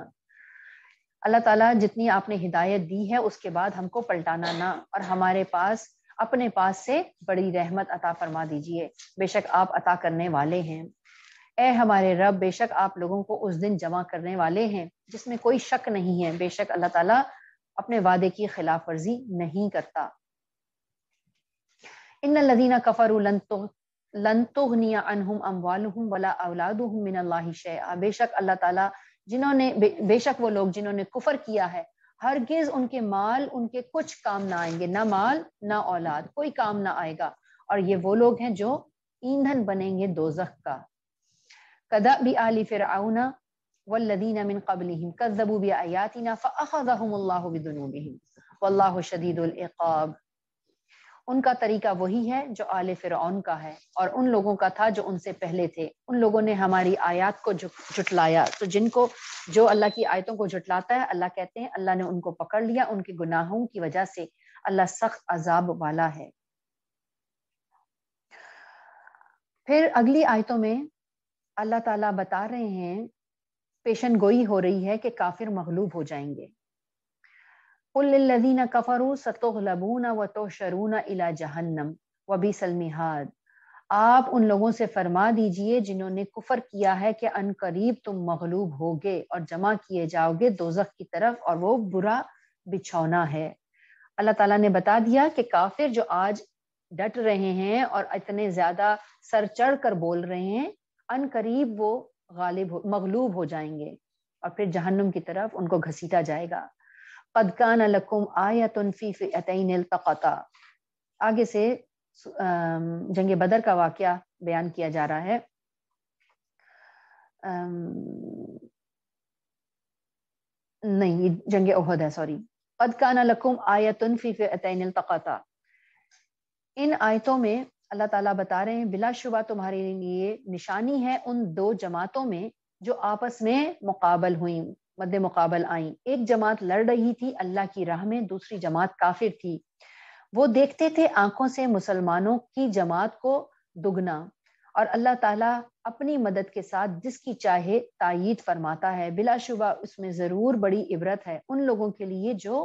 अल्लाह ताला जितनी आपने हिदायत दी है उसके बाद हमको पलटाना ना और हमारे पास अपने पास से बड़ी रहमत अता फरमा दीजिए बेशक आप अता करने वाले हैं ए हमारे रब बेशक आप लोगों को उस दिन जमा करने वाले हैं जिसमें कोई शक नहीं है बेशक अल्लाह ताला अपने वादे की खिलाफ वर्जी नहीं करता इन लदीना कफर उलन तो अनहुम वला मिन बेशक अल्लाह ताला जिन्होंने बेशक वो लोग जिन्होंने कुफर किया है हरगिज उनके माल उनके कुछ काम ना आएंगे ना माल ना औलाद कोई काम ना आएगा और ये वो लोग हैं जो ईंधन बनेंगे दोजख का कदा भी आली आउना वल्लदीना मिन कबलिहिम कज़बू बिआयातिना फअखज़हुमुल्लाहु उनका तरीका वही है जो आले फिर का है और उन लोगों का था जो उनसे पहले थे उन लोगों ने हमारी आयात को जुटलाया तो जिनको जो अल्लाह की आयतों को जुटलाता है अल्लाह कहते हैं अल्लाह ने उनको पकड़ लिया उनके गुनाहों की वजह से अल्लाह सख्त अजाब वाला है फिर अगली आयतों में अल्लाह ताला बता रहे हैं पेशन गोई हो रही है कि काफिर मगलूब हो जाएंगे कुल्लदीन कफरू सतोलबूना व तो शरूना इला जहन्नम सलमिहाद आप उन लोगों से फरमा दीजिए जिन्होंने कुफर किया है कि अन करीब तुम मगलूब होगे और जमा किए जाओगे दोजख की तरफ और वो बुरा बिछौना है अल्लाह ताला ने बता दिया कि काफिर जो आज डट रहे हैं और इतने ज्यादा सर चढ़ कर बोल रहे हैं अन करीब वो गालिब हो मगलूब हो जाएंगे और फिर जहन्नुम की तरफ उनको घसीटा जाएगा लकुम आगे से जंग बदर का वाक्य बयान किया जा रहा है नहीं जंग ओहद है सॉरी कदकान लकुम आयतनफ़ी फ़तन तक़ता इन आयतों में अल्लाह ताला बता रहे हैं बिलाशुबा तुम्हारे लिए निशानी है उन दो जमातों में जो आपस में मुकाबल हुई मद मुकाबल आई एक जमात लड़ रही थी अल्लाह की राह में दूसरी जमात काफिर थी वो देखते थे आंखों से मुसलमानों की जमात को दुगना और अल्लाह ताला अपनी मदद के साथ जिसकी चाहे तायीद फरमाता है बिलाशुबा उसमें ज़रूर बड़ी इबरत है उन लोगों के लिए जो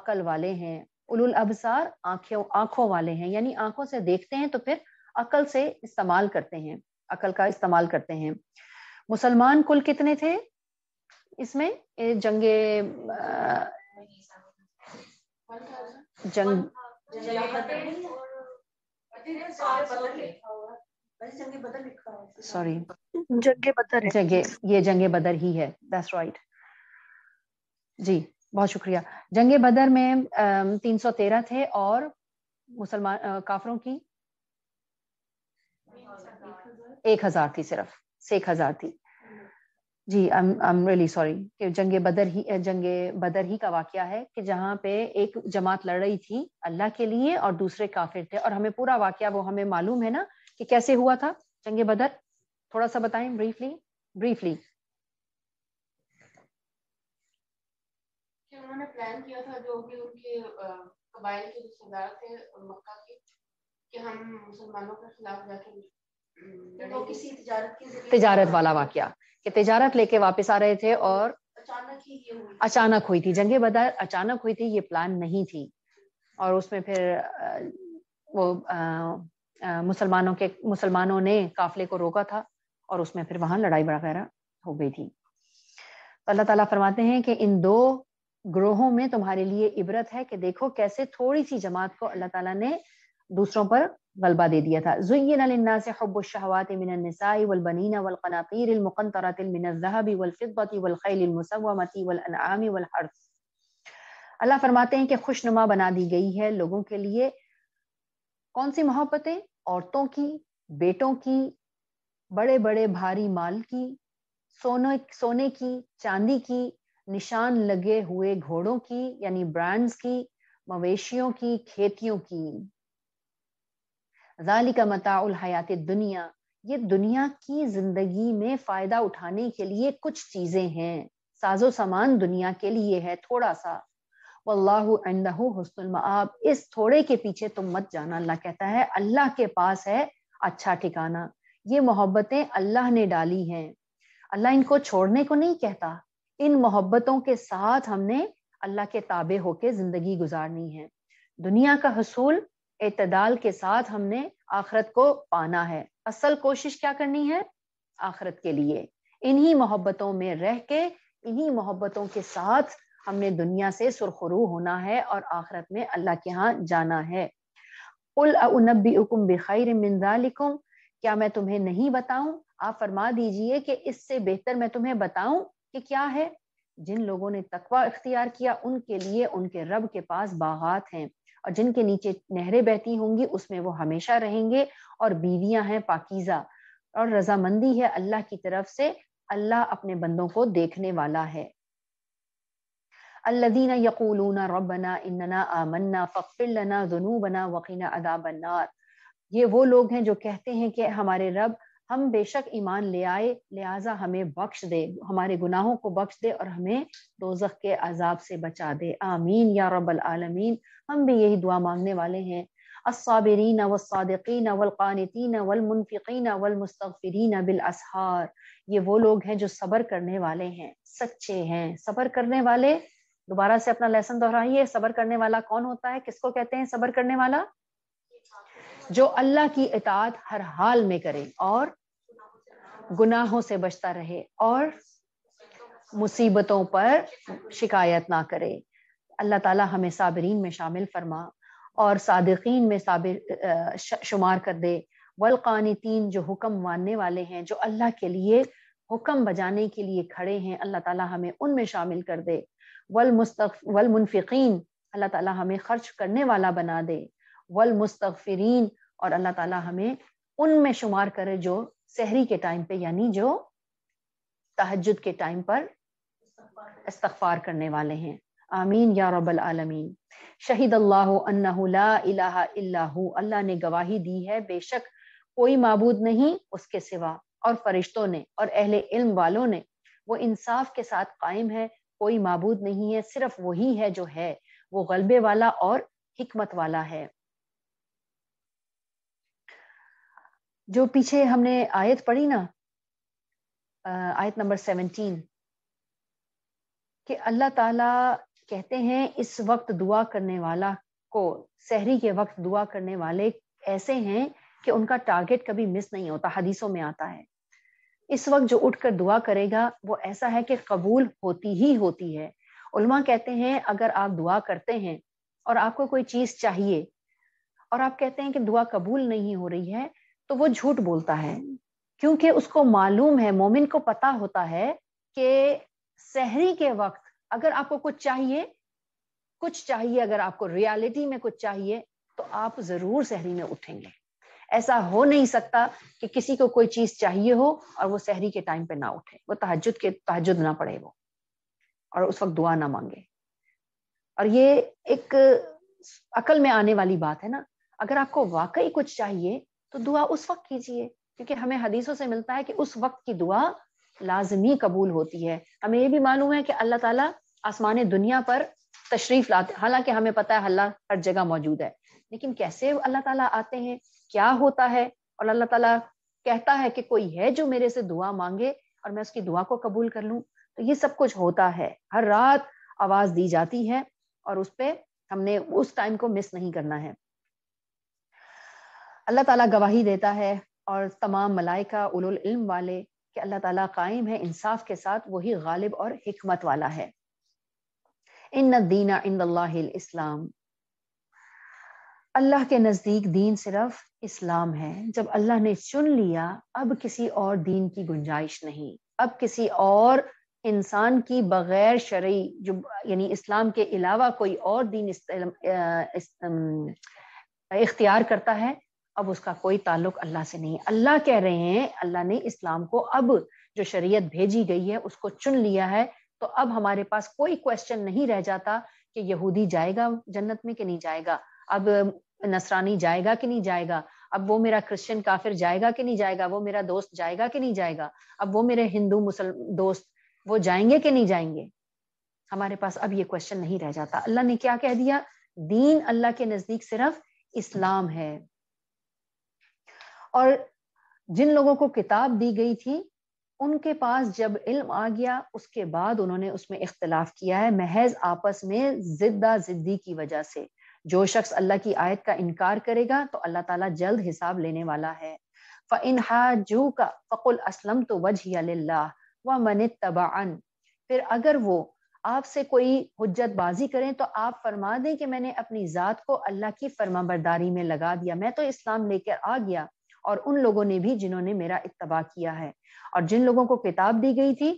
अकल वाले हैं उलुल अबसार आंखों आंखों वाले हैं यानी आंखों से देखते हैं तो फिर अकल से इस्तेमाल करते हैं अकल का इस्तेमाल करते हैं मुसलमान कुल कितने थे इसमें जंगे जंग सॉरी जंगे बदर जंगे ये जंगे बदर ही है दैट्स राइट जी बहुत शुक्रिया जंगे बदर में तीन सौ तेरह थे और मुसलमान काफरों की एक हजार थी सिर्फ एक हजार थी जी I I am really sorry कि जंग बदर ही जंग बदर ही का वाक्य है कि जहाँ पे एक जमात लड़ रही थी अल्लाह के लिए और दूसरे काफिर थे और हमें पूरा वाक्य वो हमें मालूम है ना कि कैसे हुआ था जंग बदर थोड़ा सा बताए ब्रीफली ब्रीफली उन्होंने प्लान किया था जो कि उनके कबाइल के रिश्तेदार थे मक्का के कि हम मुसलमानों के खिलाफ जाके तो वाला वाक्य कि तिजारत लेके वापस आ रहे थे और अचानक हुई थी जंगे बदर अचानक हुई थी ये प्लान नहीं थी और उसमें फिर वो मुसलमानों के मुसलमानों ने काफले को रोका था और उसमें फिर वहां लड़ाई वगैरह हो गई थी तो अल्लाह ताला फरमाते हैं कि इन दो ग्रोहों में तुम्हारे लिए इबरत है कि देखो कैसे थोड़ी सी जमात को अल्लाह ताला ने दूसरों पर गलबा दे दिया था जुयना से हब शहवात मिनसाई वलबनीना वलकनातीर मिनजहबी वलफ़बती वलखैलमसवमती वलअनामी वलहर्स अल्लाह फरमाते हैं कि खुशनुमा बना दी गई है लोगों के लिए कौन सी मोहब्बतें औरतों की बेटों की बड़े बड़े भारी माल की सोने सोने की चांदी की निशान लगे हुए घोड़ों की यानी ब्रांड्स की मवेशियों की खेतियों की जाली का मताउल हयात दुनिया ये दुनिया की जिंदगी में फायदा उठाने के लिए कुछ चीजें हैं साजो सामान दुनिया के लिए है थोड़ा सा वल्लाहु हसन मआब इस थोड़े के पीछे तुम मत जाना अल्लाह कहता है अल्लाह के पास है अच्छा ठिकाना ये मोहब्बतें अल्लाह ने डाली हैं अल्लाह इनको छोड़ने को नहीं कहता इन मोहब्बतों के साथ हमने अल्लाह के ताबे होके जिंदगी गुजारनी है दुनिया का हसूल एतदाल के साथ हमने आखरत को पाना है असल कोशिश क्या करनी है आखरत के लिए इन्हीं मोहब्बतों में रह के इन्हीं मोहब्बतों के साथ हमने दुनिया से सुरखरू होना है और आखरत में अल्लाह के यहाँ जाना है उनबी उकुम बेखैर मिनजालिकुम क्या मैं तुम्हें नहीं बताऊं आप फरमा दीजिए कि इससे बेहतर मैं तुम्हें बताऊं कि क्या है जिन लोगों ने तकवा इख्तियार किया उनके लिए उनके रब के पास बागात हैं और जिनके नीचे नहरें बहती होंगी उसमें वो हमेशा रहेंगे और बीवियां हैं पाकिजा और रजामंदी है अल्लाह की तरफ से अल्लाह अपने बंदों को देखने वाला है अल्लादीना यकूलूना रबना इन्ना आमन्ना फ़िर जनूबना वकीना अदाबन्नार ये वो लोग हैं जो कहते हैं कि हमारे रब हम बेशक ईमान ले आए लिहाजा हमें बख्श दे हमारे गुनाहों को बख्श दे और हमें दोजख के अजाब से बचा दे आमीन या रबल आलमीन हम भी यही दुआ मांगने वाले हैं अस्साबरीन वसादीन वलकानतीन वलमुनफ़िन वलमुस्तफ़रीन बिलअसहार ये वो लोग हैं जो सब्र करने वाले हैं सच्चे हैं सब्र करने वाले दोबारा से अपना लेसन दोहराइए सब्र करने वाला कौन होता है किसको कहते हैं सब्र करने वाला जो अल्लाह की इतात हर हाल में करे और गुनाहों से बचता रहे और मुसीबतों पर शिकायत ना करे अल्लाह ताला हमें साबरीन में शामिल फरमा और सादिकीन में साबिर शुमार कर दे वलकानतीन जो हुक्म मानने वाले हैं जो अल्लाह के लिए हुक्म बजाने के लिए खड़े हैं अल्लाह ताला हमें उनमें शामिल कर दे वल मुस्तफ वल मुनफिकीन अल्लाह ताला हमें खर्च करने वाला बना दे वल मुस्तफ़रीन और अल्लाह ताला हमें उनमें शुमार करे जो सहरी के टाइम पे यानी जो तहजद के टाइम पर इस्तफार करने वाले हैं आमीन या रबल आलमीन शहीद अल्लाह अल्लाह ने गवाही दी है बेशक कोई मबूद नहीं उसके सिवा और फरिश्तों ने और अहले इल्म वालों ने वो इंसाफ के साथ कायम है कोई मबूद नहीं है सिर्फ वही है जो है वो गलबे वाला और हमत वाला है जो पीछे हमने आयत पढ़ी ना आयत नंबर सेवनटीन कि अल्लाह ताला कहते हैं इस वक्त दुआ करने वाला को सहरी के वक्त दुआ करने वाले ऐसे हैं कि उनका टारगेट कभी मिस नहीं होता हदीसों में आता है इस वक्त जो उठकर दुआ करेगा वो ऐसा है कि कबूल होती ही होती है उलमा कहते हैं अगर आप दुआ करते हैं और आपको कोई चीज़ चाहिए और आप कहते हैं कि दुआ कबूल नहीं हो रही है तो वो झूठ बोलता है क्योंकि उसको मालूम है मोमिन को पता होता है कि सहरी के वक्त अगर आपको कुछ चाहिए कुछ चाहिए अगर आपको रियलिटी में कुछ चाहिए तो आप जरूर सहरी में उठेंगे ऐसा हो नहीं सकता कि किसी को कोई चीज चाहिए हो और वो सहरी के टाइम पे ना उठे वो तहजद के तहजद ना पड़े वो और उस वक्त दुआ ना मांगे और ये एक अकल में आने वाली बात है ना अगर आपको वाकई कुछ चाहिए तो दुआ उस वक्त कीजिए क्योंकि हमें हदीसों से मिलता है कि उस वक्त की दुआ लाजमी कबूल होती है हमें ये भी मालूम है कि अल्लाह ताला आसमान दुनिया पर तशरीफ लाते हालांकि हमें पता है अल्लाह हर जगह मौजूद है लेकिन कैसे अल्लाह ताला आते हैं क्या होता है और अल्लाह ताला कहता है कि कोई है जो मेरे से दुआ मांगे और मैं उसकी दुआ को कबूल कर लूँ तो ये सब कुछ होता है हर रात आवाज दी जाती है और उस पर हमने उस टाइम को मिस नहीं करना है अल्लाह ताला गवाही देता है और तमाम मलाइका उलुल इल्म वाले कि अल्लाह ताला कायम है इंसाफ के साथ वही गालिब और हिकमत वाला है इन दीना इन इस्लाम अल्लाह के नज़दीक दीन सिर्फ इस्लाम है जब अल्लाह ने चुन लिया अब किसी और दीन की गुंजाइश नहीं अब किसी और इंसान की बगैर शरई जो यानी इस्लाम के अलावा कोई और दीन इख्तियार करता है अब उसका कोई ताल्लुक अल्लाह से नहीं अल्लाह कह रहे हैं अल्लाह ने इस्लाम को अब जो शरीयत भेजी गई है उसको चुन लिया है तो अब हमारे पास कोई क्वेश्चन नहीं रह जाता कि यहूदी जाएगा जन्नत में कि नहीं जाएगा अब नसरानी जाएगा कि नहीं जाएगा अब वो मेरा क्रिश्चियन काफिर जाएगा कि नहीं जाएगा वो मेरा दोस्त जाएगा कि नहीं जाएगा अब वो मेरे हिंदू मुसल दोस्त वो जाएंगे कि नहीं जाएंगे हमारे पास अब ये क्वेश्चन नहीं रह जाता अल्लाह ने क्या कह दिया दीन अल्लाह के नजदीक सिर्फ इस्लाम है और जिन लोगों को किताब दी गई थी उनके पास जब इल्म आ गया उसके बाद उन्होंने उसमें इख्तलाफ किया है महज आपस में जिद्दा जिद्दी की वजह से जो शख्स अल्लाह की आयत का इनकार करेगा तो अल्लाह ताला जल्द हिसाब लेने वाला है फ़ इन हाजू का फ़कुल असलम तो वजह व मन तबान फिर अगर वो आपसे कोई हजत बाजी करें तो आप फरमा दें कि मैंने अपनी ज़ात को अल्लाह की फरमाबरदारी में लगा दिया मैं तो इस्लाम लेकर आ गया और उन लोगों ने भी जिन्होंने मेरा इतबा किया है और जिन लोगों को किताब दी गई थी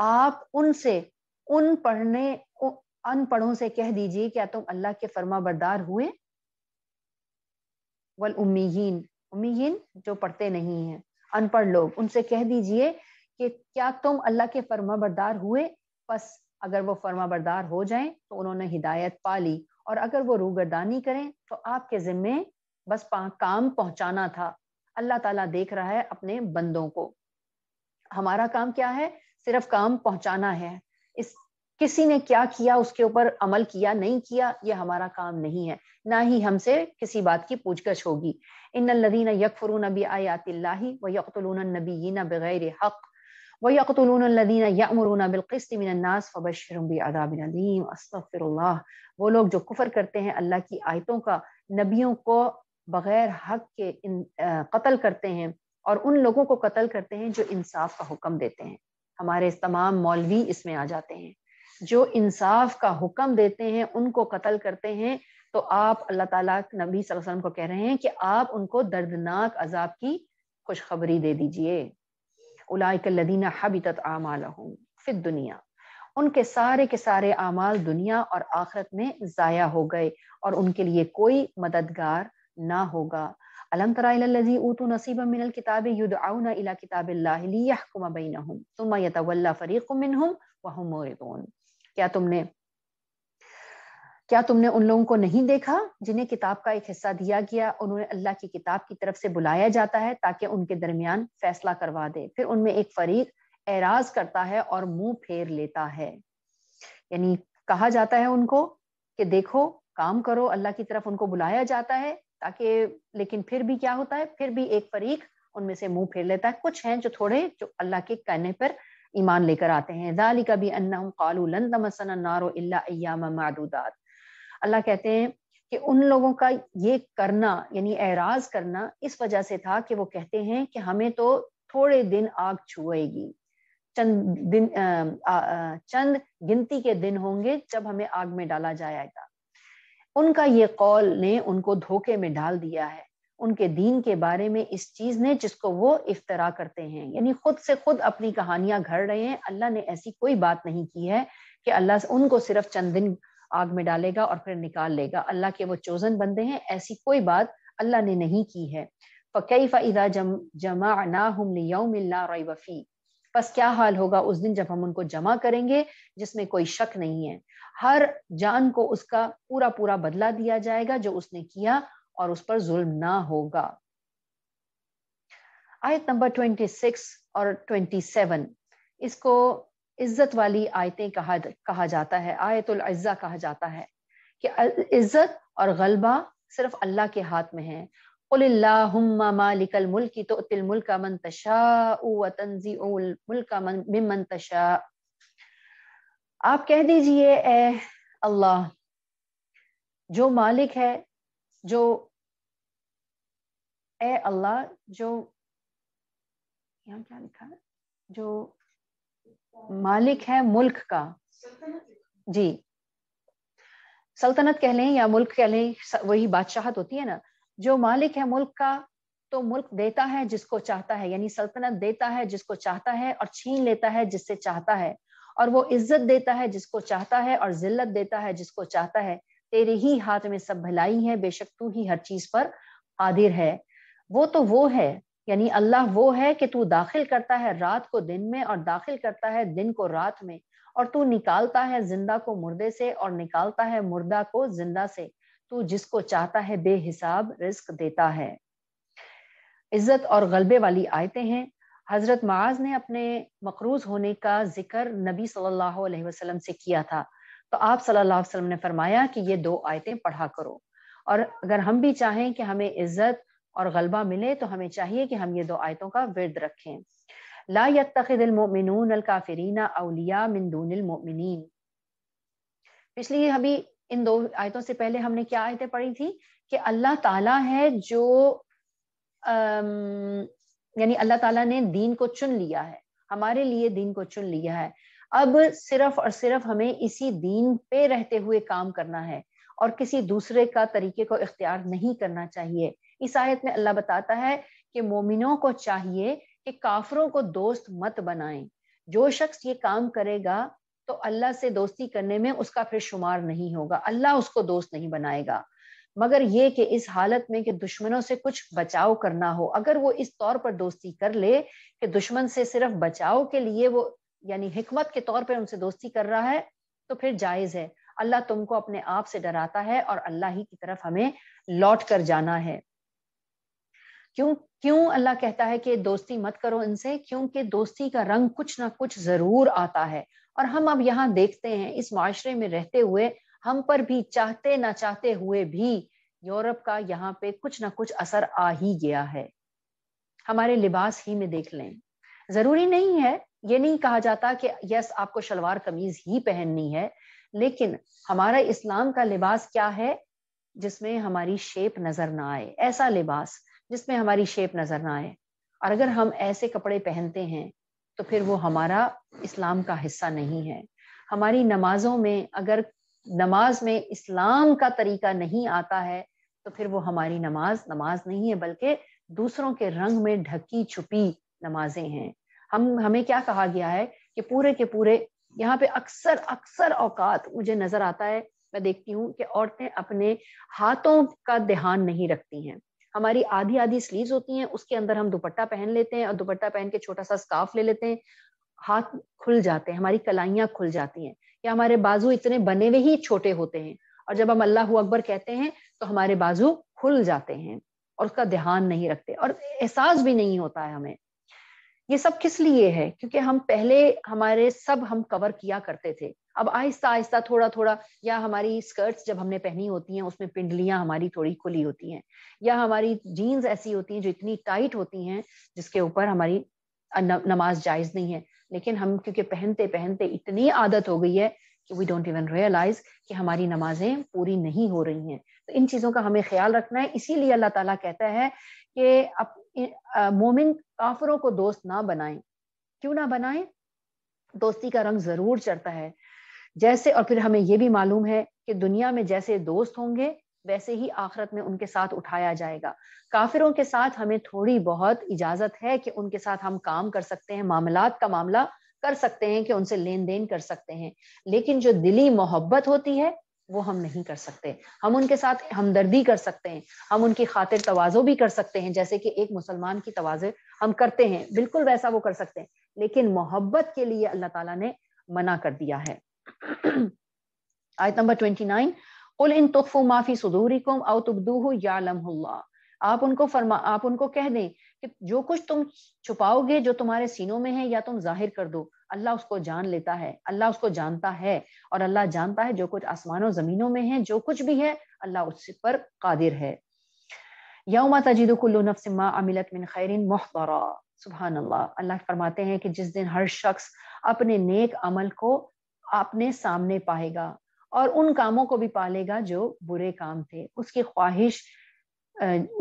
आप उनसे उन पढ़ने अनपढ़ों से कह दीजिए क्या तुम अल्लाह के फर्मा बरदार हुए वल उम्मीहीन उम्मीहीन जो पढ़ते नहीं हैं अनपढ़ लोग उनसे कह दीजिए कि क्या तुम अल्लाह के फर्मा बरदार हुए बस अगर वो फर्मा बरदार हो जाएं तो उन्होंने हिदायत पा ली और अगर वो रूगरदानी करें तो आपके जिम्मे बस काम पहुंचाना था अल्लाह ताला देख रहा है अपने बंदों को हमारा काम क्या है सिर्फ काम पहुंचाना है इस किसी ने क्या किया उसके ऊपर अमल किया नहीं किया ये हमारा काम नहीं है ना ही हमसे किसी बात की पूछगछ होगी इन लदीन यकफरून नबी आयातिल्ला व यकतलून नबीना बगैर हक व यकतलून लदीन वो लोग जो कुफर करते हैं अल्लाह की आयतों का नबियों को बग़ैर हक के इन कत्ल करते हैं और उन लोगों को कत्ल करते हैं जो इंसाफ का हुक्म देते हैं हमारे तमाम मौलवी इसमें आ जाते हैं जो इंसाफ का हुक्म देते हैं उनको कत्ल करते हैं तो आप अल्लाह ताला नबी वसल्लम को कह रहे हैं कि आप उनको दर्दनाक अजाब की खुशखबरी दे दीजिए लदीना हबीत आमाल फिर दुनिया उनके सारे के सारे आमाल दुनिया और आखरत में ज़ाया हो गए और उनके लिए कोई मददगार ना होगा अलम तराजी ऊतु नसीब मिनल किताब युदाउन इला किताब लियाकुमा बैनहुम सुम्मा यतवल्ला फरीक मिनहुम क्या तुमने क्या तुमने उन लोगों को नहीं देखा जिन्हें किताब का एक हिस्सा दिया गया उन्होंने अल्लाह की किताब की तरफ से बुलाया जाता है ताकि उनके दरमियान फैसला करवा दे फिर उनमें एक फरीक एराज करता है और मुंह फेर लेता है यानी कहा जाता है उनको कि देखो काम करो अल्लाह की तरफ उनको बुलाया जाता है ताकि लेकिन फिर भी क्या होता है फिर भी एक फरीक उनमें से मुंह फेर लेता है कुछ हैं जो थोड़े जो अल्लाह के कहने पर ईमान लेकर आते हैं दाली कभी अन्नादात अल्लाह कहते हैं कि उन लोगों का ये करना यानी एराज करना इस वजह से था कि वो कहते हैं कि हमें तो थोड़े दिन आग छुएगी चंद दिन आ, आ, चंद गिनती के दिन होंगे जब हमें आग में डाला जाएगा उनका ये कौल ने उनको धोखे में डाल दिया है उनके दीन के बारे में इस चीज ने जिसको वो इफ्तरा करते हैं यानी खुद से खुद अपनी कहानियां घड़ रहे हैं अल्लाह ने ऐसी कोई बात नहीं की है कि अल्लाह उनको सिर्फ चंद दिन आग में डालेगा और फिर निकाल लेगा अल्लाह के वो चोजन बंदे हैं ऐसी कोई बात अल्लाह ने नहीं की है फ़कई फ़ा जम जमा ना हम मिल्ला रफी बस क्या हाल होगा उस दिन जब हम उनको जमा करेंगे जिसमें कोई शक नहीं है हर जान को उसका पूरा पूरा बदला दिया जाएगा जो उसने किया और उस पर जुल्म ना होगा आयत नंबर 26 और 27 इसको इज्जत वाली आयतें कहा कहा जाता है आयतुल इज्जा कहा जाता है कि इज्जत और गलबा सिर्फ अल्लाह के हाथ में है मालिकल मुल्क तो तिल मुल्क आप कह दीजिए ए अल्लाह जो मालिक है जो ए अल्लाह जो यहाँ क्या लिखा है जो मालिक है मुल्क का जी सल्तनत कह लें या मुल्क कह लें वही बादशाहत होती है ना जो मालिक है मुल्क का तो मुल्क देता है जिसको चाहता है यानी सल्तनत देता है जिसको चाहता है और छीन लेता है जिससे चाहता है और वो इज्जत देता है जिसको चाहता है और जिल्लत देता है जिसको चाहता है तेरे ही हाथ में सब भलाई है बेशक तू ही हर चीज पर आदिर है वो तो वो है यानी अल्लाह वो है कि तू दाखिल करता है रात को दिन में और दाखिल करता है दिन को रात में और तू निकालता है जिंदा को मुर्दे से और निकालता है मुर्दा को जिंदा से तू जिसको चाहता है बेहिसाब रिस्क देता है इज्जत और गलबे वाली आयतें हैं हजरत माज ने अपने मकरूज होने का जिक्र नबी सल्लल्लाहु अलैहि वसल्लम से किया था तो आप सल्लल्लाहु अलैहि वसल्लम ने फरमाया कि ये दो आयतें पढ़ा करो और अगर हम भी चाहें कि हमें इज्जत और गलबा मिले तो हमें चाहिए कि हम ये दो आयतों का विरद रखें ला यतखिदिलमिनून अल काफरीना अलिया मिनदून पिछली अभी इन दो आयतों से पहले हमने क्या आयतें पढ़ी थी कि अल्लाह ताला है जो यानी अल्लाह ताला ने दीन को चुन लिया है हमारे लिए दीन को चुन लिया है अब सिर्फ और सिर्फ हमें इसी दीन पे रहते हुए काम करना है और किसी दूसरे का तरीके को इख्तियार नहीं करना चाहिए इस आयत में अल्लाह बताता है कि मोमिनों को चाहिए कि काफरों को दोस्त मत बनाएं जो शख्स ये काम करेगा तो अल्लाह से दोस्ती करने में उसका फिर शुमार नहीं होगा अल्लाह उसको दोस्त नहीं बनाएगा मगर ये कि इस हालत में कि दुश्मनों से कुछ बचाव करना हो अगर वो इस तौर पर दोस्ती कर ले कि दुश्मन से सिर्फ बचाव के लिए वो यानी हिकमत के तौर पर उनसे दोस्ती कर रहा है तो फिर जायज है अल्लाह तुमको अपने आप से डराता है और अल्लाह ही की तरफ हमें लौट कर जाना है क्यों क्यों अल्लाह कहता है कि दोस्ती मत करो इनसे क्योंकि दोस्ती का रंग कुछ ना कुछ जरूर आता है और हम अब यहाँ देखते हैं इस माशरे में रहते हुए हम पर भी चाहते ना चाहते हुए भी यूरोप का यहाँ पे कुछ ना कुछ असर आ ही गया है हमारे लिबास ही में देख लें जरूरी नहीं है ये नहीं कहा जाता कि यस आपको शलवार कमीज ही पहननी है लेकिन हमारा इस्लाम का लिबास क्या है जिसमें हमारी शेप नजर ना आए ऐसा लिबास जिसमें हमारी शेप नजर ना आए और अगर हम ऐसे कपड़े पहनते हैं तो फिर वो हमारा इस्लाम का हिस्सा नहीं है हमारी नमाजों में अगर नमाज में इस्लाम का तरीका नहीं आता है तो फिर वो हमारी नमाज नमाज नहीं है बल्कि दूसरों के रंग में ढकी छुपी नमाजें हैं हम हमें क्या कहा गया है कि पूरे के पूरे यहाँ पे अक्सर अक्सर औकात मुझे नजर आता है मैं देखती हूँ कि औरतें अपने हाथों का ध्यान नहीं रखती हैं हमारी आधी आधी स्लीव्स होती हैं उसके अंदर हम दुपट्टा पहन लेते हैं और दुपट्टा पहन के छोटा सा स्काफ ले लेते हैं हाथ खुल जाते हैं हमारी कलाइयां खुल जाती हैं या हमारे बाजू इतने बने हुए ही छोटे होते हैं और जब हम अल्लाह अकबर कहते हैं तो हमारे बाजू खुल जाते हैं और उसका ध्यान नहीं रखते और एहसास भी नहीं होता है हमें ये सब किस लिए है क्योंकि हम पहले हमारे सब हम कवर किया करते थे अब आहिस्ता आहिस्ता थोड़ा थोड़ा या हमारी स्कर्ट्स जब हमने पहनी होती हैं उसमें पिंडलियां हमारी थोड़ी खुली होती हैं या हमारी जीन्स ऐसी होती हैं जो इतनी टाइट होती हैं जिसके ऊपर हमारी नमाज जायज नहीं है लेकिन हम क्योंकि पहनते पहनते इतनी आदत हो गई है कि वी डोंट इवन रियलाइज कि हमारी नमाजें पूरी नहीं हो रही हैं तो इन चीज़ों का हमें ख्याल रखना है इसीलिए अल्लाह ताला कहता है कि अब मोमिन काफरों को दोस्त ना बनाएं क्यों ना बनाएं दोस्ती का रंग जरूर चढ़ता है जैसे और फिर हमें यह भी मालूम है कि दुनिया में जैसे दोस्त होंगे वैसे ही आखरत में उनके साथ उठाया जाएगा काफिरों के साथ हमें थोड़ी बहुत इजाजत है कि उनके साथ हम काम कर सकते हैं मामला का मामला कर सकते हैं कि उनसे लेन देन कर सकते हैं लेकिन जो दिली मोहब्बत होती है वो हम नहीं कर सकते हम उनके साथ हमदर्दी कर सकते हैं हम उनकी खातिर तोज़ो भी कर सकते हैं जैसे कि एक मुसलमान की तोज़े हम करते हैं बिल्कुल वैसा वो कर सकते हैं लेकिन मोहब्बत के लिए अल्लाह ताला ने मना कर दिया है आयत नंबर ट्वेंटी नाइन उल इन तुफ़ु माफ़ी औ तुबदूहु या आप उनको फरमा आप उनको कह दें कि जो कुछ तुम छुपाओगे जो तुम्हारे सीनों में है या तुम जाहिर कर दो अल्लाह उसको जान लेता है अल्लाह उसको जानता है और अल्लाह जानता है जो कुछ आसमानों जमीनों में है जो कुछ भी है अल्लाह उस पर कादिर है यौमा तजिदुल्लो नफसमा अमिलत मिन खैरिन मोहबरा सुबहान अल्लाह अल्लाह फरमाते हैं कि जिस दिन हर शख्स अपने नेक अमल को अपने सामने पाएगा और उन कामों को भी पालेगा जो बुरे काम थे उसकी ख्वाहिश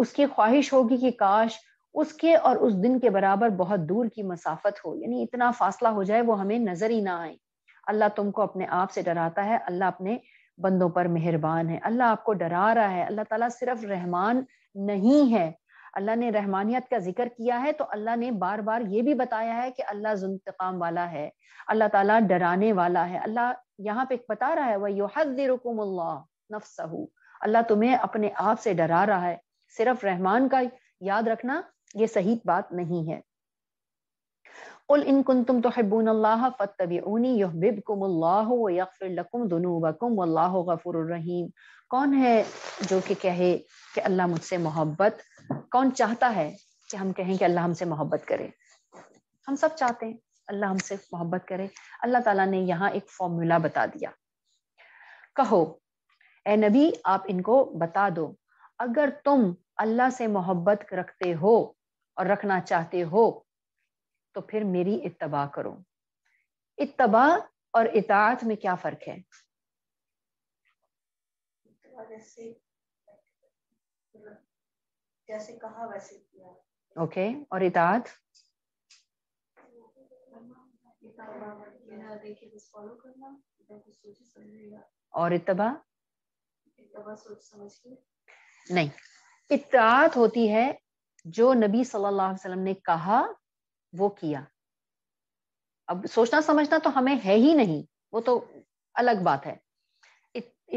उसकी ख्वाहिश होगी कि काश उसके और उस दिन के बराबर बहुत दूर की मसाफत हो यानी इतना फासला हो जाए वो हमें नजर ही ना आए अल्लाह तुमको अपने आप से डराता है अल्लाह अपने बंदों पर मेहरबान है अल्लाह आपको डरा रहा है अल्लाह ताला सिर्फ रहमान नहीं है अल्लाह ने रहमानियत का जिक्र किया है तो अल्लाह ने बार बार ये भी बताया है कि अल्लाह जुल्तकाम वाला है अल्लाह ताला डराने वाला है अल्लाह यहाँ पे बता रहा है वह योहदरकुमल्ला नफसहू अल्लाह तुम्हें अपने आप से डरा रहा है सिर्फ रहमान का याद रखना ये सही बात नहीं है उल इन कुन तुम तो हब्बून अल्लाह फ़तबीनी यहबिबकुमल्लाफ़िरकुम अल्लाह गफ़ुररहीम कौन है जो कि कहे कि अल्लाह मुझसे मोहब्बत कौन चाहता है कि हम कहें कि अल्लाह हमसे मोहब्बत करे हम सब चाहते हैं अल्लाह हमसे मोहब्बत करे अल्लाह ताला ने यहाँ एक फॉर्मूला बता दिया कहो ए नबी आप इनको बता दो अगर तुम अल्लाह से मोहब्बत रखते हो और रखना चाहते हो तो फिर मेरी इतबा करो इतबा और इतात में क्या फर्क है जैसे कहा वैसे किया ओके okay, और इतात और इतबा नहीं इतात होती है जो नबी सल्लल्लाहु अलैहि वसल्लम ने कहा वो किया अब सोचना समझना तो हमें है ही नहीं वो तो अलग बात है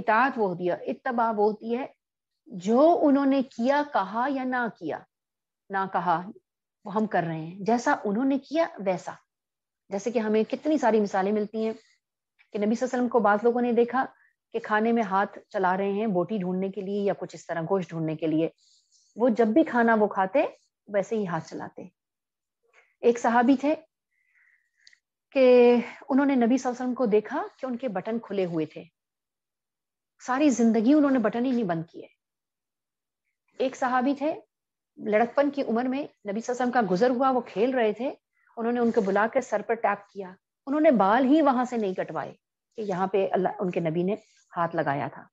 इतात वो होती है इतबा वो होती है जो उन्होंने किया कहा या ना किया ना कहा वो हम कर रहे हैं जैसा उन्होंने किया वैसा जैसे कि हमें कितनी सारी मिसालें मिलती हैं कि नबी वसल्लम को बाद लोगों ने देखा कि खाने में हाथ चला रहे हैं बोटी ढूंढने के लिए या कुछ इस तरह गोश्त ढूंढने के लिए वो जब भी खाना वो खाते वैसे ही हाथ चलाते एक सहाबी थे कि उन्होंने नबी वसल्लम को देखा कि उनके बटन खुले हुए थे सारी जिंदगी उन्होंने बटन ही नहीं बंद किए एक सहाबी थे लड़कपन की उम्र में नबी वसल्लम का गुजर हुआ वो खेल रहे थे उन्होंने उनको बुला के सर पर टैप किया उन्होंने बाल ही वहां से नहीं कटवाए कि यहाँ पे अल्लाह उनके नबी ने हाथ लगाया था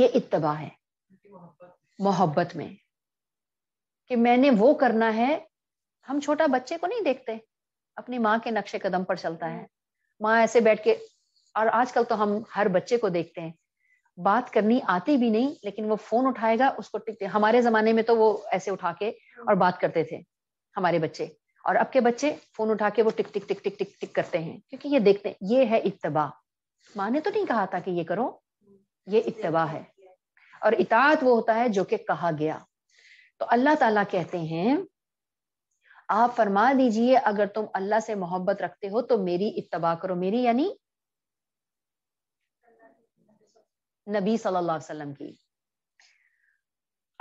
ये इतबा है मोहब्बत में कि मैंने वो करना है हम छोटा बच्चे को नहीं देखते अपनी माँ के नक्शे कदम पर चलता है माँ ऐसे बैठ के और आजकल तो हम हर बच्चे को देखते हैं बात करनी आती भी नहीं लेकिन वो फोन उठाएगा उसको टिक हमारे जमाने में तो वो ऐसे उठा के और बात करते थे हमारे बच्चे और अब के बच्चे फोन उठा के वो टिक टिक टिक टिक टिक टिक करते हैं क्योंकि ये देखते हैं ये है इतबा माँ ने तो नहीं कहा था कि ये करो ये इतबा है और इतात वो होता है जो कि कहा गया तो अल्लाह ताला कहते हैं आप फरमा दीजिए अगर तुम अल्लाह से मोहब्बत रखते हो तो मेरी इतबा करो मेरी यानी नबी सल्लल्लाहु अलैहि वसल्लम की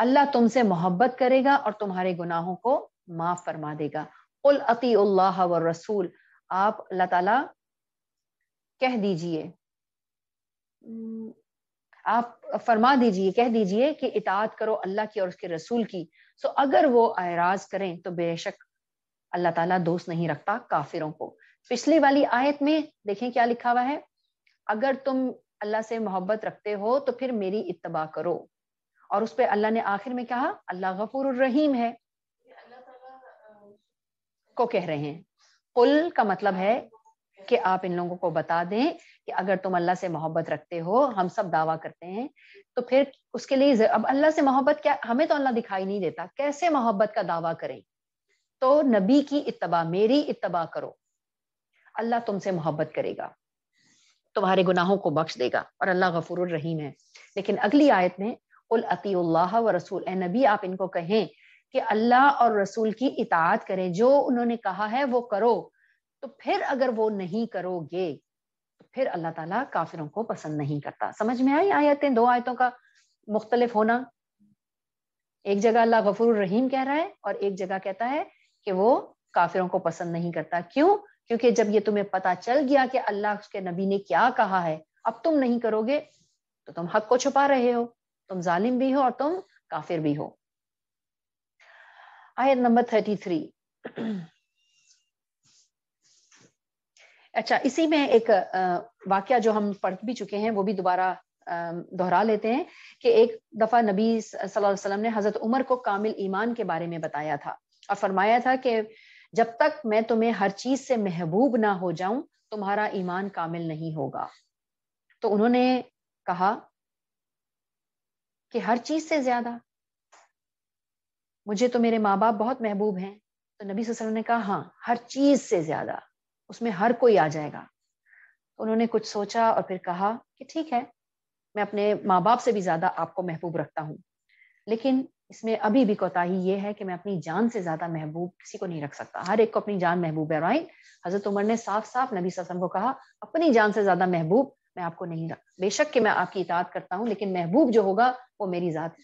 अल्लाह तुमसे मोहब्बत करेगा और तुम्हारे गुनाहों को माफ फरमा देगा उल अती व रसूल आप अल्लाह ताला कह दीजिए आप फरमा दीजिए कह दीजिए कि इतात करो अल्लाह की और उसके रसूल की सो अगर वो आयराज करें तो बेशक अल्लाह ताला दोस्त नहीं रखता काफिरों को पिछली वाली आयत में देखें क्या लिखा हुआ है अगर तुम अल्लाह से मोहब्बत रखते हो तो फिर मेरी इतबा करो और उस पर अल्लाह ने आखिर में कहा अल्लाह गफूर रहीम है को कह रहे हैं कुल का मतलब है कि आप इन लोगों को बता दें कि अगर तुम अल्लाह से मोहब्बत रखते हो हम सब दावा करते हैं तो फिर उसके लिए अब अल्लाह से मोहब्बत क्या हमें तो अल्लाह दिखाई नहीं देता कैसे मोहब्बत का दावा करें तो नबी की इतबा मेरी इतबा करो अल्लाह तुमसे मोहब्बत करेगा तुम्हारे गुनाहों को बख्श देगा और अल्लाह गफूर रहीम है लेकिन अगली आयत में उल अतील्लाह व रसूल ए नबी आप इनको कहें कि अल्लाह और रसूल की इतात करें जो उन्होंने कहा है वो करो तो फिर अगर वो नहीं करोगे फिर अल्लाह ताला काफिरों को पसंद नहीं करता समझ में आई आयतें दो आयतों का मुख्तलिफ होना एक जगह अल्लाह गफूर रहीम कह रहा है और एक जगह कहता है कि वो काफिरों को पसंद नहीं करता क्यों क्योंकि जब ये तुम्हें पता चल गया कि अल्लाह उसके नबी ने क्या कहा है अब तुम नहीं करोगे तो तुम हक को छुपा रहे हो तुम जालिम भी हो और तुम काफिर भी हो आयत नंबर थर्टी थ्री अच्छा इसी में एक वाक्य जो हम पढ़ भी चुके हैं वो भी दोबारा दोहरा लेते हैं कि एक दफा नबी सल्लल्लाहु अलैहि वसल्लम ने हजरत उमर को कामिल ईमान के बारे में बताया था और फरमाया था कि जब तक मैं तुम्हें हर चीज से महबूब ना हो जाऊं तुम्हारा ईमान कामिल नहीं होगा तो उन्होंने कहा कि हर चीज से ज्यादा मुझे तो मेरे माँ बाप बहुत महबूब हैं तो नबी वसल्लम ने कहा हाँ हर चीज से ज्यादा उसमें हर कोई आ जाएगा तो उन्होंने कुछ सोचा और फिर कहा कि ठीक है मैं अपने माँ बाप से भी ज्यादा आपको महबूब रखता हूँ लेकिन इसमें अभी भी कोताही ये है कि मैं अपनी जान से ज्यादा महबूब किसी को नहीं रख सकता हर एक को अपनी जान महबूब है राइट हजरत उमर ने साफ साफ नबी ससम को कहा अपनी जान से ज्यादा महबूब मैं आपको नहीं रख बेशक कि मैं आपकी इतात करता हूँ लेकिन महबूब जो होगा वो मेरी जात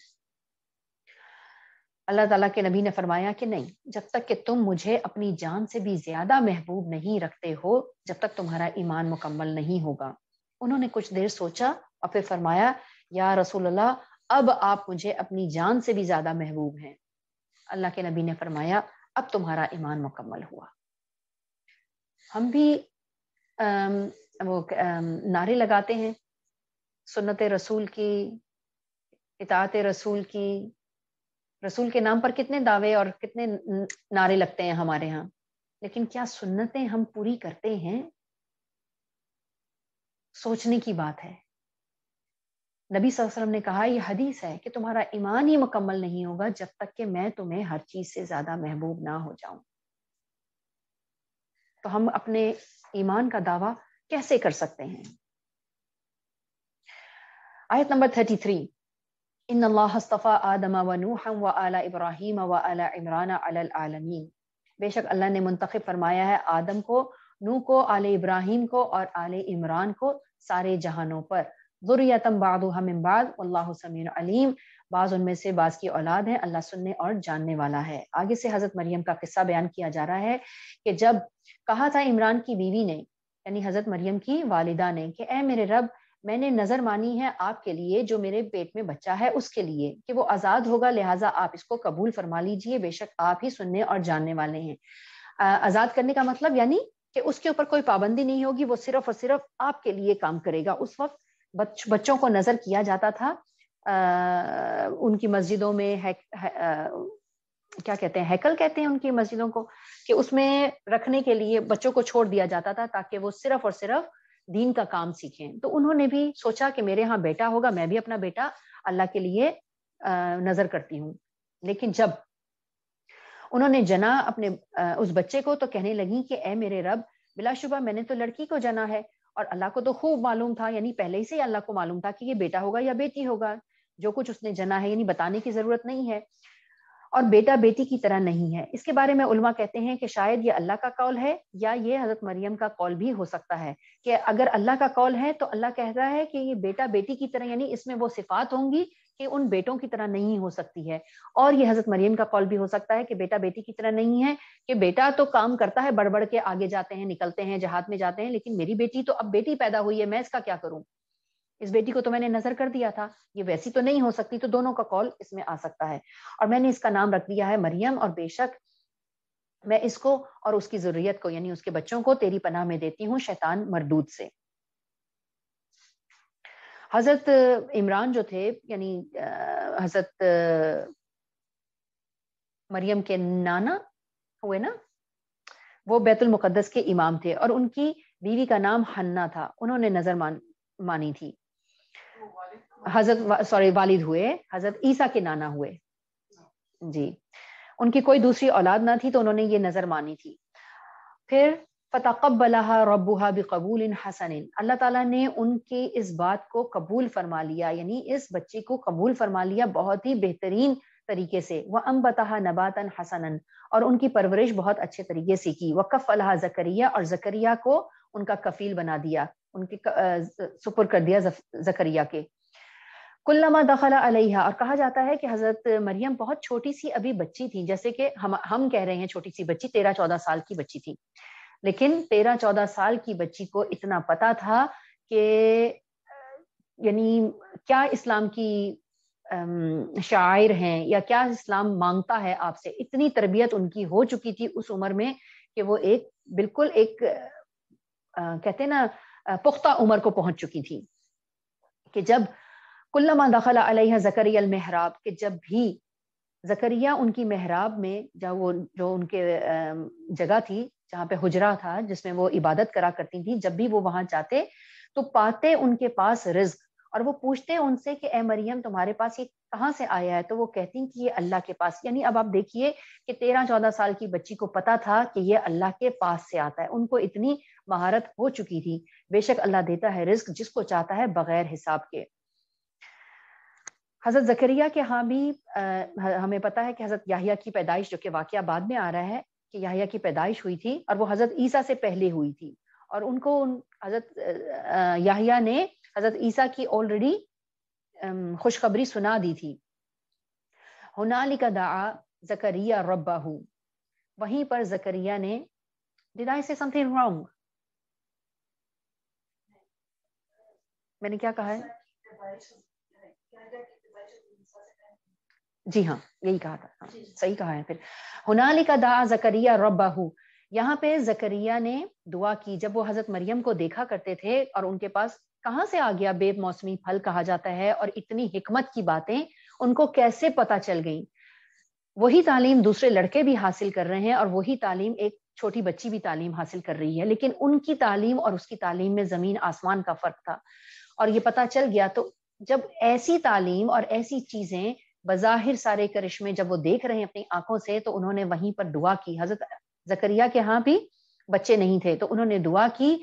अल्लाह ताला के नबी ने फरमाया कि नहीं जब तक कि तुम मुझे अपनी जान से भी ज्यादा महबूब नहीं रखते हो जब तक तुम्हारा ईमान मुकम्मल नहीं होगा उन्होंने कुछ देर सोचा और फिर फरमाया या रसूल अल्लाह अब आप मुझे अपनी जान से भी ज्यादा महबूब हैं अल्लाह के नबी ने फरमाया अब तुम्हारा ईमान मुकम्मल हुआ हम भी आम, वो आम, नारे लगाते हैं सुनत रसूल की इतात रसूल की रसूल के नाम पर कितने दावे और कितने नारे लगते हैं हमारे यहाँ लेकिन क्या सुन्नतें हम पूरी करते हैं सोचने की बात है नबी वसल्लम ने कहा यह हदीस है कि तुम्हारा ईमान ही मुकम्मल नहीं होगा जब तक कि मैं तुम्हें हर चीज से ज्यादा महबूब ना हो जाऊं तो हम अपने ईमान का दावा कैसे कर सकते हैं आयत नंबर थर्टी थ्री इन अल्लाह हस्तफ़ा आदम वनूह व आला इब्राहिम व आला इमरान आलमीन बेशक अल्लाह ने मुंतखब फरमाया है आदम को नू को आल इब्राहिम को और आल इमरान को सारे जहानों पर ज़ुरियतम बादुहमिबाद अल्लाह समीन अलीम बाज़ उनमें से बाज़ की औलाद है अल्लाह सुनने और जानने वाला है आगे से हज़रत मरियम का किस्सा बयान किया जा रहा है कि जब कहा था इमरान की बीवी ने यानी हज़रत मरियम की वालिदा ने कि ए मेरे रब मैंने नजर मानी है आपके लिए जो मेरे पेट में बच्चा है उसके लिए कि वो आजाद होगा लिहाजा आप इसको कबूल फरमा लीजिए बेशक आप ही सुनने और जानने वाले हैं आजाद करने का मतलब यानी कि उसके ऊपर कोई पाबंदी नहीं होगी वो सिर्फ और सिर्फ आपके लिए काम करेगा उस वक्त बच, बच्चों को नजर किया जाता था आ, उनकी मस्जिदों में है, है, आ, क्या कहते हैं हैकल कहते हैं उनकी मस्जिदों को कि उसमें रखने के लिए बच्चों को छोड़ दिया जाता था ताकि वो सिर्फ और सिर्फ दीन का काम सीखें तो उन्होंने भी सोचा कि मेरे यहाँ बेटा होगा मैं भी अपना बेटा अल्लाह के लिए नजर करती हूँ लेकिन जब उन्होंने जना अपने उस बच्चे को तो कहने लगी कि ए मेरे रब बिलाशुबा मैंने तो लड़की को जना है और अल्लाह को तो खूब मालूम था यानी पहले ही से अल्लाह को मालूम था कि ये बेटा होगा या बेटी होगा जो कुछ उसने जना है यानी बताने की जरूरत नहीं है और बेटा बेटी की तरह नहीं है इसके बारे में उलमा कहते हैं कि शायद ये अल्लाह का कौल है या ये हजरत मरियम का कौल भी हो सकता है कि अगर अल्लाह का कौल है तो अल्लाह कह रहा है कि ये बेटा बेटी की तरह यानी इसमें वो सिफात होंगी कि उन बेटों की तरह नहीं हो सकती है और ये हजरत मरियम का कॉल भी हो सकता है कि बेटा बेटी की तरह नहीं है कि बेटा तो काम करता है बढ़ बढ़ के आगे जाते हैं निकलते हैं जहाज में जाते हैं लेकिन मेरी बेटी तो अब बेटी पैदा हुई है मैं इसका क्या करूं इस बेटी को तो मैंने नजर कर दिया था ये वैसी तो नहीं हो सकती तो दोनों का कॉल इसमें आ सकता है और मैंने इसका नाम रख दिया है मरियम और बेशक मैं इसको और उसकी जरूरत को यानी उसके बच्चों को तेरी पनाह में देती हूँ शैतान मरदूद से हजरत इमरान जो थे यानी हजरत मरियम के नाना हुए ना वो बैतुल मुकद्दस के इमाम थे और उनकी बीवी का नाम हन्ना था उन्होंने नजर मान मानी थी हजरत सॉरी वालिद हुए हजरत ईसा के नाना हुए जी उनकी कोई दूसरी औलाद ना थी तो उन्होंने ये नजर मानी थी फिर फ़तकबला रबुहा इन हसन अल्लाह ताला ने उनकी इस बात को कबूल फरमा लिया यानी इस बच्चे को कबूल फरमा लिया बहुत ही बेहतरीन तरीके से वह अम्बतहा नबातन हसनन और उनकी परवरिश बहुत अच्छे तरीके से की वक़फ़ अल्लाह जकरिया और जकरिया को उनका कफील बना दिया उनके सुपुर कर दिया जकरिया के कुल्लमा दखला अलैहा और कहा जाता है कि हजरत मरियम बहुत छोटी सी अभी बच्ची थी जैसे कि हम हम कह रहे हैं छोटी सी बच्ची तेरह चौदह साल की बच्ची थी लेकिन तेरह चौदह साल की बच्ची को इतना पता था कि यानी क्या इस्लाम की शायर हैं या क्या इस्लाम मांगता है आपसे इतनी तरबियत उनकी हो चुकी थी उस उम्र में कि वो एक बिल्कुल एक आ, कहते ना पुख्ता उम्र को पहुंच चुकी थी कि जब कुल्लमा दखला अलैह जकरिया महराब के जब भी जकरिया उनकी महराब में जब वो जो उनके जगह थी जहाँ पे हुजरा था जिसमें वो इबादत करा करती थी जब भी वो वहां जाते तो पाते उनके पास रिज्क और वो पूछते उनसे कि ए मरियम तुम्हारे पास ये कहाँ से आया है तो वो कहती कि ये अल्लाह के पास यानी अब आप देखिए कि तेरह चौदह साल की बच्ची को पता था कि ये अल्लाह के पास से आता है उनको इतनी महारत हो चुकी थी बेशक अल्लाह देता है रिस्क जिसको चाहता है बगैर हिसाब के हजरत जकरिया के हाँ भी आ, हमें पता है कि हजरत याहिया की पैदाइश जो कि वाक़ बाद में आ रहा है कि याहिया की पैदाइश हुई थी और वो हजरत ईसा से पहले हुई थी और उनको उन हजरत याहिया ने हजरत ईसा की ऑलरेडी खुशखबरी सुना दी थी का दा जकरिया हूँ वहीं पर जकरिया ने दिदाई से समथिंग रॉन्ग मैंने क्या कहा है जी हाँ यही कहा था हाँ, सही कहा है फिर का दा जकरिया रबाहू यहाँ पे जकरिया ने दुआ की जब वो हजरत मरियम को देखा करते थे और उनके पास कहाँ से आ गया मौसमी फल कहा जाता है और इतनी हिकमत की बातें उनको कैसे पता चल गई वही तालीम दूसरे लड़के भी हासिल कर रहे हैं और वही तालीम एक छोटी बच्ची भी तालीम हासिल कर रही है लेकिन उनकी तालीम और उसकी तालीम में जमीन आसमान का फर्क था और ये पता चल गया तो जब ऐसी तालीम और ऐसी चीजें बज़ाहिर सारे करिश्मे जब वो देख रहे हैं अपनी आंखों से तो उन्होंने वहीं पर दुआ की हजरत जकरिया के यहाँ भी बच्चे नहीं थे तो उन्होंने दुआ की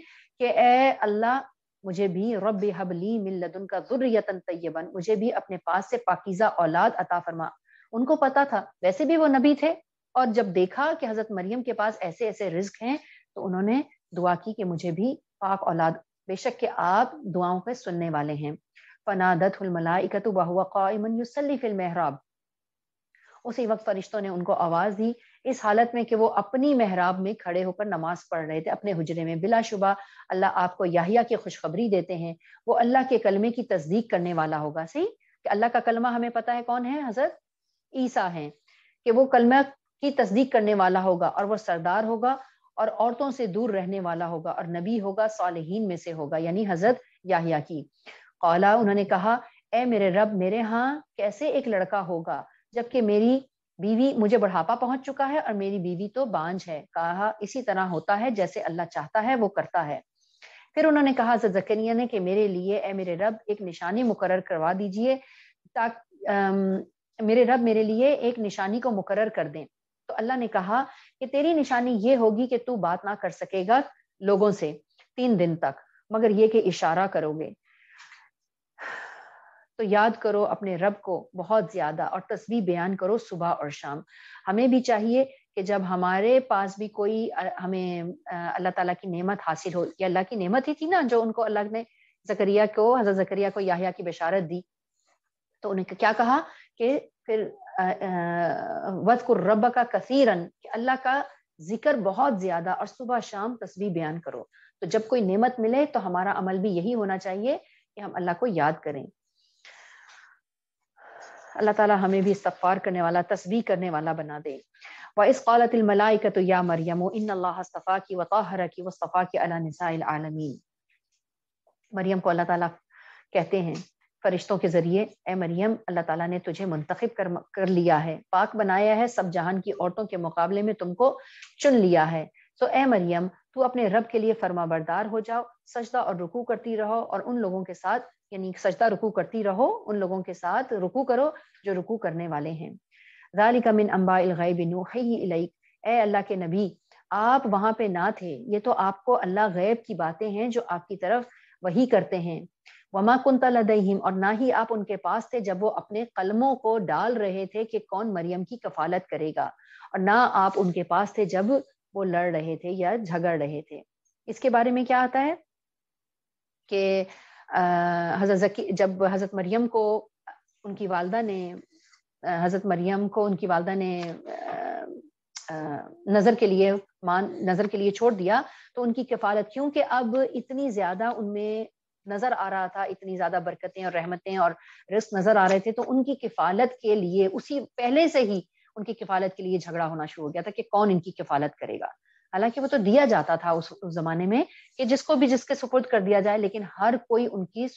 कि ए अल्लाह मुझे भी रब हबली मिल्लदन का जुर्रतन तयबन मुझे भी अपने पास से पाकिजा औलाद अता फरमा उनको पता था वैसे भी वो नबी थे और जब देखा कि हजरत मरियम के पास ऐसे ऐसे रिस्क हैं तो उन्होंने दुआ की कि मुझे भी पाक औलाद बेशक के आप दुआओं के सुनने वाले हैं फ़नादतमलाइकत वहुआ क़ाइमन युसली फ़िल महराब उसी वक्त फरिश्तों ने उनको आवाज़ दी इस हालत में कि वो अपनी महराब में खड़े होकर नमाज पढ़ रहे थे अपने हजरे में बिलाशुबा अल्लाह आपको याहिया की खुशखबरी देते हैं वो अल्लाह के कलमे की तस्दीक करने वाला होगा सही कि अल्लाह का कलमा हमें पता है कौन है हजरत ईसा है कि वो कलमा की तस्दीक करने वाला होगा और वह सरदार होगा और औरतों से दूर रहने वाला होगा और नबी होगा सालहीन में से होगा यानी हजरत याहिया की कौला उन्होंने कहा ए मेरे रब मेरे यहाँ कैसे एक लड़का होगा जबकि मेरी बीवी मुझे बढ़ापा पहुंच चुका है और मेरी बीवी तो बांझ है कहा इसी तरह होता है जैसे अल्लाह चाहता है वो करता है फिर उन्होंने कहा जकरिया ने कि मेरे लिए ए मेरे रब एक निशानी मुकर करवा दीजिए ताकि मेरे रब मेरे लिए एक निशानी को मुकर कर दें तो अल्लाह ने कहा कि तेरी निशानी ये होगी कि तू बात ना कर सकेगा लोगों से तीन दिन तक मगर ये कि इशारा करोगे तो याद करो अपने रब को बहुत ज्यादा और तस्वीर बयान करो सुबह और शाम हमें भी चाहिए कि जब हमारे पास भी कोई हमें अल्लाह ताला की नेमत हासिल हो या अल्लाह की नेमत ही थी ना जो उनको अल्लाह ने जकरिया को हजरत जकरिया को याहिया की बशारत दी तो उन्हें क्या कहा कि फिर को रब का कसीरन अल्लाह का जिक्र बहुत ज्यादा और सुबह शाम तस्वीर बयान करो तो जब कोई नेमत मिले तो हमारा अमल भी यही होना चाहिए कि हम अल्लाह को याद करें अल्लाह ताला हमें भी इस्तफ़ार करने वाला तस्वीर करने वाला बना दे व इस का तो या मरियम इन अल्लाह की वताहरा की वस्तफ़ा की अला मरियम को अल्लाह ताला कहते हैं फरिश्तों के ज़रिए ए मरियम अल्लाह ताला ने तुझे मुंतखब कर, कर लिया है पाक बनाया है सब जहान की औरतों के मुकाबले में तुमको चुन लिया है सो ए मरियम तू अपने रब के लिए फर्माबरदार हो जाओ सजदा और रुकू करती रहो और उन लोगों के साथ यानी सजदा रुकू करती रहो उन लोगों के साथ रुकू करो जो रुकू करने वाले हैं रालिका मिन अम्बा इलैक ए अल्लाह के नबी आप वहां पे ना थे ये तो आपको अल्लाह गैब की बातें हैं जो आपकी तरफ वही करते हैं वमा कुंता दहीम और ना ही आप उनके पास थे जब वो अपने कलमों को डाल रहे थे कि कौन मरियम की कफालत करेगा और ना आप उनके पास थे जब वो लड़ रहे थे या झगड़ रहे थे इसके बारे में क्या आता है कि हजरत जकी जब हजरत मरियम को उनकी वालदा ने हजरत मरियम को उनकी वालदा ने नजर के लिए मान नजर के लिए छोड़ दिया तो उनकी किफालत क्योंकि अब इतनी ज्यादा उनमें नजर आ रहा था इतनी ज्यादा बरकतें और रहमतें और रिस्क नजर आ रहे थे तो उनकी किफालत के लिए उसी पहले से ही उनकी किफालत के लिए झगड़ा होना शुरू हो गया था कि कौन इनकी किफालत करेगा हालांकि वो तो दिया जाता था उस, उस जमाने में कि जिसको भी जिसके सुपुर्द कर दिया जाए लेकिन हर कोई उनकी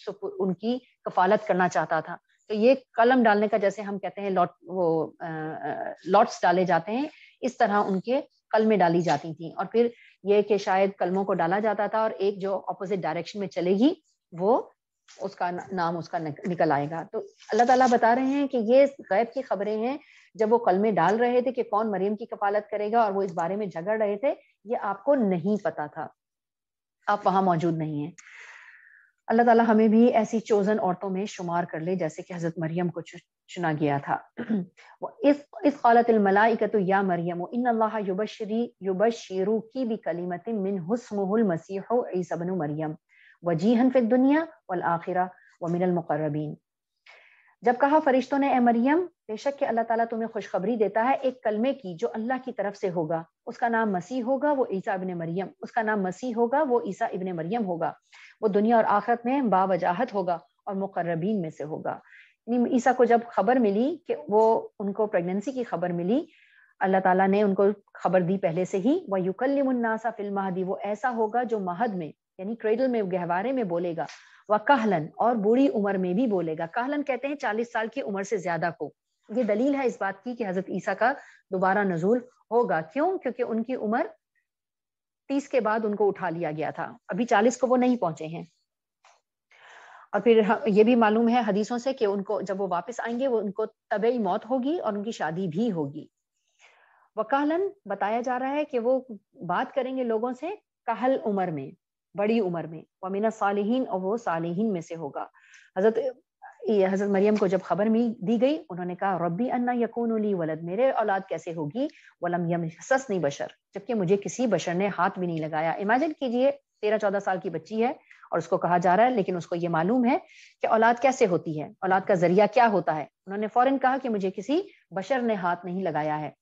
उनकी कफालत करना चाहता था तो ये कलम डालने का जैसे हम कहते हैं लॉट वो लॉट्स डाले जाते हैं इस तरह उनके कलमें डाली जाती थी और फिर ये कि शायद कलमों को डाला जाता था और एक जो अपोजिट डायरेक्शन में चलेगी वो उसका नाम उसका निकल आएगा तो अल्लाह ताला बता रहे हैं कि ये गैब की खबरें हैं जब वो कलमे डाल रहे थे कि कौन मरियम की कफालत करेगा और वो इस बारे में झगड़ रहे थे ये आपको नहीं पता था आप वहां मौजूद नहीं है अल्लाह ताला हमें भी ऐसी चोजन औरतों में शुमार कर ले जैसे कि हजरत मरियम को चुना गया था इस इस का तो या मरियम इन अल्लाह युबशरी शिरु की भी कलीमत मिन हसमुल मसीह ईसबन मरियम वजीहन फिद दुनिया वल आखिरा व मिनल मुकर्रबीन जब कहा फरिश्तों ने ए मरियम बेशक के अल्लाह ताला तुम्हें खुशखबरी देता है एक कलमे की जो अल्लाह की तरफ से होगा उसका नाम मसीह होगा वो ईसा इबन मरियम उसका नाम मसीह होगा वो ईसा इबन मरियम होगा वो दुनिया और आखरत में बावजाहत होगा और मुकर्रबीन में से होगा ईसा को जब खबर मिली कि वो उनको प्रेगनेंसी की खबर मिली अल्लाह ताला ने उनको खबर दी पहले से ही वह युकलिमुन्नासा फिल महदी वो ऐसा होगा जो महद में यानी क्रेडल में गहवारे में बोलेगा वह कहलन और बूढ़ी उम्र में भी बोलेगा कहलन कहते हैं चालीस साल की उम्र से ज्यादा को ये दलील है इस बात की कि हजरत ईसा का दोबारा नजूल होगा क्यों क्योंकि उनकी उम्र तीस के बाद उनको उठा लिया गया था अभी चालीस को वो नहीं पहुंचे हैं और फिर ये भी मालूम है हदीसों से कि उनको जब वो वापस आएंगे वो उनको तबई मौत होगी और उनकी शादी भी होगी वकालन बताया जा रहा है कि वो बात करेंगे लोगों से कहल उम्र में बड़ी उम्र में वमीना सालहीन और वो सालहीन में से होगा हजरत हजरत मरियम को जब खबर दी गई उन्होंने कहा रब्बी अन्ना यकून उली वलद मेरे औलाद कैसे होगी वलम यम सस नहीं बशर जबकि मुझे किसी बशर ने हाथ भी नहीं लगाया इमेजिन कीजिए तेरह चौदह साल की बच्ची है और उसको कहा जा रहा है लेकिन उसको ये मालूम है कि औलाद कैसे होती है औलाद का जरिया क्या होता है उन्होंने फौरन कहा कि मुझे किसी बशर ने हाथ नहीं लगाया है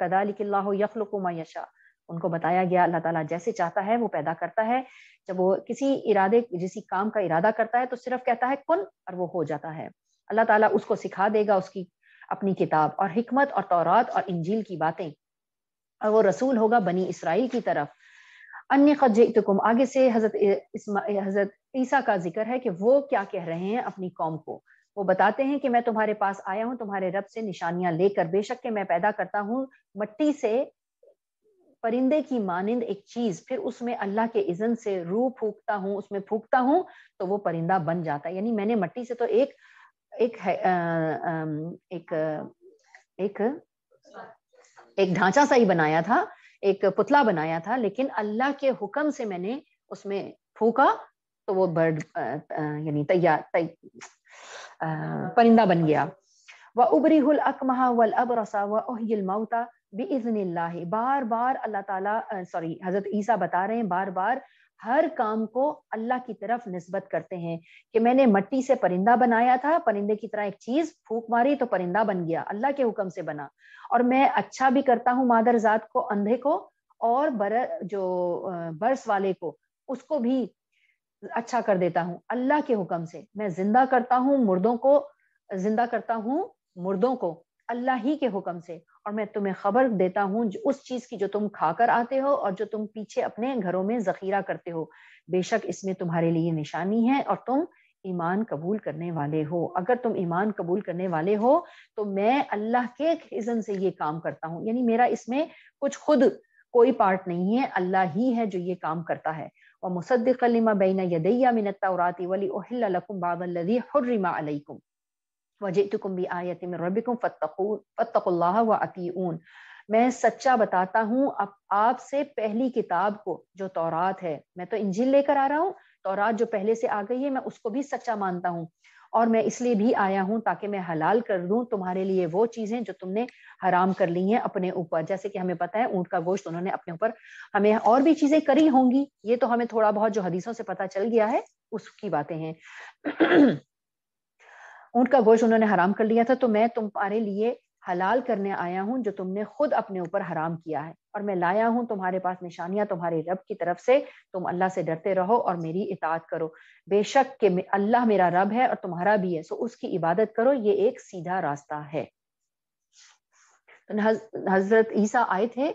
कदा यखलुकुमा यशा उनको बताया गया अल्लाह ताला जैसे चाहता है वो पैदा करता है जब वो किसी इरादे किसी काम का इरादा करता है तो सिर्फ कहता है कुन और वो हो जाता है अल्लाह ताला उसको सिखा देगा उसकी अपनी किताब और हिकमत और तौरात और इंजील की बातें और वो रसूल होगा बनी इसराइल की तरफ अन्य खजुम आगे से हजरत हजरत ईसा का जिक्र है कि वो क्या कह रहे हैं अपनी कौम को वो बताते हैं कि मैं तुम्हारे पास आया हूँ तुम्हारे रब से निशानियां लेकर बेशक के मैं पैदा करता हूँ मट्टी से परिंदे की मानिंद एक चीज फिर उसमें अल्लाह के इजन से रूह फूकता हूँ उसमें फूकता हूँ तो वो परिंदा बन जाता है यानी मैंने मट्टी से तो एक एक है, आ, आ, एक एक एक ढांचा सा ही बनाया था एक पुतला बनाया था लेकिन अल्लाह के हुक्म से मैंने उसमें फूका तो वो बर्ड यानी तैयार तय परिंदा बन गया व उबरी हुल अकमहा वल रसा वह ओहिल माउता बेज़न बार बार अल्लाह ताला सॉरी हज़रत ईसा बता रहे हैं बार बार हर काम को अल्लाह की तरफ नस्बत करते हैं कि मैंने मट्टी से परिंदा बनाया था परिंदे की तरह एक चीज फूक मारी तो परिंदा बन गया अल्लाह के हुक्म से बना और मैं अच्छा भी करता हूँ मादरजात को अंधे को और बर जो बर्स वाले को उसको भी अच्छा कर देता हूँ अल्लाह के हुक्म से मैं जिंदा करता हूँ मुर्दों को जिंदा करता हूँ मुर्दों को अल्लाह ही के हुक्म से और मैं तुम्हें खबर देता हूँ उस चीज की जो तुम खाकर आते हो और जो तुम पीछे अपने घरों में जखीरा करते हो बेशक इसमें तुम्हारे लिए निशानी है और तुम ईमान कबूल करने वाले हो अगर तुम ईमान कबूल करने वाले हो तो मैं अल्लाह के इज़न से ये काम करता हूँ यानी मेरा इसमें कुछ खुद कोई पार्ट नहीं है अल्लाह ही है जो ये काम करता है और मुसद्दिकलिमा बैना यदैया मिनत तौराती वली उहिल्ला लकुम बादल्लज़ी हुर्रिमा अलैकुम वजतुकुम भी आयत में रबिकुम फ़तकुल्लाह मैं सच्चा बताता हूँ अब आपसे पहली किताब को जो तौरात है मैं तो इंजिल लेकर आ रहा हूँ तौरात जो पहले से आ गई है मैं उसको भी सच्चा मानता हूँ और मैं इसलिए भी आया हूँ ताकि मैं हलाल कर दूँ तुम्हारे लिए वो चीजें जो तुमने हराम कर ली हैं अपने ऊपर जैसे कि हमें पता है ऊँट का गोश्त उन्होंने अपने ऊपर हमें और भी चीजें करी होंगी ये तो हमें थोड़ा बहुत जो हदीसों से पता चल गया है उसकी बातें हैं ऊँट का गोश्त उन्होंने हराम कर लिया था तो मैं तुम्हारे लिए हलाल करने आया हूँ जो तुमने खुद अपने ऊपर हराम किया है और मैं लाया हूँ तुम्हारे पास निशानियां तुम्हारे रब की तरफ से तुम अल्लाह से डरते रहो और मेरी इतात करो बेशक के अल्लाह मेरा रब है और तुम्हारा भी है सो उसकी इबादत करो ये एक सीधा रास्ता है तो हजरत ईसा आए थे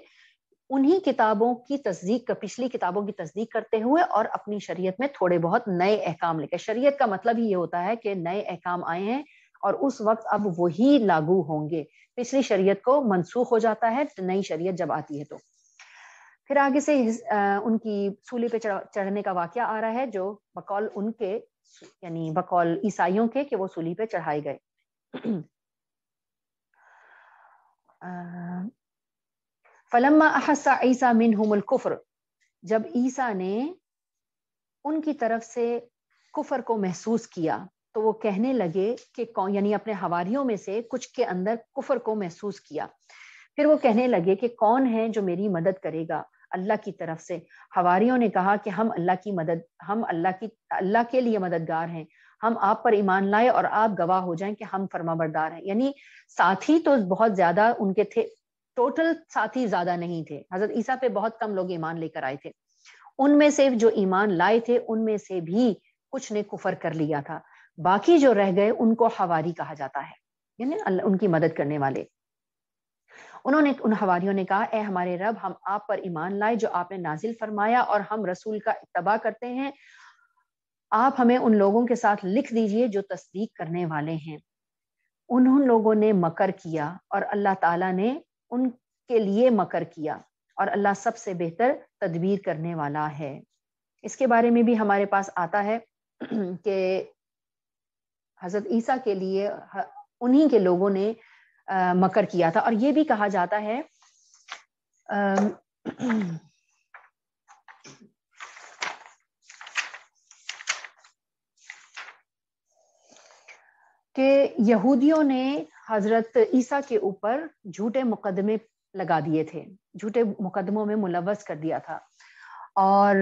उन्हीं किताबों की तस्दीक पिछली किताबों की तस्दीक करते हुए और अपनी शरीयत में थोड़े बहुत नए अहकाम लेके शरीयत का मतलब ही ये होता है कि नए अहकाम आए हैं और उस वक्त अब वही लागू होंगे पिछली शरीयत को मनसूख हो जाता है नई शरीयत जब आती है तो फिर आगे से आ, उनकी सूली पे चढ़ने का वाक्य आ रहा है जो बकौल उनके यानी बकौल ईसाइयों के कि वो सूली पे चढ़ाए गए फलम्मा अहसा ईसा मिन कुफर जब ईसा ने उनकी तरफ से कुफर को महसूस किया तो वो कहने लगे कि कौन यानी अपने हवारियों में से कुछ के अंदर कुफर को महसूस किया फिर वो कहने लगे कि कौन है जो मेरी मदद करेगा अल्लाह की तरफ से हवारियों ने कहा कि हम अल्लाह की मदद हम अल्लाह की अल्लाह के लिए मददगार हैं हम आप पर ईमान लाए और आप गवाह हो जाएं कि हम फर्माबरदार हैं यानी साथी तो बहुत ज्यादा उनके थे टोटल साथी ज्यादा नहीं थे हजरत ईसा पे बहुत कम लोग ईमान लेकर आए थे उनमें से जो ईमान लाए थे उनमें से भी कुछ ने कुफर कर लिया था बाकी जो रह गए उनको हवारी कहा जाता है यानी उनकी मदद करने वाले उन्होंने उन हवारियों ने कहा ए हमारे रब हम आप पर ईमान लाए जो आपने नाजिल फरमाया और हम रसूल का इतबा करते हैं आप हमें उन लोगों के साथ लिख दीजिए जो तस्दीक करने वाले हैं उन लोगों ने मकर किया और अल्लाह ताला ने उनके लिए मकर किया और अल्लाह सबसे बेहतर तदबीर करने वाला है इसके बारे में भी हमारे पास आता है कि हजरत ईसा के लिए उन्हीं के लोगों ने मकर किया था और ये भी कहा जाता है आ, कि यहूदियों ने हजरत ईसा के ऊपर झूठे मुकदमे लगा दिए थे झूठे मुकदमों में मुलवस कर दिया था और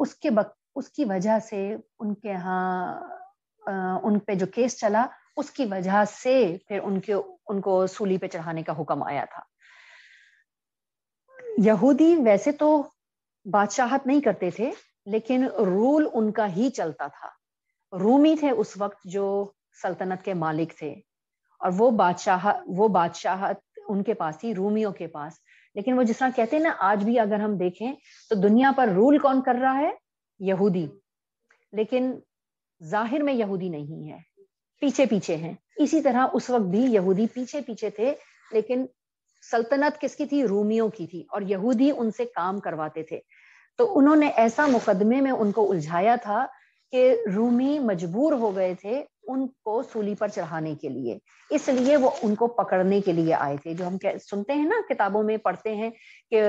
उसके बक, उसकी वजह से उनके यहाँ उन पे जो केस चला उसकी वजह से फिर उनके उनको सूली पे चढ़ाने का हुक्म आया था यहूदी वैसे तो बादशाहत नहीं करते थे लेकिन रूल उनका ही चलता था रूमी थे उस वक्त जो सल्तनत के मालिक थे और वो बादशाह वो बादशाहत उनके पास थी रूमियों के पास लेकिन वो जिस तरह कहते हैं ना आज भी अगर हम देखें तो दुनिया पर रूल कौन कर रहा है यहूदी लेकिन जाहिर में यहूदी नहीं है पीछे पीछे हैं इसी तरह उस वक्त भी यहूदी पीछे पीछे थे लेकिन सल्तनत किसकी थी रूमियों की थी और यहूदी उनसे काम करवाते थे तो उन्होंने ऐसा मुकदमे में उनको उलझाया था कि रूमी मजबूर हो गए थे उनको सूली पर चढ़ाने के लिए इसलिए वो उनको पकड़ने के लिए आए थे जो हम सुनते हैं ना किताबों में पढ़ते हैं कि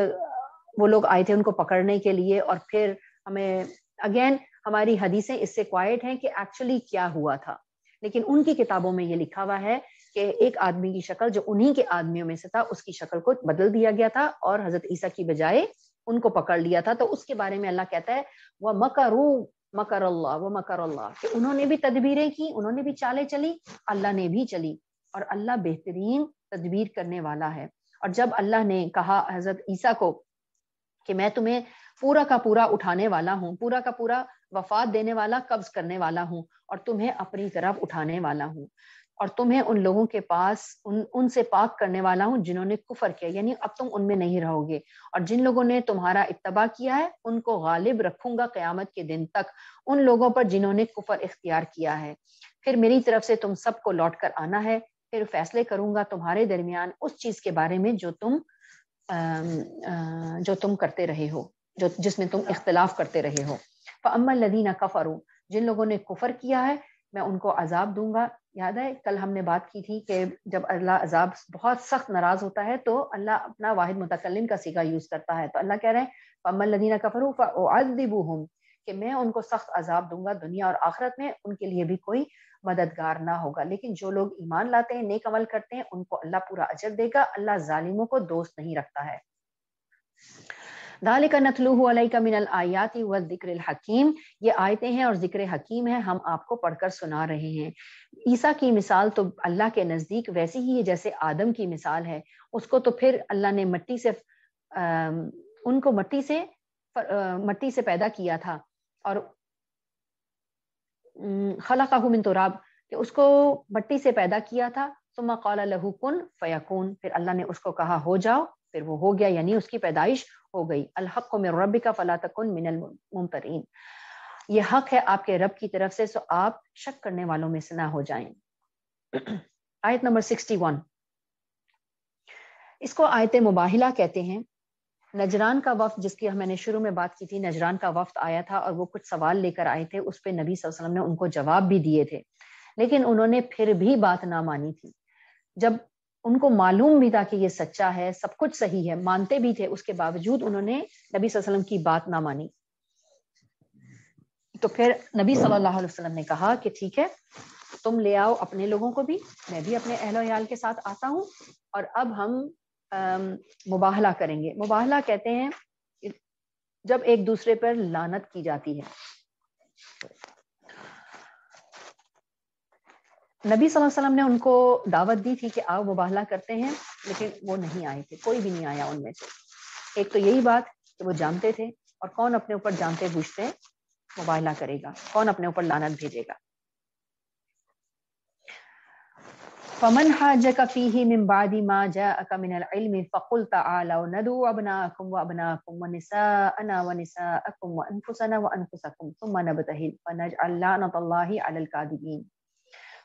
वो लोग आए थे उनको पकड़ने के लिए और फिर हमें अगेन हमारी हदीसें इससे क्वाइट हैं कि एक्चुअली क्या हुआ था लेकिन उनकी किताबों में ये लिखा हुआ है कि एक आदमी की शक्ल जो उन्हीं के आदमियों में से था उसकी शक्ल को बदल दिया गया था और हजरत ईसा की बजाय उनको पकड़ लिया था तो उसके बारे में अल्लाह कहता है वह मकरू मकर अल्लाह व मकर अल्लाह कि उन्होंने भी तदबीरें की उन्होंने भी चालें चली अल्लाह ने भी चली और अल्लाह बेहतरीन तदबीर करने वाला है और जब अल्लाह ने कहा हजरत ईसा को कि मैं तुम्हें पूरा का पूरा उठाने वाला हूँ पूरा का पूरा वफात देने वाला कब्ज करने वाला हूँ और तुम्हें अपनी तरफ उठाने वाला हूँ और तुम्हें उन लोगों के पास उन उनसे पाक करने वाला हूँ जिन्होंने कुफर किया यानी अब तुम उनमें नहीं रहोगे और जिन लोगों ने तुम्हारा इतबा किया है उनको गालिब रखूंगा क्यामत के दिन तक उन लोगों पर जिन्होंने कुफर इख्तियार किया है फिर मेरी तरफ से तुम सबको लौट कर आना है फिर फैसले करूंगा तुम्हारे दरमियान उस चीज के बारे में जो तुम जो तुम करते रहे हो जो जिसमें तुम इख्तलाफ करते रहे हो अमल लदीना कफरू जिन लोगों ने कुफर किया है मैं उनको अजाब दूंगा याद है कल हमने बात की थी कि जब अल्लाह अजाब बहुत सख्त नाराज होता है तो अल्लाह अपना वाहिद मुतकलम का सीगा यूज करता है तो अल्लाह कह रहे हैं लदीना कफरू कि मैं उनको सख्त अजाब दूंगा दुनिया और आखरत में उनके लिए भी कोई मददगार ना होगा लेकिन जो लोग ईमान लाते हैं नेक अमल करते हैं उनको अल्लाह पूरा अजर देगा अल्लाह जालिमों को दोस्त नहीं रखता है दालिका नथलू नतलू का मिनल आयाति व जिक्र हकीम ये आयतें हैं और जिक्र हकीम है हम आपको पढ़कर सुना रहे हैं ईसा की मिसाल तो अल्लाह के नज़दीक वैसी ही है जैसे आदम की मिसाल है उसको तो फिर अल्लाह ने मट्टी से आ, उनको मट्टी से आ, मट्टी से पैदा किया था और खला मिन तुराब कि उसको मट्टी से पैदा किया था तुम कौला लहू कन फयाकून फिर अल्लाह ने उसको कहा हो जाओ फिर वो हो गया यानी उसकी पैदाइश हो गई अलहक को में रब का फला तक मिनल मुमतरीन ये हक है आपके रब की तरफ से सो आप शक करने वालों में से ना हो जाए आयत नंबर सिक्सटी वन इसको आयत मुबाहिला कहते हैं नजरान का वफ्त जिसकी मैंने शुरू में बात की थी नजरान का वफ्त आया था और वो कुछ सवाल लेकर आए थे उस पर नबी वसल्लम ने उनको जवाब भी दिए थे लेकिन उन्होंने फिर भी बात ना मानी थी जब उनको मालूम भी था कि ये सच्चा है सब कुछ सही है मानते भी थे उसके बावजूद उन्होंने नबी वसल्लम की बात ना मानी तो फिर नबी सल्लल्लाहु अलैहि वसल्लम ने कहा कि ठीक है तुम ले आओ अपने लोगों को भी मैं भी अपने अहलोयाल के साथ आता हूँ और अब हम मुबाहला करेंगे मुबाहला कहते हैं जब एक दूसरे पर लानत की जाती है नबी वसल्लम ने उनको दावत दी थी कि आप मुबाहला करते हैं लेकिन वो नहीं आए थे कोई भी नहीं आया उनमें से एक तो यही बात कि वो जानते थे और कौन अपने ऊपर जानते बूझते मुबाहला करेगा कौन अपने ऊपर लानत भेजेगा فمن حاجك فيه من بعد ما جاءك من العلم فقل تعالوا ندعو ابناءكم وابناءكم ونساءنا ونساءكم وانفسنا وانفسكم ثم نبتهل فنجعل لعنه الله على الكاذبين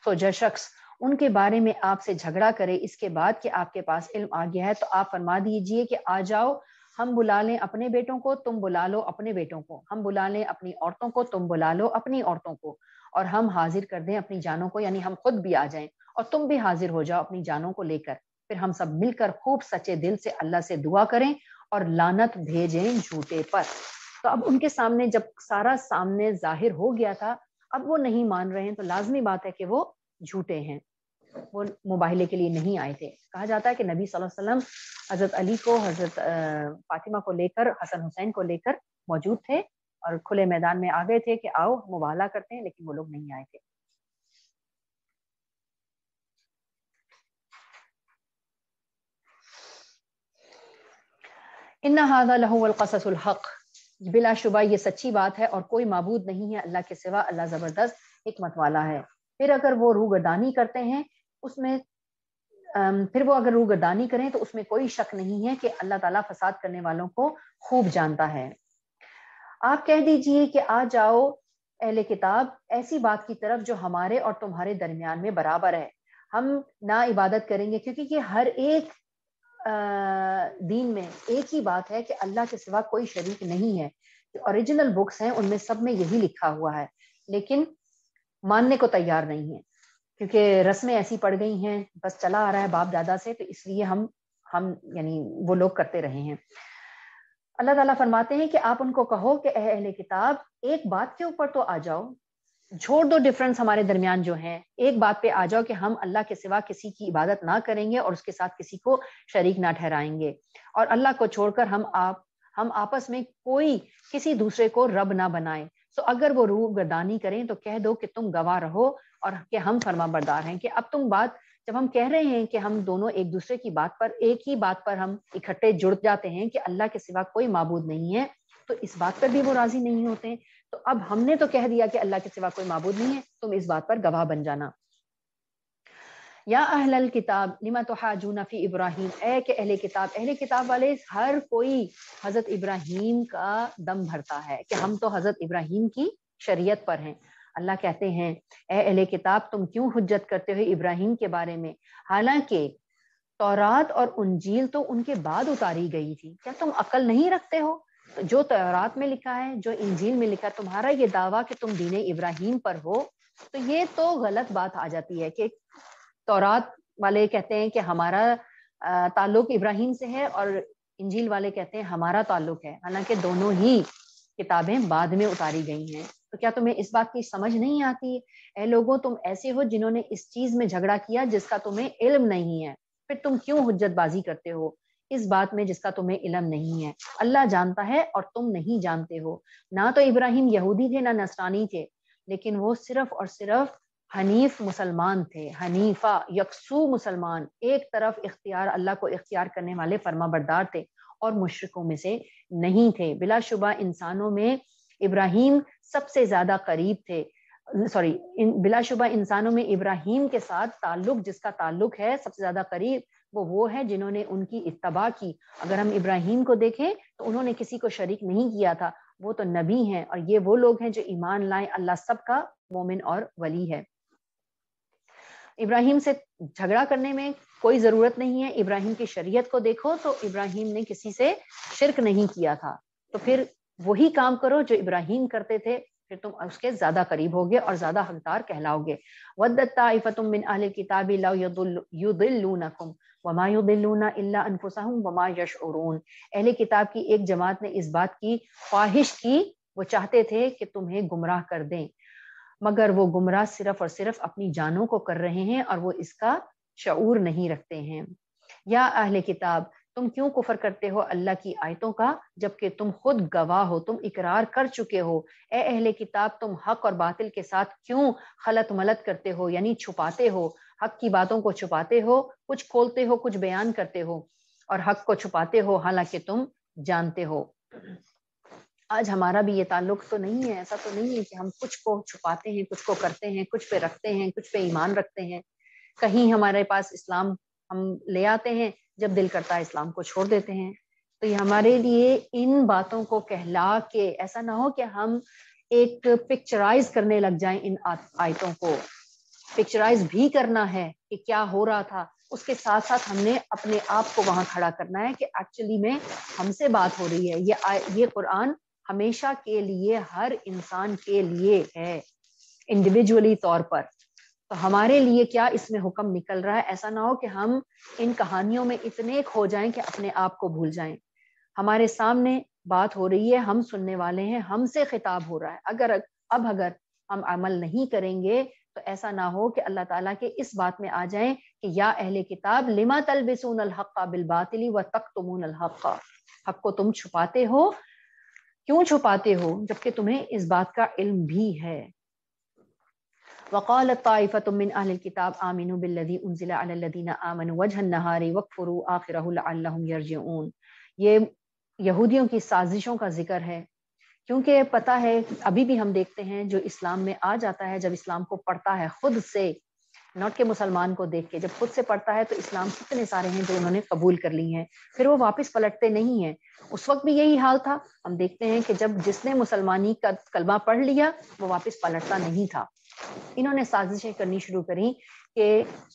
तो जो शख्स उनके बारे में आपसे झगड़ा करे इसके बाद कि आपके पास इल्म आ गया है तो आप फरमा दीजिए कि आ जाओ हम बुला लें अपने बेटों को तुम बुला लो अपने बेटों को हम बुला लें अपनी औरतों को तुम बुला लो अपनी औरतों को और हम हाजिर कर दें अपनी जानों को यानी हम खुद भी आ जाए और तुम भी हाजिर हो जाओ अपनी जानों को लेकर फिर हम सब मिलकर खूब सच्चे दिल से अल्लाह से दुआ करें और लानत भेजें झूठे पर तो अब उनके सामने जब सारा सामने जाहिर हो गया था अब वो नहीं मान रहे हैं तो लाजमी बात है कि वो झूठे हैं वो मुबाहले के लिए नहीं आए थे कहा जाता है कि नबी सल्लल्लाहु अलैहि वसल्लम हजरत अली को हजरत फातिमा को लेकर हसन हुसैन को लेकर मौजूद थे और खुले मैदान में आ गए थे कि आओ मुबाला करते हैं लेकिन वो लोग नहीं आए थे इन्ना हाजा लहू कससुल हक़ बिलाशुबा ये सच्ची बात है और कोई मबूद नहीं है अल्लाह के सिवा अल्लाह ज़बरदस्त हमत वाला है फिर अगर वो गर्दानी करते हैं उसमें फिर वो अगर रूगर्दानी करें तो उसमें कोई शक नहीं है कि अल्लाह ताला फसाद करने वालों को खूब जानता है आप कह दीजिए कि आ जाओ अहले किताब ऐसी बात की तरफ जो हमारे और तुम्हारे दरमियान में बराबर है हम ना इबादत करेंगे क्योंकि ये हर एक दीन में एक ही बात है कि अल्लाह के सिवा कोई शरीक नहीं है जो ओरिजिनल बुक्स हैं उनमें सब में यही लिखा हुआ है लेकिन मानने को तैयार नहीं है क्योंकि रस्में ऐसी पड़ गई हैं बस चला आ रहा है बाप दादा से तो इसलिए हम हम यानी वो लोग करते रहे हैं अल्लाह ताला फरमाते हैं कि आप उनको कहो कि अहले किताब एक बात के ऊपर तो आ जाओ छोड़ दो डिफरेंस हमारे दरमियान जो है एक बात पे आ जाओ कि हम अल्लाह के सिवा किसी की इबादत ना करेंगे और उसके साथ किसी को शरीक ना ठहराएंगे और अल्लाह को छोड़कर हम आप हम आपस में कोई किसी दूसरे को रब ना बनाए सो अगर वो रूह गर्दानी करें तो कह दो कि तुम गवाह रहो और कि हम फर्मा बरदार हैं कि अब तुम बात जब हम कह रहे हैं कि हम दोनों एक दूसरे की बात पर एक ही बात पर हम इकट्ठे जुड़ जाते हैं कि अल्लाह के सिवा कोई मबूद नहीं है तो इस बात पर भी वो राजी नहीं होते तो अब हमने तो कह दिया कि अल्लाह के सिवा कोई मबूद नहीं है तुम इस बात पर गवाह बन जाना या अहल किताब लिमा तो हाजूना इब्राहिम ए के अहले किताब अहले किताब वाले हर कोई हजरत इब्राहिम का दम भरता है कि हम तो हजरत इब्राहिम की शरीयत पर हैं अल्लाह कहते हैं ए अहले किताब तुम क्यों हजत करते हो इब्राहिम के बारे में हालांकि तौरात और उंजील तो उनके बाद उतारी गई थी क्या तुम अकल नहीं रखते हो जो तौरात में लिखा है जो इंजील में लिखा है तुम्हारा ये दावा कि तुम दीन इब्राहिम पर हो तो ये तो गलत बात आ जाती है कि तौरात वाले कहते हैं कि हमारा ताल्लुक इब्राहिम से है और इंजील वाले कहते हैं हमारा ताल्लुक है हालांकि दोनों ही किताबें बाद में उतारी गई हैं तो क्या तुम्हें इस बात की समझ नहीं आती ए लोगों तुम ऐसे हो जिन्होंने इस चीज में झगड़ा किया जिसका तुम्हें इल्म नहीं है फिर तुम क्यों हजतबाजी करते हो इस बात में जिसका तुम्हें इलम नहीं है अल्लाह जानता है और तुम नहीं जानते हो ना तो इब्राहिम यहूदी थे ना नसरानी थे लेकिन वो सिर्फ और सिर्फ हनीफ मुसलमान थे हनीफा यकसू मुसलमान एक तरफ इख्तियार अल्लाह को इख्तियार करने वाले फर्मा बरदार थे और मुशरकों में से नहीं थे बिलाशुबा इंसानों में इब्राहिम सबसे ज्यादा करीब थे सॉरी इन, बिलाशुबा इंसानों में इब्राहिम के साथ ताल्लुक जिसका ताल्लुक है सबसे ज्यादा करीब वो वो है जिन्होंने उनकी इतबा की अगर हम इब्राहिम को देखें तो उन्होंने किसी को शरीक नहीं किया था वो तो नबी हैं और ये वो लोग हैं जो ईमान लाए अल्लाह सबका मोमिन और वली है इब्राहिम से झगड़ा करने में कोई जरूरत नहीं है इब्राहिम की शरीयत को देखो तो इब्राहिम ने किसी से शिरक नहीं किया था तो फिर वही काम करो जो इब्राहिम करते थे फिर तुम उसके ज्यादा करीब होगे और ज्यादा हकदार कहलाओगे अहले किताब की एक जमात ने इस बात की ख्वाहिश की वो चाहते थे कि तुम्हें गुमराह कर दें मगर वो गुमराह सिर्फ और सिर्फ अपनी जानों को कर रहे हैं और वो इसका शऊर नहीं रखते हैं या अहले किताब तुम क्यों कुफर करते हो अल्लाह की आयतों का जबकि तुम खुद गवाह हो तुम इकरार कर चुके हो ए अहले किताब तुम हक और बातिल के साथ क्यों खलत मलत करते हो यानी छुपाते हो हक की बातों को छुपाते हो कुछ खोलते हो कुछ बयान करते हो और हक को छुपाते हो हालांकि तुम जानते हो आज हमारा भी ये ताल्लुक तो नहीं है ऐसा तो नहीं है कि हम कुछ को छुपाते हैं कुछ को करते हैं कुछ पे रखते हैं कुछ पे ईमान रखते हैं कहीं हमारे पास इस्लाम हम ले आते हैं जब दिल करता है इस्लाम को छोड़ देते हैं तो ये हमारे लिए इन बातों को कहला के ऐसा ना हो कि हम एक पिक्चराइज करने लग जाए इन आयतों को पिक्चराइज भी करना है कि क्या हो रहा था उसके साथ साथ हमने अपने आप को वहां खड़ा करना है कि एक्चुअली में हमसे बात हो रही है ये ये कुरान हमेशा के लिए हर इंसान के लिए है इंडिविजुअली तौर पर तो हमारे लिए क्या इसमें हुक्म निकल रहा है ऐसा ना हो कि हम इन कहानियों में इतने खो जाएं कि अपने आप को भूल जाएं हमारे सामने बात हो रही है हम सुनने वाले हैं हमसे खिताब हो रहा है अगर अब अगर हम अमल नहीं करेंगे तो ऐसा ना हो कि अल्लाह ताला के इस बात में आ जाए कि या अहले किताब लिमा तलबिसून अलहक़ा बिलबातली व तक तुमून अलहक़ा हक को तुम छुपाते हो क्यों छुपाते हो जबकि तुम्हें इस बात का इल्म भी है वक़ाल ताइफ़तमिन अहलकिताब आमिन बिल्लदी उनज़िलादीन आमन वजह नहारी वक़फ़रू आखिरहम ये यहूदियों की साजिशों का जिक्र है क्योंकि पता है अभी भी हम देखते हैं जो इस्लाम में आ जाता है जब इस्लाम को पढ़ता है खुद से नॉट के मुसलमान को देख के जब खुद से पढ़ता है तो इस्लाम कितने सारे हैं जो उन्होंने कबूल कर ली हैं फिर वो वापस पलटते नहीं हैं उस वक्त भी यही हाल था हम देखते हैं कि जब जिसने मुसलमानी का कलमा पढ़ लिया वो वापस पलटता नहीं था इन्होंने साजिशें करनी शुरू करी कि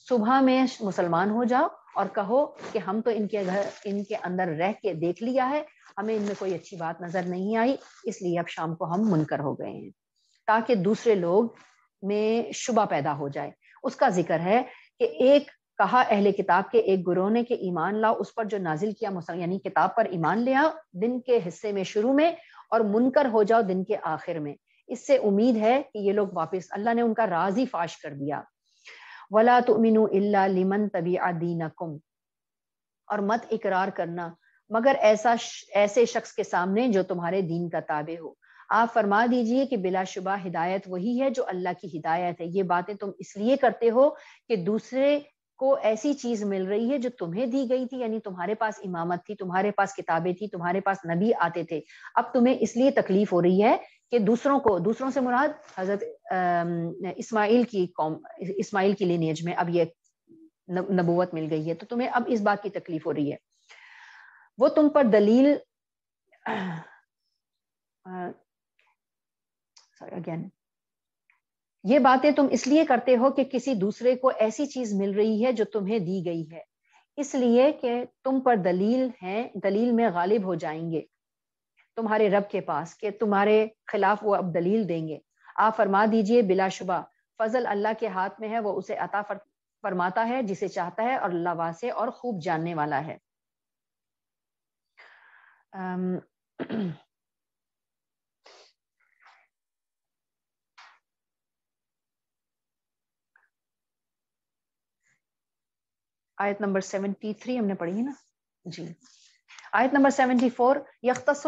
सुबह में मुसलमान हो जाओ और कहो कि हम तो इनके घर इनके अंदर रह के देख लिया है हमें इनमें कोई अच्छी बात नजर नहीं आई इसलिए अब शाम को हम मुनकर हो गए हैं ताकि दूसरे लोग में शुबा पैदा हो जाए उसका जिक्र है कि एक कहा अहले किताब के एक गुरु ने कि ईमान लाओ उस पर जो नाजिल किया मुसल यानी किताब पर ईमान ले आओ दिन के हिस्से में शुरू में और मुनकर हो जाओ दिन के आखिर में इससे उम्मीद है कि ये लोग वापस अल्लाह ने उनका राज ही फाश कर दिया वला तो इल्ला लिमन तबी दीनकुम और मत इकरार करना मगर ऐसा ऐसे शख्स के सामने जो तुम्हारे दीन का ताबे हो आप फरमा दीजिए कि बिलाशुबा हिदायत वही है जो अल्लाह की हिदायत है ये बातें तुम इसलिए करते हो कि दूसरे को ऐसी चीज मिल रही है जो तुम्हें दी गई थी यानी तुम्हारे पास इमामत थी तुम्हारे पास किताबें थी तुम्हारे पास नबी आते थे अब तुम्हें इसलिए तकलीफ हो रही है कि दूसरों को दूसरों से मुराद हजरत इस्माइल की कौम इस्माइल की लिनेज में अब ये नबूवत मिल गई है तो तुम्हें अब इस बात की तकलीफ हो रही है वो तुम पर दलील सॉरी अगेन ये बातें तुम इसलिए करते हो कि किसी दूसरे को ऐसी चीज मिल रही है जो तुम्हें दी गई है इसलिए कि तुम पर दलील है दलील में गालिब हो जाएंगे तुम्हारे रब के पास कि तुम्हारे खिलाफ वो अब दलील देंगे आप फरमा दीजिए बिलाशुबा फजल अल्लाह के हाथ में है वो उसे अता फरमाता है जिसे चाहता है और अल्लाह वासे और खूब जानने वाला है आयत नंबर सेवेंटी थ्री हमने पढ़ी है ना जी आयत नंबर सेवेंटी फोर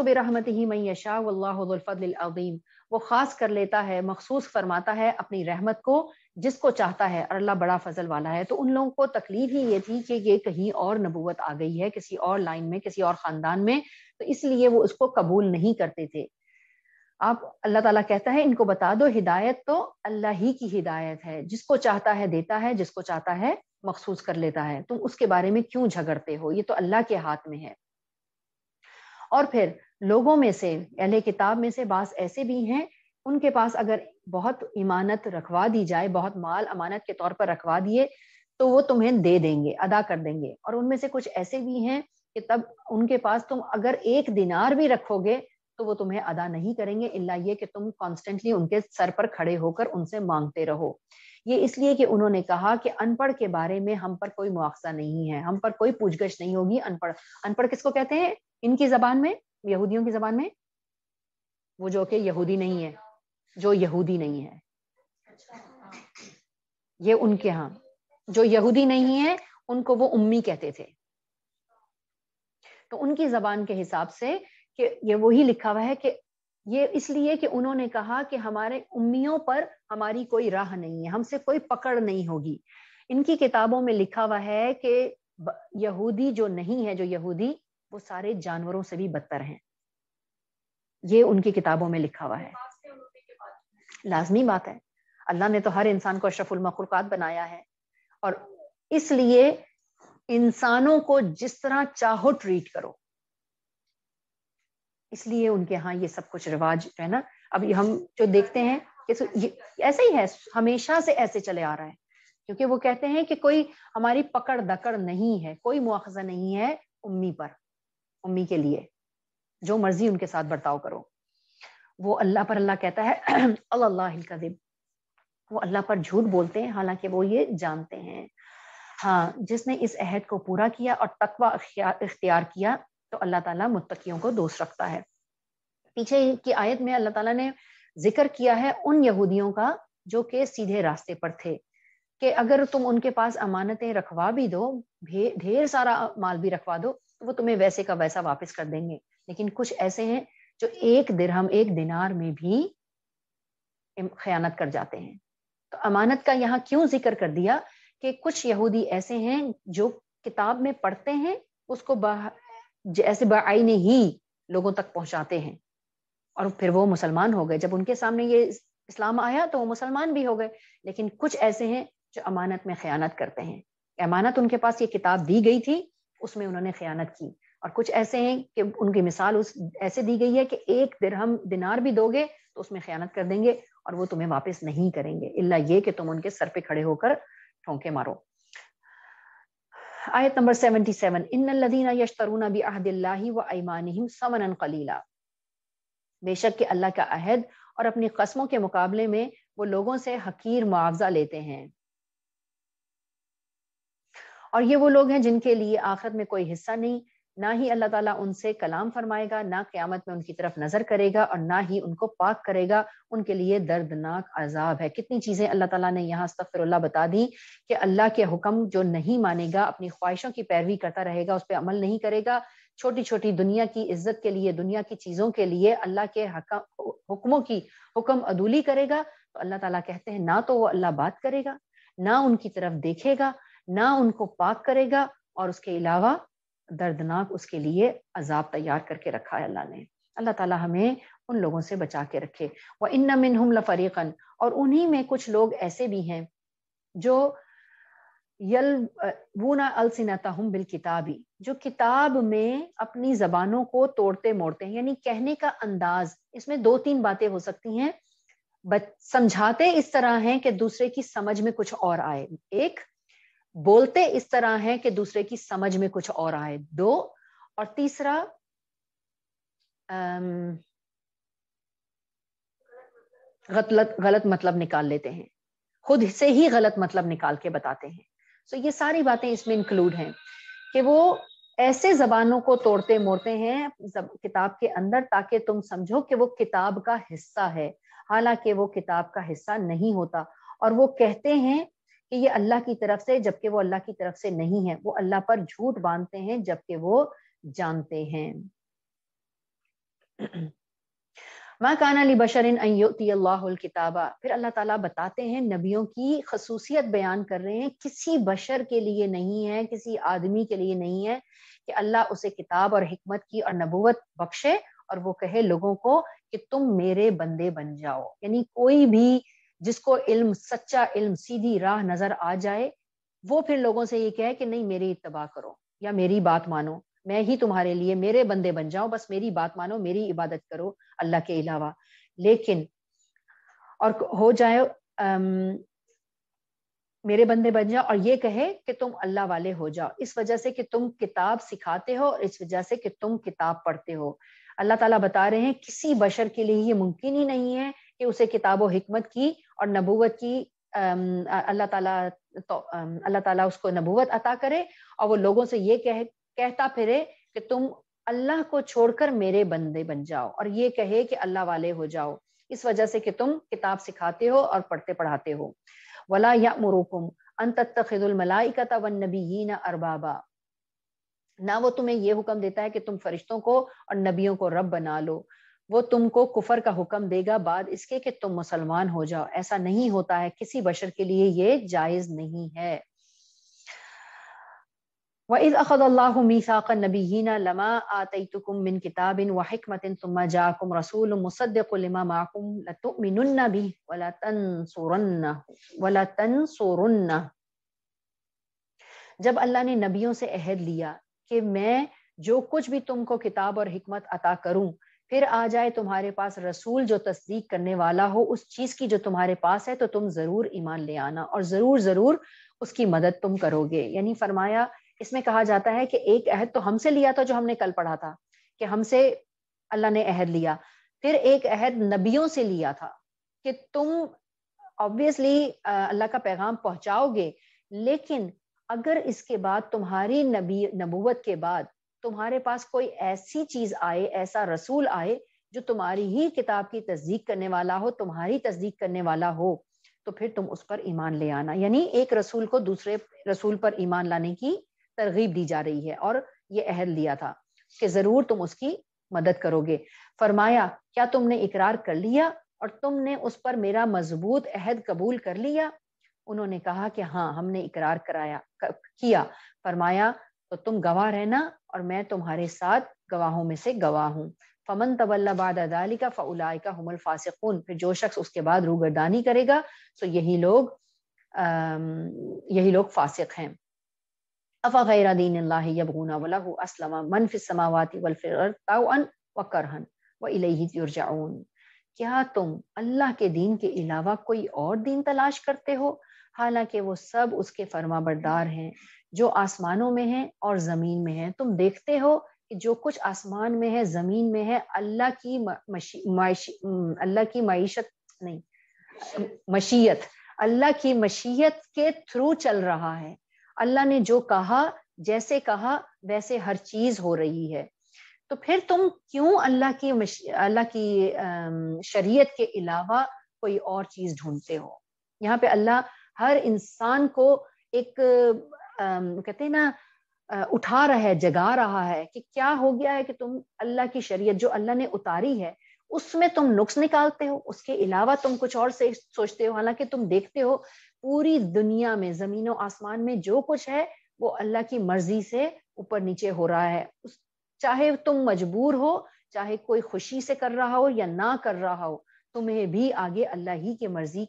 बरहमत ही वो ख़ास कर लेता है मखसूस फरमाता है अपनी रहमत को जिसको चाहता है और अल्लाह बड़ा फजल वाला है तो उन लोगों को तकलीफ ही ये थी कि ये कहीं और नबूवत आ गई है किसी और लाइन में किसी और ख़ानदान में तो इसलिए वो उसको कबूल नहीं करते थे आप अल्लाह ताला कहता है इनको बता दो हिदायत तो अल्लाह ही की हिदायत है जिसको चाहता है देता है जिसको चाहता है मखसूस कर लेता है तुम उसके बारे में क्यों झगड़ते हो ये तो अल्लाह के हाथ में है और फिर लोगों में से अहले किताब में से बास ऐसे भी हैं उनके पास अगर बहुत इमानत रखवा दी जाए बहुत माल अमानत के तौर पर रखवा दिए तो वो तुम्हें दे देंगे अदा कर देंगे और उनमें से कुछ ऐसे भी हैं कि तब उनके पास तुम अगर एक दिनार भी रखोगे तो वो तुम्हें अदा नहीं करेंगे इल्ला ये कि तुम कॉन्स्टेंटली उनके सर पर खड़े होकर उनसे मांगते रहो ये इसलिए कि उन्होंने कहा कि अनपढ़ के बारे में हम पर कोई मुआवजा नहीं है हम पर कोई पूछगछ नहीं होगी अनपढ़ अनपढ़ किसको कहते हैं इनकी जबान में यहूदियों की जबान में वो जो कि यहूदी नहीं है जो यहूदी नहीं है ये उनके यहां जो यहूदी नहीं है उनको वो उम्मी कहते थे तो उनकी जबान के हिसाब से कि ये वही लिखा हुआ है कि ये इसलिए कि उन्होंने कहा कि हमारे उम्मियों पर हमारी कोई राह नहीं है हमसे कोई पकड़ नहीं होगी इनकी किताबों में लिखा हुआ है कि यहूदी जो नहीं है जो यहूदी वो सारे जानवरों से भी बदतर हैं ये उनकी किताबों में लिखा हुआ है लाजमी बात है अल्लाह ने तो हर इंसान को अशरफुल मखलूक़ात बनाया है और इसलिए इंसानों को जिस तरह चाहो ट्रीट करो इसलिए उनके यहाँ ये सब कुछ रिवाज है ना अब हम जो देखते हैं ये तो ऐसे ही है हमेशा से ऐसे चले आ रहा है क्योंकि वो कहते हैं कि कोई हमारी पकड़ दकड़ नहीं है कोई मुआवजा नहीं है उम्मी पर मम्मी के लिए जो मर्जी उनके साथ बर्ताव करो वो अल्लाह पर अल्लाह कहता है अल्लाह कदिब वो अल्लाह पर झूठ बोलते हैं हालांकि वो ये जानते हैं हाँ जिसने इस अहद को पूरा किया और तकवा इख्तियार किया तो अल्लाह ताला मुत्तकियों को दोष रखता है पीछे की आयत में अल्लाह ताला ने जिक्र किया है उन यहूदियों का जो कि सीधे रास्ते पर थे कि अगर तुम उनके पास अमानतें रखवा भी दो ढेर सारा माल भी रखवा दो वो तुम्हें वैसे का वैसा वापस कर देंगे लेकिन कुछ ऐसे हैं जो एक दिरहम एक दिनार में भी खयानत कर जाते हैं तो अमानत का यहाँ क्यों जिक्र कर दिया कि कुछ यहूदी ऐसे हैं जो किताब में पढ़ते हैं उसको ऐसे बाइन ही लोगों तक पहुंचाते हैं और फिर वो मुसलमान हो गए जब उनके सामने ये इस्लाम आया तो वो मुसलमान भी हो गए लेकिन कुछ ऐसे हैं जो अमानत में खयानत करते हैं अमानत उनके पास ये किताब दी गई थी उसमें उन्होंने खयानत की और कुछ ऐसे हैं कि उनकी मिसाल उस ऐसे दी गई है कि एक दिरहम दिनार भी दोगे तो उसमें खयानत कर देंगे और वो तुम्हें वापस नहीं करेंगे इल्ला ये कि तुम उनके सर पे खड़े होकर ठोंके मारो आयत नंबर सेवन इन लदीना यशतरून भी अहदिल्लाही व ईमानहिम समनन कलीला बेशक के अल्लाह का अहद और अपनी कस्मों के मुकाबले में वो लोगों से हकीर मुआवजा लेते हैं और ये वो लोग हैं जिनके लिए आखिरत में कोई हिस्सा नहीं ना ही अल्लाह ताला उनसे कलाम फरमाएगा ना क्यामत में उनकी तरफ नजर करेगा और ना ही उनको पाक करेगा उनके लिए दर्दनाक अजाब है कितनी चीजें अल्लाह ताला ने यहाँ सफर बता दी कि अल्लाह के हुक्म जो नहीं मानेगा अपनी ख्वाहिशों की पैरवी करता रहेगा उस पर अमल नहीं करेगा छोटी छोटी दुनिया की इज्जत के लिए दुनिया की चीजों के लिए अल्लाह के हुक्मों की हुक्म अदूली करेगा तो अल्लाह ताला कहते हैं ना तो वो अल्लाह बात करेगा ना उनकी तरफ देखेगा ना उनको पाक करेगा और उसके अलावा दर्दनाक उसके लिए अजाब तैयार करके रखा है अल्लाह ने अल्लाह ताला हमें उन लोगों से बचा के रखे व इन मिन हम लफरीकन और उन्हीं में कुछ लोग ऐसे भी हैं जो यल ना अलसिनता हम बिल किताबी जो किताब में अपनी जबानों को तोड़ते मोड़ते हैं यानी कहने का अंदाज इसमें दो तीन बातें हो सकती हैं बच समझाते इस तरह हैं कि दूसरे की समझ में कुछ और आए एक बोलते इस तरह हैं कि दूसरे की समझ में कुछ और आए दो और तीसरा अम, गलत गलत मतलब निकाल लेते हैं खुद से ही गलत मतलब निकाल के बताते हैं सो so, ये सारी बातें इसमें इंक्लूड हैं कि वो ऐसे जबानों को तोड़ते मोड़ते हैं किताब के अंदर ताकि तुम समझो कि वो किताब का हिस्सा है हालांकि वो किताब का हिस्सा नहीं होता और वो कहते हैं कि ये अल्लाह की तरफ से जबकि वो अल्लाह की तरफ से नहीं है वो अल्लाह पर झूठ बांधते हैं जबकि वो जानते हैं माकाना अली बशरिन किताबा फिर अल्लाह ताला बताते हैं नबियों की खसूसियत बयान कर रहे हैं किसी बशर के लिए नहीं है किसी आदमी के लिए नहीं है कि अल्लाह उसे किताब और हिकमत की और नबूवत बख्शे और वो कहे लोगों को कि तुम मेरे बंदे बन जाओ यानी कोई भी जिसको इल्म सच्चा इल्म सीधी राह नजर आ जाए वो फिर लोगों से ये कहे कि नहीं मेरी इतबा करो या मेरी बात मानो मैं ही तुम्हारे लिए मेरे बंदे बन जाओ बस मेरी बात मानो मेरी इबादत करो अल्लाह के अलावा लेकिन और हो जाए अम, मेरे बंदे बन जाओ और ये कहे कि तुम अल्लाह वाले हो जाओ इस वजह से कि तुम किताब सिखाते हो और इस वजह से कि तुम किताब पढ़ते हो अल्लाह ताला बता रहे हैं किसी बशर के लिए ये मुमकिन ही नहीं है कि उसे किताब व हमत की और नबूवत की अल्लाह ताला तो अल्लाह ताला उसको नबूवत अता करे और वो लोगों से ये कह कहता फिरे कि तुम अल्लाह को छोड़कर मेरे बंदे बन जाओ और ये कहे कि अल्लाह वाले हो जाओ इस वजह से कि तुम किताब सिखाते हो और पढ़ते पढ़ाते हो वला या मुरुकुम अनतखिदुलमलाइकता वन नबीन अरबाबा ना वो तुम्हें ये हुक्म देता है कि तुम फरिश्तों को और नबियों को रब बना लो वो तुमको कुफर का हुक्म देगा बाद इसके कि तुम मुसलमान हो जाओ ऐसा नहीं होता है किसी बशर के लिए ये जायज नहीं है जब अल्लाह ने नबियों से अहद लिया कि मैं जो कुछ भी तुमको किताब और हिकमत अता करूं फिर आ जाए तुम्हारे पास रसूल जो तस्दीक करने वाला हो उस चीज की जो तुम्हारे पास है तो तुम जरूर ईमान ले आना और जरूर जरूर उसकी मदद तुम करोगे यानी फरमाया इसमें कहा जाता है कि एक अहद तो हमसे लिया था जो हमने कल पढ़ा था कि हमसे अल्लाह ने अहद लिया फिर एक अहद नबियों से लिया था कि तुम ऑब्वियसली अल्लाह का पैगाम पहुंचाओगे लेकिन अगर इसके बाद तुम्हारी नबी नबूवत के बाद तुम्हारे पास कोई ऐसी चीज आए ऐसा रसूल आए जो तुम्हारी ही किताब की तस्दीक करने वाला हो तुम्हारी तस्दीक करने वाला हो तो फिर तुम उस पर ईमान ले आना यानी एक रसूल को दूसरे रसूल पर ईमान लाने की तरगीब दी जा रही है और ये अहद लिया था कि जरूर तुम उसकी मदद करोगे फरमाया क्या तुमने इकरार कर लिया और तुमने उस पर मेरा मजबूत अहद कबूल कर लिया उन्होंने कहा कि हाँ हमने इकरार कराया किया फरमाया तो तुम गवाह रहना और मैं तुम्हारे साथ गवाहों में से गवाह हूँ फमन तबल्लाबाद अदाली का फ़लाय का हमल फासिकून फिर जो शख्स उसके बाद रूगरदानी करेगा तो यही लोग आ, यही लोग फासिक हैं अफा दीन यबूना वलहु असलमा मन फिसमावाती वलफ़िरतान व करहन व इलेजाउन क्या तुम अल्लाह के दीन के अलावा कोई और दीन तलाश करते हो हालांकि वो सब उसके फर्मा बरदार हैं जो आसमानों में है और जमीन में है तुम देखते हो कि जो कुछ आसमान में है जमीन में है अल्लाह की अल्लाह की मीशत नहीं मशीयत अल्लाह की मशीयत के थ्रू चल रहा है अल्लाह ने जो कहा जैसे कहा वैसे हर चीज हो रही है तो फिर तुम क्यों अल्लाह की अल्लाह की शरीयत के अलावा कोई और चीज ढूंढते हो यहाँ पे अल्लाह हर इंसान को एक कहते हैं ना उठा रहा है जगा रहा है कि क्या हो गया है कि तुम अल्लाह की शरीयत जो अल्लाह ने उतारी है उसमें तुम नुक्स निकालते हो उसके अलावा तुम कुछ और से सोचते हो हालांकि तुम देखते हो पूरी दुनिया में जमीन और आसमान में जो कुछ है वो अल्लाह की मर्जी से ऊपर नीचे हो रहा है उस चाहे तुम मजबूर हो चाहे कोई खुशी से कर रहा हो या ना कर रहा हो तुम्हें भी आगे अल्लाह ही की मर्जी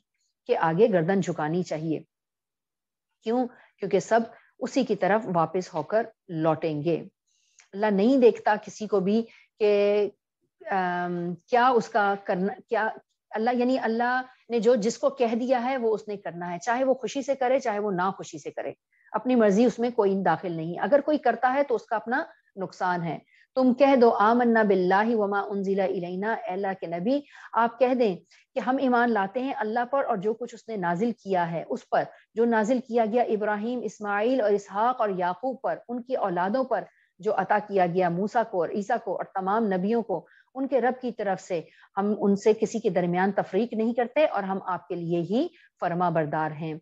के आगे गर्दन झुकानी चाहिए क्यों क्योंकि सब उसी की तरफ वापस होकर लौटेंगे अल्लाह नहीं देखता किसी को भी कि क्या उसका करना क्या अल्लाह यानी अल्लाह ने जो जिसको कह दिया है वो उसने करना है चाहे वो खुशी से करे चाहे वो ना खुशी से करे अपनी मर्जी उसमें कोई दाखिल नहीं अगर कोई करता है तो उसका अपना नुकसान है तुम कह दो आमन्ना बिल्ला वमा उनजिला इलैना अल्लाह के नबी आप कह दें कि हम ईमान लाते हैं अल्लाह पर और जो कुछ उसने नाजिल किया है उस पर जो नाजिल किया गया इब्राहिम इस्माइल और इसहाक और याकूब पर उनकी औलादों पर जो अता किया गया मूसा को और ईसा को और तमाम नबियों को उनके रब की तरफ से हम उनसे किसी के दरमियान तफरीक नहीं करते और हम आपके लिए ही फरमा बरदार हैं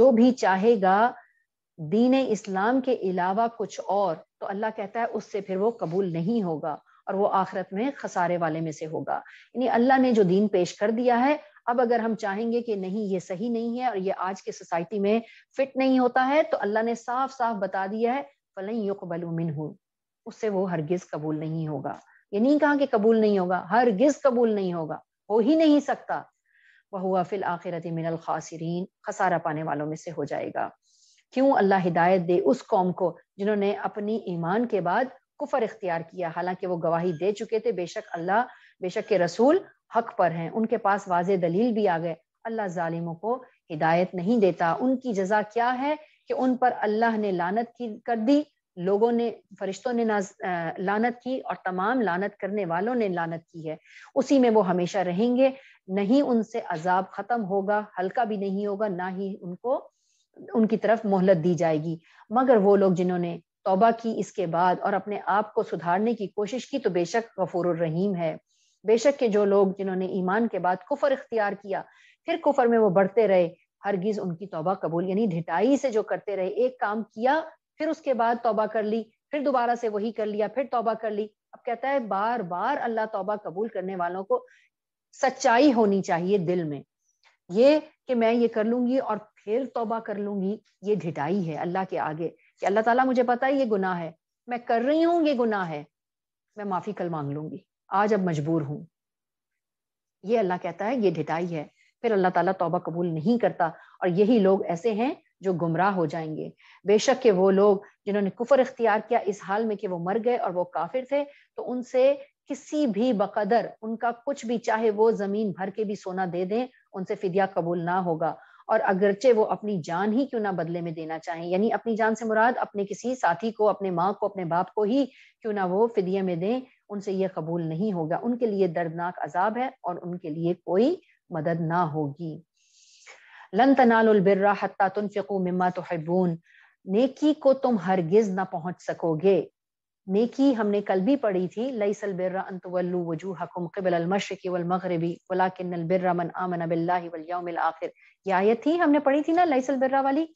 जो भी चाहेगा दीन इस्लाम के अलावा कुछ और तो अल्लाह कहता है उससे फिर वो कबूल नहीं होगा और वो आखिरत में खसारे वाले में से होगा यानी अल्लाह ने जो दीन पेश कर दिया है अब अगर हम चाहेंगे कि नहीं ये सही नहीं है और ये आज के सोसाइटी में फिट नहीं होता है तो अल्लाह ने साफ साफ बता दिया है फलई युकबलुमिन हूँ उससे वो हरगिज कबूल नहीं होगा ये नहीं कहा कि कबूल नहीं होगा हर गिज़ कबूल नहीं होगा हो ही नहीं सकता वह हुआ फिल आखिरत मिनल खासरीन खसारा पाने वालों में से हो जाएगा क्यों अल्लाह हिदायत दे उस कौम को जिन्होंने अपनी ईमान के बाद कुफर इख्तियार किया हालांकि वो गवाही दे चुके थे बेशक अल्लाह बेशक के रसूल हक पर हैं उनके पास वाज दलील भी आ गए अल्लाह ालिमों को हिदायत नहीं देता उनकी जजा क्या है कि उन पर अल्लाह ने लानत की कर दी लोगों ने फरिश्तों ने नाज लानत की और तमाम लानत करने वालों ने लानत की है उसी में वो हमेशा रहेंगे नहीं उनसे अजाब खत्म होगा हल्का भी नहीं होगा ना ही उनको उनकी तरफ मोहलत दी जाएगी मगर वो लोग जिन्होंने तोबा की इसके बाद और अपने आप को सुधारने की कोशिश की तो बेशक गफूर रहीम है बेशक के जो लोग जिन्होंने ईमान के बाद कुफर इख्तियार किया फिर कुफर में वो बढ़ते रहे हरगिज उनकी तोबा कबूल यानी ढिटाई से जो करते रहे एक काम किया फिर उसके बाद तोबा कर ली फिर दोबारा से वही कर लिया फिर तोबा कर ली अब कहता है बार बार अल्लाह तोबा कबूल करने वालों को सच्चाई होनी चाहिए दिल में ये कि मैं ये कर लूंगी और फिर तोबा कर लूंगी ये ढिटाई है अल्लाह के आगे कि अल्लाह ताला मुझे पता है ये गुनाह है मैं कर रही हूँ ये गुनाह है मैं माफी कल मांग लूंगी आज अब मजबूर हूँ ये अल्लाह कहता है ये ढिटाई है फिर अल्लाह ताला तौबा कबूल नहीं करता और यही लोग ऐसे हैं जो गुमराह हो जाएंगे बेशक के वो लोग जिन्होंने कुफर इख्तियार किया इस हाल में कि वो मर गए और वो काफिर थे तो उनसे किसी भी बकदर उनका कुछ भी चाहे वो जमीन भर के भी सोना दे दें उनसे फिदिया कबूल ना होगा और अगरचे वो अपनी जान ही क्यों ना बदले में देना चाहें यानी अपनी जान से मुराद अपने किसी साथी को अपने माँ को अपने बाप को ही क्यों ना वो फिदिया में दें उनसे ये कबूल नहीं होगा उनके लिए दर्दनाक अजाब है और उनके लिए कोई मदद ना होगी लन तनालबिर्रा हत्ता फिकु मिम्मा तो नेकी को तुम हरगिज ना पहुंच सकोगे नेकी हमने कल भी पढ़ी थी लईसल बिर्रा अंत वलाकिन आमन आखिर ये आयत थी हमने पढ़ी थी ना लईसल बिर्रा वाली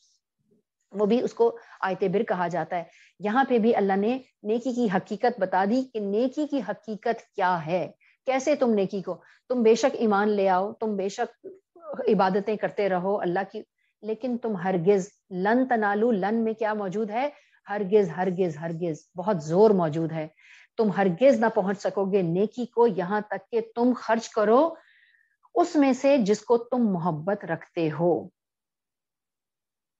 वो भी उसको आयत बिर कहा जाता है यहाँ पे भी अल्लाह ने नेकी की हकीकत बता दी कि नेकी की हकीकत क्या है कैसे तुम नेकी को तुम बेशक ईमान ले आओ तुम बेशक इबादतें करते रहो अल्लाह की लेकिन तुम हरगिज लन तनालू लन में क्या मौजूद है हरगिज हरगिज हरगिज बहुत जोर मौजूद है तुम हरगिज ना पहुंच सकोगे नेकी को यहां तक कि तुम खर्च करो उसमें से जिसको तुम मोहब्बत रखते हो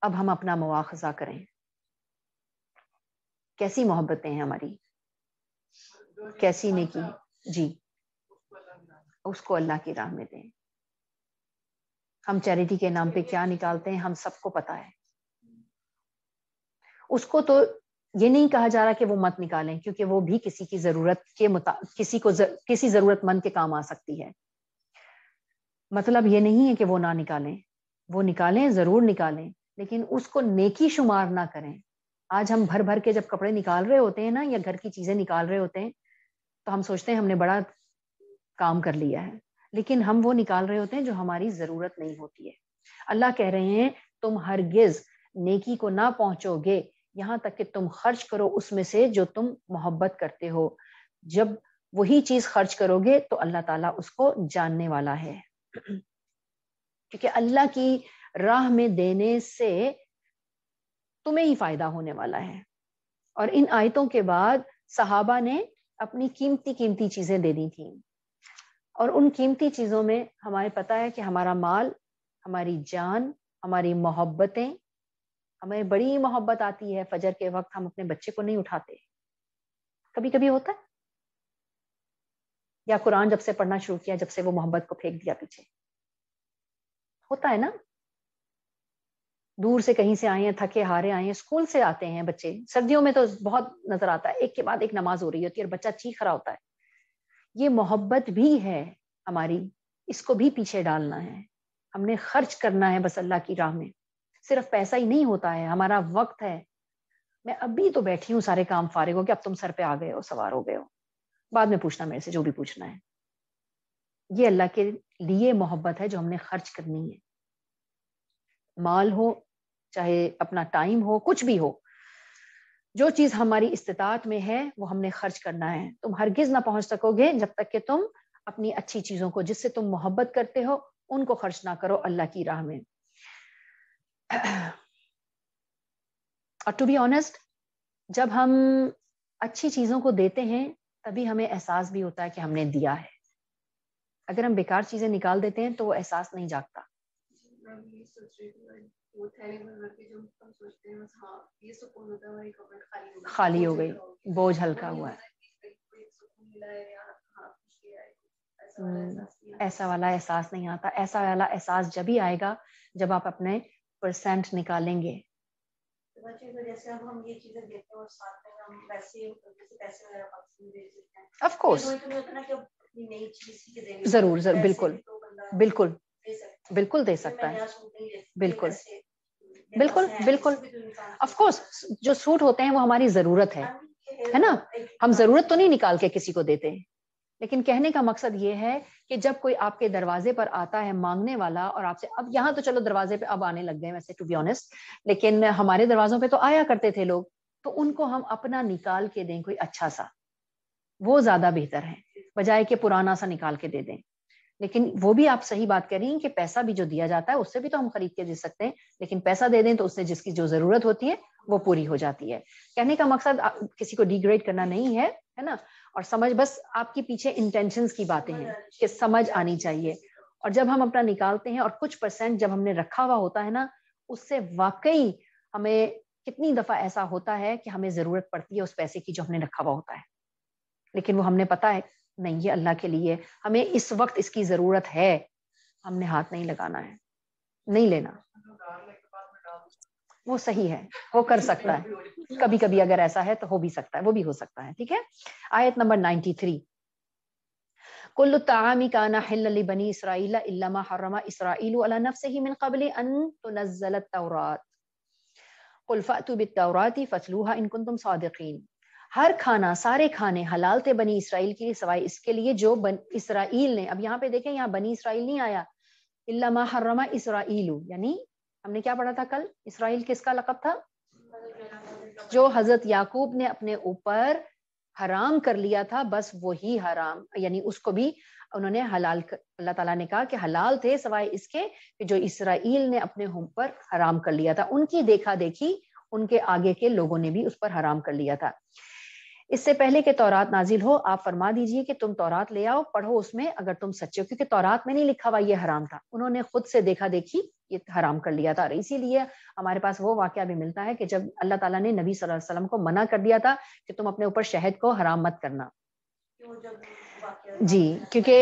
अब हम अपना मुआखजा करें कैसी मोहब्बतें हैं हमारी कैसी नेकी जी उसको अल्लाह की राह में दें हम चैरिटी के नाम पे क्या निकालते हैं हम सबको पता है उसको तो ये नहीं कहा जा रहा कि वो मत निकालें क्योंकि वो भी किसी की जरूरत के मुता किसी को जर, किसी जरूरतमंद के काम आ सकती है मतलब ये नहीं है कि वो ना निकालें वो निकालें जरूर निकालें लेकिन उसको नेकी शुमार ना करें आज हम भर भर के जब कपड़े निकाल रहे होते हैं ना या घर की चीजें निकाल रहे होते हैं तो हम सोचते हैं हमने बड़ा काम कर लिया है लेकिन हम वो निकाल रहे होते हैं जो हमारी जरूरत नहीं होती है अल्लाह कह रहे हैं तुम हरगिज नेकी को ना पहुंचोगे यहाँ तक कि तुम खर्च करो उसमें से जो तुम मोहब्बत करते हो जब वही चीज खर्च करोगे तो अल्लाह ताला उसको जानने वाला है क्योंकि अल्लाह की राह में देने से तुम्हें ही फायदा होने वाला है और इन आयतों के बाद सहाबा ने अपनी कीमती कीमती चीजें दे दी थी और उन कीमती चीजों में हमारे पता है कि हमारा माल हमारी जान हमारी मोहब्बतें हमें बड़ी मोहब्बत आती है फजर के वक्त हम अपने बच्चे को नहीं उठाते कभी कभी होता है या कुरान जब से पढ़ना शुरू किया जब से वो मोहब्बत को फेंक दिया पीछे होता है ना दूर से कहीं से आए हैं थके हारे आए हैं स्कूल से आते हैं बच्चे सर्दियों में तो बहुत नजर आता है एक के बाद एक नमाज हो रही होती है और बच्चा चीख रहा होता है ये मोहब्बत भी है हमारी इसको भी पीछे डालना है हमने खर्च करना है बस अल्लाह की राह में सिर्फ पैसा ही नहीं होता है हमारा वक्त है मैं अभी तो बैठी हूँ सारे काम फारिग हो कि अब तुम सर पे आ गए हो सवार हो गए हो बाद में पूछना मेरे से जो भी पूछना है ये अल्लाह के लिए मोहब्बत है जो हमने खर्च करनी है माल हो चाहे अपना टाइम हो कुछ भी हो जो चीज हमारी इस्तात में है वो हमने खर्च करना है तुम हरगिज ना पहुंच सकोगे जब तक कि तुम अपनी अच्छी चीजों को जिससे तुम मोहब्बत करते हो उनको खर्च ना करो अल्लाह की राह में और टू बी ऑनेस्ट जब हम अच्छी चीज़ों को देते हैं तभी हमें एहसास भी होता है कि हमने दिया है अगर हम बेकार चीज़ें निकाल देते हैं तो वो एहसास नहीं जागता हाँ, खाली हो गई बोझ हल्का हुआ है हम्म, ऐसा वाला एहसास नहीं आता ऐसा वाला एहसास जब ही आएगा जब आप अपने परसेंट निकालेंगे ऑफ तो कोर्स जरूर जरूर बिल्कुल तो बिल्कुल बिल्कुल दे सकता है बिल्कुल बिल्कुल बिल्कुल ऑफ कोर्स तो जो सूट होते हैं वो हमारी जरूरत है है ना हम जरूरत तो नहीं निकाल के किसी को देते हैं लेकिन कहने का मकसद ये है कि जब कोई आपके दरवाजे पर आता है मांगने वाला और आपसे अब यहाँ तो चलो दरवाजे पे अब आने लग गए वैसे टू बी ऑनेस्ट लेकिन हमारे दरवाजों पे तो आया करते थे लोग तो उनको हम अपना निकाल के दें कोई अच्छा सा वो ज्यादा बेहतर है बजाय के पुराना सा निकाल के दे दें लेकिन वो भी आप सही बात कर रही हैं कि पैसा भी जो दिया जाता है उससे भी तो हम खरीद के दे सकते हैं लेकिन पैसा दे दें तो उससे जिसकी जो जरूरत होती है वो पूरी हो जाती है कहने का मकसद किसी को डिग्रेड करना नहीं है है ना और समझ बस आपके पीछे इंटेंशंस की बातें हैं कि समझ आनी चाहिए और जब हम अपना निकालते हैं और कुछ परसेंट जब हमने रखा हुआ होता है ना उससे वाकई हमें कितनी दफा ऐसा होता है कि हमें जरूरत पड़ती है उस पैसे की जो हमने रखा हुआ होता है लेकिन वो हमने पता है नहीं ये अल्लाह के लिए हमें इस वक्त इसकी जरूरत है हमने हाथ नहीं लगाना है नहीं लेना वो सही है वो कर सकता है कभी कभी अगर ऐसा है तो हो भी सकता है वो भी हो सकता है ठीक है आयत नंबर नाइनटी थ्री कुल्लु तामी काना हिल बनी इसराइल इल्लमा हरमा इसराइल अला ही मिन कबल अन तुनज़ल तौरात कुल फ़ातु बितौराती फतलूहा इन कुंतुम सादिकीन हर खाना सारे खाने हलाल थे बनी इसराइल के लिए सवाई इसके लिए जो बन इसराइल ने अब यहाँ पे देखें यहाँ बनी इसराइल नहीं आया इल्लामा हर्रमा इसराइलू यानी हमने क्या पढ़ा था कल इसराइल किसका लकब था जो हजरत याकूब ने अपने ऊपर हराम कर लिया था बस वही हराम यानी उसको भी उन्होंने हलाल अल्लाह ताला ने कहा कि हलाल थे सवाए इसके कि जो इसराइल ने अपने होम पर हराम कर लिया था उनकी देखा देखी उनके आगे के लोगों ने भी उस पर हराम कर लिया था इससे पहले कि तौरात नाजिल हो आप फरमा दीजिए कि तुम तौरात ले आओ पढ़ो उसमें अगर तुम सच्चे हो क्योंकि तौरात में नहीं लिखा हुआ ये हराम था उन्होंने खुद से देखा देखी ये हराम कर लिया था इसीलिए हमारे पास वो वाक्य भी मिलता है कि जब अल्लाह ताला ने नबी सल्लल्लाहु अलैहि वसल्लम को मना कर दिया था कि तुम अपने ऊपर शहद को हराम मत करना जी क्योंकि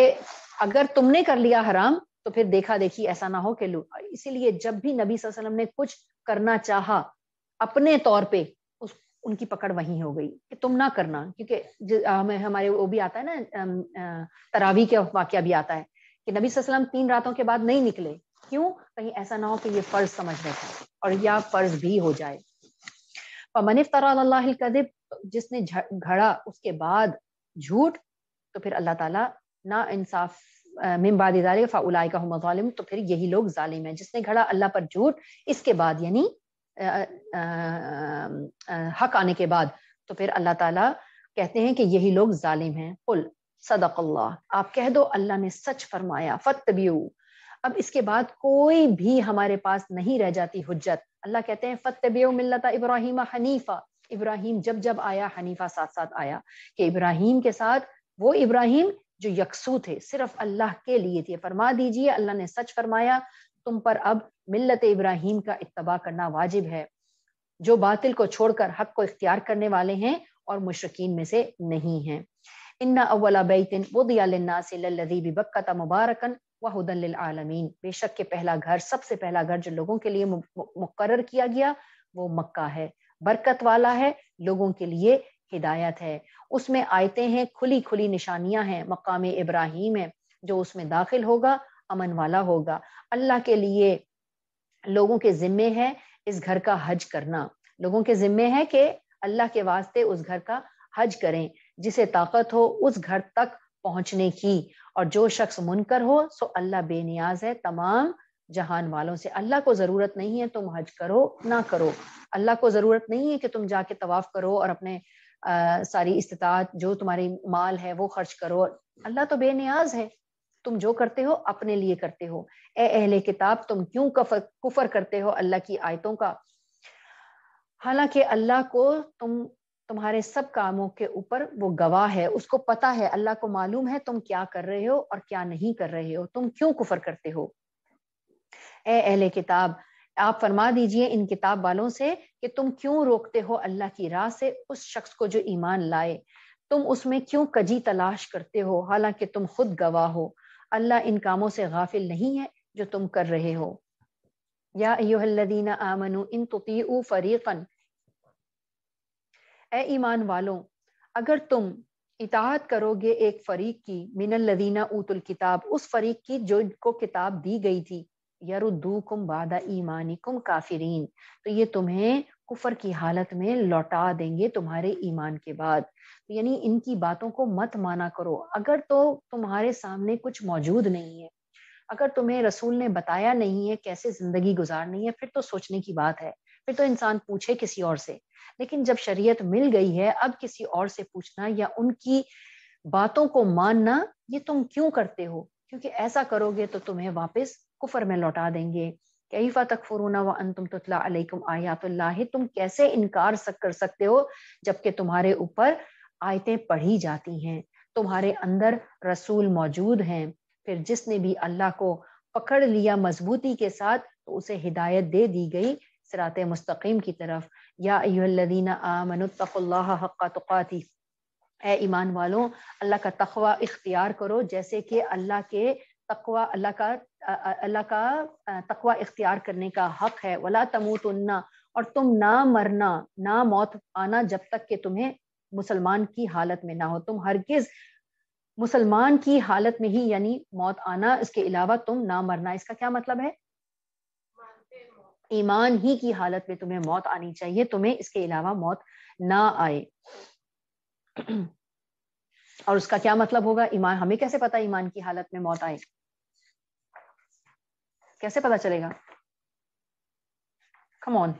अगर तुमने कर लिया हराम तो फिर देखा देखी ऐसा ना हो कि इसीलिए जब भी नबी वसल्लम ने कुछ करना चाहा अपने तौर पे उनकी पकड़ वही हो गई कि तुम ना करना क्योंकि हमें हमारे वो भी आता है ना तरावी के वाक्य भी आता है कि नबी सलम तीन रातों के बाद नहीं निकले क्यों कहीं ऐसा ना हो कि ये फर्ज समझ रहे और या फर्ज भी हो जाए मनफ जिसने घड़ा उसके बाद झूठ तो फिर अल्लाह ताला ना इंसाफ मिमबाद फ़ाउलाई का हम तो फिर यही लोग जालिम है जिसने घड़ा अल्लाह पर झूठ इसके बाद यानी हक आने के बाद तो फिर अल्लाह ताला कहते हैं कि यही लोग जालिम हैं कुल सदक आप कह दो अल्लाह ने सच फरमाया फतबियू अब इसके बाद कोई भी हमारे पास नहीं रह जाती हजत अल्लाह कहते हैं फत फतबियो मिलता इब्राहिम हनीफा इब्राहिम जब जब आया हनीफा साथ साथ आया कि इब्राहिम के साथ वो इब्राहिम जो यकसू थे सिर्फ अल्लाह के लिए थे फरमा दीजिए अल्लाह ने सच फरमाया तुम पर अब मिल्लत इब्राहिम का इतबा करना वाजिब है जो बातिल को छोड़कर हक को इख्तियार करने वाले हैं और मुशरकिन में से नहीं हैं इन्ना अवला बैतिन बक्का मुबारकन वहदलमीन बेशक के पहला घर सबसे पहला घर जो लोगों के लिए मुकर किया गया वो मक्का है बरकत वाला है लोगों के लिए हिदायत है उसमें आयतें हैं खुली खुली निशानियां हैं मकाम इब्राहिम है जो उसमें दाखिल होगा अमन वाला होगा अल्लाह के लिए लोगों के जिम्मे है इस घर का हज करना लोगों के जिम्मे है कि अल्लाह के वास्ते उस घर का हज करें जिसे ताकत हो उस घर तक पहुंचने की और जो शख्स मुनकर हो सो अल्लाह बेनियाज है तमाम जहान वालों से अल्लाह को ज़रूरत नहीं है तुम हज करो ना करो अल्लाह को ज़रूरत नहीं है कि तुम जाके तवाफ़ करो और अपने आ, सारी इस्तात जो तुम्हारी माल है वो खर्च करो अल्लाह तो बेनियाज है तुम जो करते हो अपने लिए करते हो ए अहले किताब तुम क्यों कफर कुफर करते हो अल्लाह की आयतों का हालांकि अल्लाह को तुम तुम्हारे सब कामों के ऊपर वो गवाह है उसको पता है अल्लाह को मालूम है तुम क्या कर रहे हो और क्या नहीं कर रहे हो तुम क्यों कुफर करते हो ए अहले किताब आप फरमा दीजिए इन किताब वालों से कि तुम क्यों रोकते हो अल्लाह की राह से उस शख्स को जो ईमान लाए तुम उसमें क्यों कजी तलाश करते हो हालांकि तुम खुद गवाह हो अल्लाह इन कामों से गाफिल नहीं है जो तुम कर रहे हो या फरीकन ए ईमान वालों अगर तुम इताहत करोगे एक फरीक की मिनल लदीना ऊतुल किताब उस फरीक की जो को किताब दी गई थी यरुद्दूकुम बादा कुम काफिरीन तो ये तुम्हें कुफर की हालत में लौटा देंगे तुम्हारे ईमान के बाद तो यानी इनकी बातों को मत माना करो अगर तो तुम्हारे सामने कुछ मौजूद नहीं है अगर तुम्हें रसूल ने बताया नहीं है कैसे जिंदगी गुजारनी है फिर तो सोचने की बात है फिर तो इंसान पूछे किसी और से लेकिन जब शरीयत मिल गई है अब किसी और से पूछना या उनकी बातों को मानना ये तुम क्यों करते हो क्योंकि ऐसा करोगे तो तुम्हें वापस कुफर में लौटा देंगे कैफा तक फुरूना व अन तुम तुतला अलैकुम आयातुल्लाह तुम कैसे इनकार सक कर सकते हो जबकि तुम्हारे ऊपर आयतें पढ़ी जाती हैं तुम्हारे अंदर रसूल मौजूद हैं फिर जिसने भी अल्लाह को पकड़ लिया मजबूती के साथ तो उसे हिदायत दे दी गई सरात मुस्तकीम की तरफ या यादीना आमनुतफ़ाती ए ईमान वालों अल्लाह का तखवा इख्तियार करो जैसे कि अल्लाह के तकवा अल्लाह का अल्लाह का तकवा इख्तियार करने का हक है वला तमूतुन्ना और तुम ना मरना ना मौत आना जब तक के तुम्हें मुसलमान की हालत में ना हो तुम हरगिज मुसलमान की हालत में ही यानी मौत आना इसके अलावा तुम ना मरना इसका क्या मतलब है ईमान ही की हालत में तुम्हें मौत आनी चाहिए तुम्हें इसके अलावा मौत ना आए और उसका क्या मतलब होगा ईमान हमें कैसे पता ईमान की हालत में मौत आए कैसे पता चलेगा कम ऑन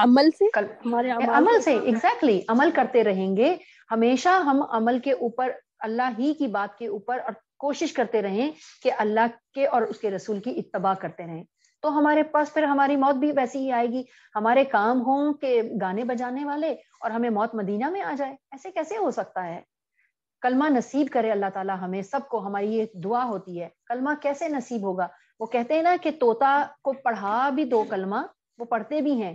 अमल से कल, हमारे अमल से एग्जैक्टली exactly, अमल करते रहेंगे हमेशा हम अमल के ऊपर अल्लाह ही की बात के ऊपर और कोशिश करते रहें कि अल्लाह के और उसके रसूल की इतबा करते रहें तो हमारे पास फिर हमारी मौत भी वैसी ही आएगी हमारे काम हों के गाने बजाने वाले और हमें मौत मदीना में आ जाए ऐसे कैसे हो सकता है कलमा नसीब करे अल्लाह ताला हमें सबको हमारी ये दुआ होती है कलमा कैसे नसीब होगा वो कहते हैं ना कि तोता को पढ़ा भी दो कलमा वो पढ़ते भी हैं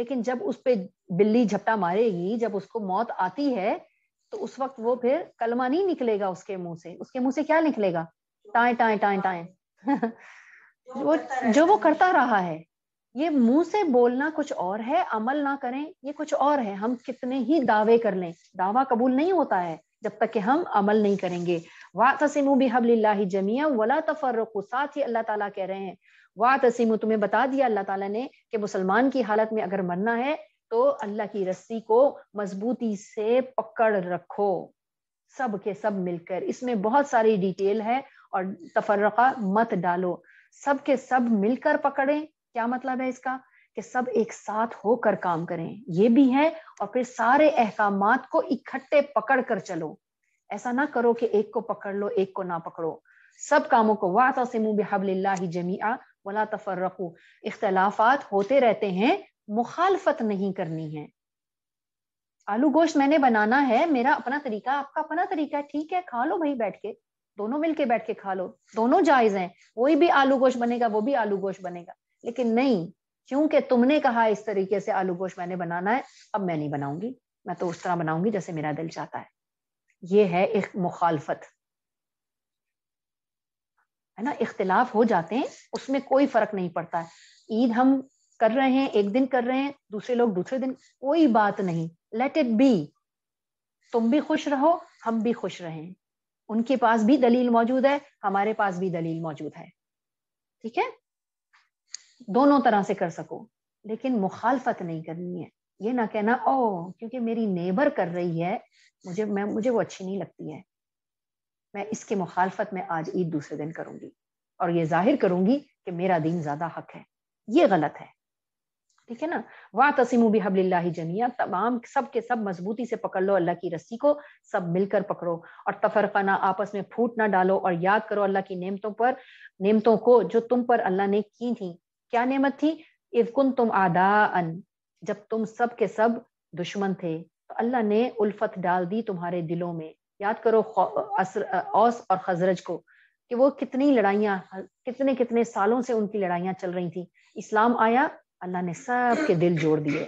लेकिन जब उस पर बिल्ली झपटा मारेगी जब उसको मौत आती है तो उस वक्त वो फिर कलमा नहीं निकलेगा उसके मुंह से उसके मुंह से क्या निकलेगा टाए टाए टाए टाए वो जो वो करता रहा है ये मुंह से बोलना कुछ और है अमल ना करें ये कुछ और है हम कितने ही दावे कर लें दावा कबूल नहीं होता है जब तक कि हम अमल नहीं करेंगे वाह तसीम भी हबल्ला जमिया वला तफर्रक साथ ही अल्लाह ताला कह रहे हैं वाह तसिमु तुम्हें बता दिया अल्लाह ताला ने कि मुसलमान की हालत में अगर मरना है तो अल्लाह की रस्सी को मजबूती से पकड़ रखो सब के सब मिलकर इसमें बहुत सारी डिटेल है और तफर्रका मत डालो सब के सब मिलकर पकड़ें क्या मतलब है इसका कि सब एक साथ होकर काम करें ये भी है और फिर सारे अहकाम को इकट्ठे पकड़ कर चलो ऐसा ना करो कि एक को पकड़ लो एक को ना पकड़ो सब कामों को वाह तसमु बेहबल्ला जमीआ तफर रखो इख्तलाफात होते रहते हैं मुखालफत नहीं करनी है आलू गोश्त मैंने बनाना है मेरा अपना तरीका आपका अपना तरीका ठीक है खा लो भाई बैठ के दोनों मिलके बैठ के खा लो दोनों जायज हैं वही भी आलू गोश्त बनेगा वो भी आलू गोश्त बनेगा लेकिन नहीं क्योंकि तुमने कहा इस तरीके से आलू गोश्त मैंने बनाना है अब मैं नहीं बनाऊंगी मैं तो उस तरह बनाऊंगी जैसे मेरा दिल चाहता है ये है एक मुखालफत है ना इख्तिलाफ हो जाते हैं उसमें कोई फर्क नहीं पड़ता है ईद हम कर रहे हैं एक दिन कर रहे हैं दूसरे लोग दूसरे दिन कोई बात नहीं लेट इट बी तुम भी खुश रहो हम भी खुश रहें उनके पास भी दलील मौजूद है हमारे पास भी दलील मौजूद है ठीक है दोनों तरह से कर सको लेकिन मुखालफत नहीं करनी है ये ना कहना ओ क्योंकि मेरी नेबर कर रही है मुझे मैं मुझे वो अच्छी नहीं लगती है मैं इसके मुखालफत में आज ईद दूसरे दिन करूंगी और ये जाहिर करूंगी कि मेरा दीन ज्यादा हक है ये गलत है ठीक है ना वाह तसीम भी हबल्ला जमिया तमाम सब के सब मजबूती से पकड़ लो अल्लाह की रस्सी को सब मिलकर पकड़ो और तफरका ना आपस में फूट ना डालो और याद करो अल्लाह की नेमतों पर नेमतों को जो तुम पर अल्लाह ने की थी क्या नेमत थी इफकुन तुम आदा अन जब तुम सब के सब दुश्मन थे तो अल्लाह ने उल्फत डाल दी तुम्हारे दिलों में याद करो औस और खजरज को कि वो कितनी लड़ाइयाँ कितने कितने सालों से उनकी लड़ाइयाँ चल रही थी इस्लाम आया अल्लाह ने सब के दिल जोड़ दिए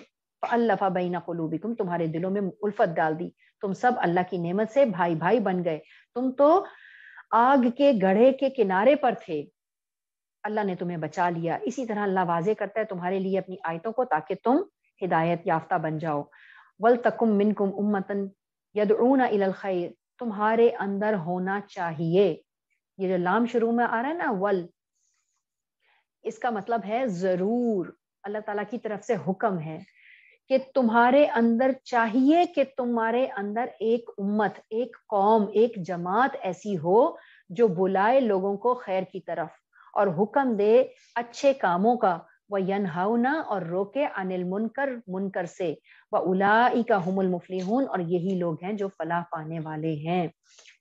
अल्लाफा कलूबी तुम तुम्हारे दिलों में उल्फत डाल दी तुम सब अल्लाह की नेमत से भाई भाई बन गए तुम तो आग के गढ़े के किनारे पर थे अल्लाह ने तुम्हें बचा लिया इसी तरह अल्लाह वाजे करता है तुम्हारे लिए अपनी आयतों को ताकि तुम हिदायत याफ्ता बन जाओ वल तकुम मिन कुम उम्मतन यदना खैर तुम्हारे अंदर होना चाहिए ये जो लाम शुरू में आ रहा है ना वल इसका मतलब है जरूर अल्लाह ताला की तरफ से हुक्म है कि तुम्हारे अंदर चाहिए कि तुम्हारे अंदर एक उम्मत एक कौम एक जमात ऐसी हो जो बुलाए लोगों को खैर की तरफ और हुक्म दे अच्छे कामों का वह यन हाउना और रोके अनिल मुनकर मुनकर से वह उलाई का हमुल मुफलीहून और यही लोग हैं जो फलाह पाने वाले हैं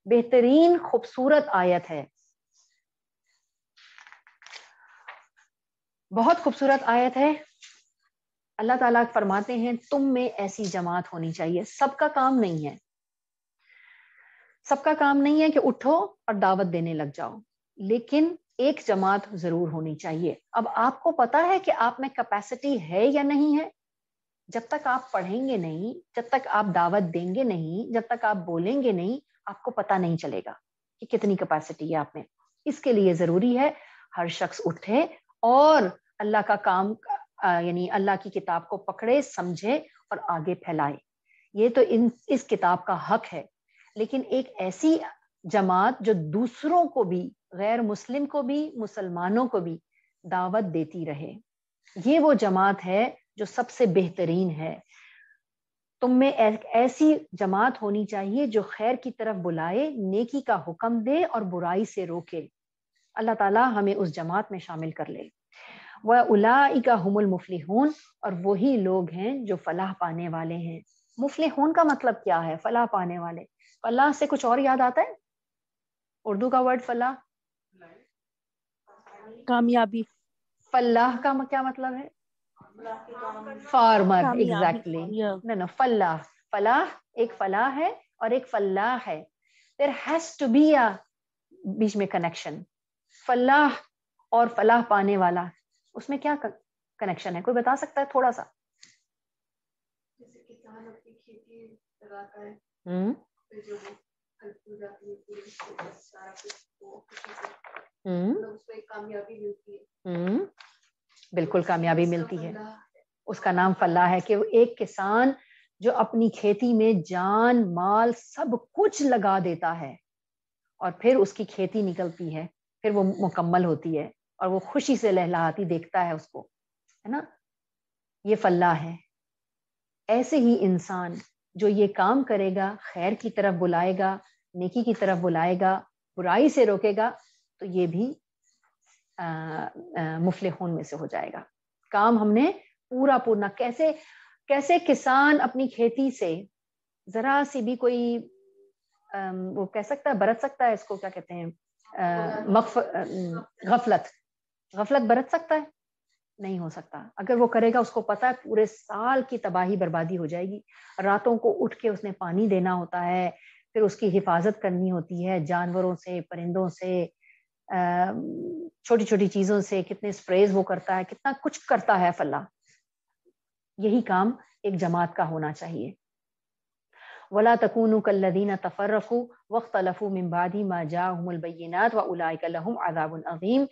बेहतरीन खूबसूरत आयत है बहुत खूबसूरत आयत है अल्लाह ताला फरमाते हैं तुम में ऐसी जमात होनी चाहिए सबका काम नहीं है सबका काम नहीं है कि उठो और दावत देने लग जाओ लेकिन एक जमात जरूर होनी चाहिए अब आपको पता है कि आप में कैपेसिटी है या नहीं है जब तक आप पढ़ेंगे नहीं जब तक आप दावत देंगे नहीं जब तक आप बोलेंगे नहीं आपको पता नहीं चलेगा कि कितनी कैपेसिटी है आप में इसके लिए जरूरी है हर शख्स उठे और अल्लाह का काम यानी अल्लाह की किताब को पकड़े समझे और आगे फैलाए ये तो इन इस किताब का हक है लेकिन एक ऐसी जमात जो दूसरों को भी गैर मुस्लिम को भी मुसलमानों को भी दावत देती रहे ये वो जमात है जो सबसे बेहतरीन है तुम में ऐसी जमात होनी चाहिए जो खैर की तरफ बुलाए नेकी का हुक्म दे और बुराई से रोके अल्लाह ताला हमें उस जमात में शामिल कर ले वह उलाई का हमल मुफलिहून और वही लोग हैं जो फलाह पाने वाले हैं मुफलिहून का मतलब क्या है फलाह पाने वाले फलाह से कुछ और याद आता है उर्दू का वर्ड फलाह कामयाबी फलाह का क्या मतलब है फार्मर एग्जैक्टली नो नो फलाह फलाह एक फलाह है और एक फलाह है there has to be a बीच में कनेक्शन फलाह और फलाह पाने वाला उसमें क्या कनेक्शन है कोई बता सकता है थोड़ा सा जैसे किसान अपनी खेती लगाता है हम्म हम्म बिल्कुल कामयाबी मिलती है हम्म। उसका नाम फल्ला है कि एक किसान जो अपनी खेती में जान माल सब कुछ लगा देता है और फिर उसकी खेती निकलती है फिर वो मुकम्मल होती है और वो खुशी से लहलाती देखता है उसको है ना ये फल्ला है ऐसे ही इंसान जो ये काम करेगा खैर की तरफ बुलाएगा नेकी की तरफ बुलाएगा बुराई से रोकेगा तो ये भी मुफले खून में से हो जाएगा काम हमने पूरा पूरा कैसे कैसे किसान अपनी खेती से जरा सी भी कोई आ, वो कह सकता है बरत सकता है इसको क्या कहते हैं गफलत गफलत बरत सकता है नहीं हो सकता अगर वो करेगा उसको पता है पूरे साल की तबाही बर्बादी हो जाएगी रातों को उठ के उसने पानी देना होता है फिर उसकी हिफाजत करनी होती है जानवरों से परिंदों से छोटी छोटी चीज़ों से कितने स्प्रेज वो करता है कितना कुछ करता है फल्ला यही काम एक जमात का होना चाहिए वला तकून कल्लदीना तफरकू वक्त लफू मिम्बादी मा जाबैनात व उलाकलहम अजाबुलम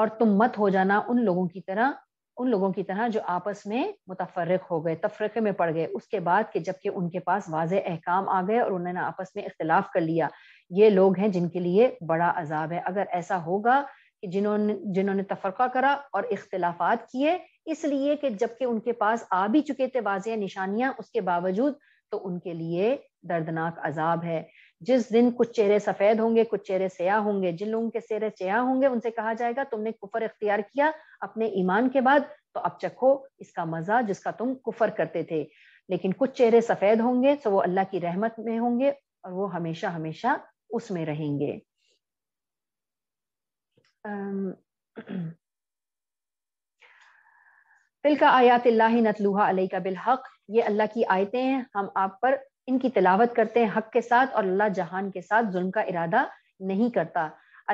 और तुम मत हो जाना उन लोगों की तरह उन लोगों की तरह जो आपस में मुतफरक हो गए तफरक़े में पड़ गए उसके बाद के जबकि उनके पास वाज अहकाम आ गए और उन्होंने आपस में इख्तलाफ कर लिया ये लोग हैं जिनके लिए बड़ा अजाब है अगर ऐसा होगा कि जिन्होंने जिन्होंने तफरक़ा करा और इख्तलाफात किए इसलिए कि जबकि उनके पास आ भी चुके थे वाज निशानियाँ उसके बावजूद तो उनके लिए दर्दनाक अजाब है जिस दिन कुछ चेहरे सफेद होंगे कुछ चेहरे सयाह होंगे जिन लोगों के चेहरे सयाह होंगे उनसे कहा जाएगा तुमने कुफर इख्तियार किया अपने ईमान के बाद तो अब चखो इसका मजा जिसका तुम कुफर करते थे लेकिन कुछ चेहरे सफेद होंगे तो वो अल्लाह की रहमत में होंगे और वो हमेशा हमेशा उसमें रहेंगे तिल का आयात नतलूहा अलई का बिल हक ये अल्लाह की आयतें हैं हम आप पर इनकी तिलावत करते हैं हक के साथ और अल्लाह जहान के साथ जुल्म का इरादा नहीं करता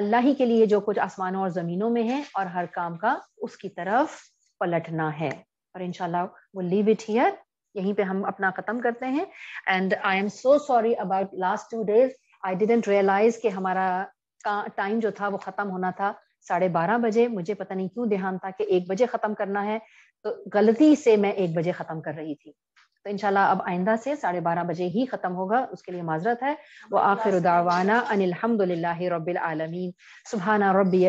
अल्लाह ही के लिए जो कुछ आसमानों और जमीनों में है और हर काम का उसकी तरफ पलटना है और इनशाला वो लीव इट हियर यहीं पे हम अपना खत्म करते हैं and I am so sorry about last two days I didn't realise कि हमारा टाइम जो था वो खत्म होना था साढ़े बारह बजे मुझे पता नहीं क्यों ध्यान था कि एक बजे खत्म करना है तो गलती से मैं एक बजे खत्म कर रही थी तो इनशाला अब आइंदा से साढ़े बारह बजे ही ख़त्म होगा उसके लिए माजरत है हाँ, वो आखिर उदावाना अनिलहमदिल्ला रबालमीन सुबहाना रबी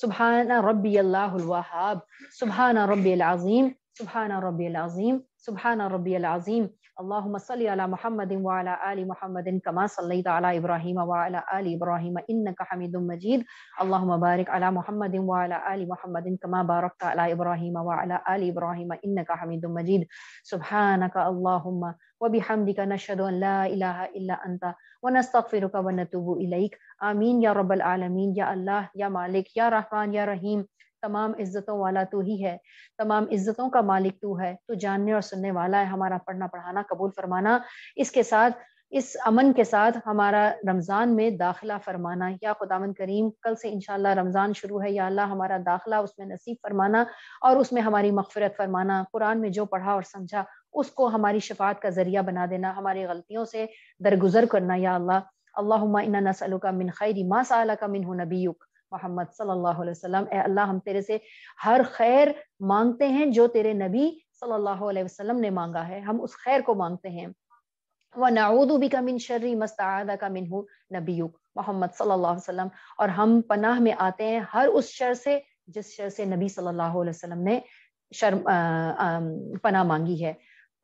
सुबहाना रबी अल्लाहब सुबहाना रबीम सुबहाना रबीम सुबहाना रबीम اللهم صل على محمد وعلى آل محمد كما صليت على إبراهيم وعلى آل إبراهيم إنك حميد مجيد اللهم بارك على محمد وعلى آل محمد كما باركت على إبراهيم وعلى آل إبراهيم إنك حميد مجيد سبحانك اللهم وبحمدك نشهد أن لا إله إلا أنت ونستغفرك ونتوب إليك آمين يا رب العالمين يا الله يا مالك يا رحمن يا رحيم तमाम इज्जतों वाला तू ही है तमाम इज्जतों का मालिक तू है तू जानने और सुनने वाला है हमारा पढ़ना पढ़ाना कबूल फरमाना इसके साथ इस अमन के साथ हमारा रमज़ान में दाखिला फरमाना या खुदावन करीम कल से इनशाला रमज़ान शुरू है या अल्लाह हमारा दाखिला उसमें नसीब फरमाना और उसमें हमारी मकफरत फरमाना कुरान में जो पढ़ा और समझा उसको हमारी शफात का जरिया बना देना हमारी गलतियों से दरगुजर करना या अल्लाह अल्लाह इन्ना नसलुका मिन खैरी मा सला का मिन नबीक मोहम्मद सल्लल्लाहु अलैहि वसल्लम ए अल्लाह हम तेरे से हर खैर मांगते हैं जो तेरे नबी सल्लल्लाहु अलैहि वसल्लम ने मांगा है हम उस खैर को मांगते हैं व नाउदू बिका का मिन शर्री मस्तादा का मिन नबी मोहम्मद सल्लल्लाहु अलैहि वसल्लम और हम पनाह में आते हैं हर उस शर से जिस शर से नबी सल्लल्लाहु अलैहि वसल्लम ने शर्म पनाह मांगी है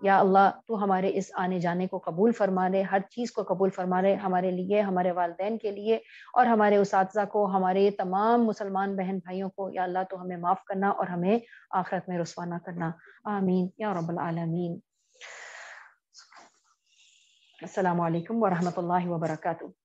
या अल्लाह तो हमारे इस आने जाने को कबूल फरमा ले हर चीज़ को कबूल फरमा ले हमारे लिए हमारे वाले के लिए और हमारे उस को हमारे तमाम मुसलमान बहन भाइयों को या अल्लाह तो हमें माफ़ करना और हमें आखिरत में रसवाना करना आमीन या रबालमीन अल्लाम वरहमल वर्का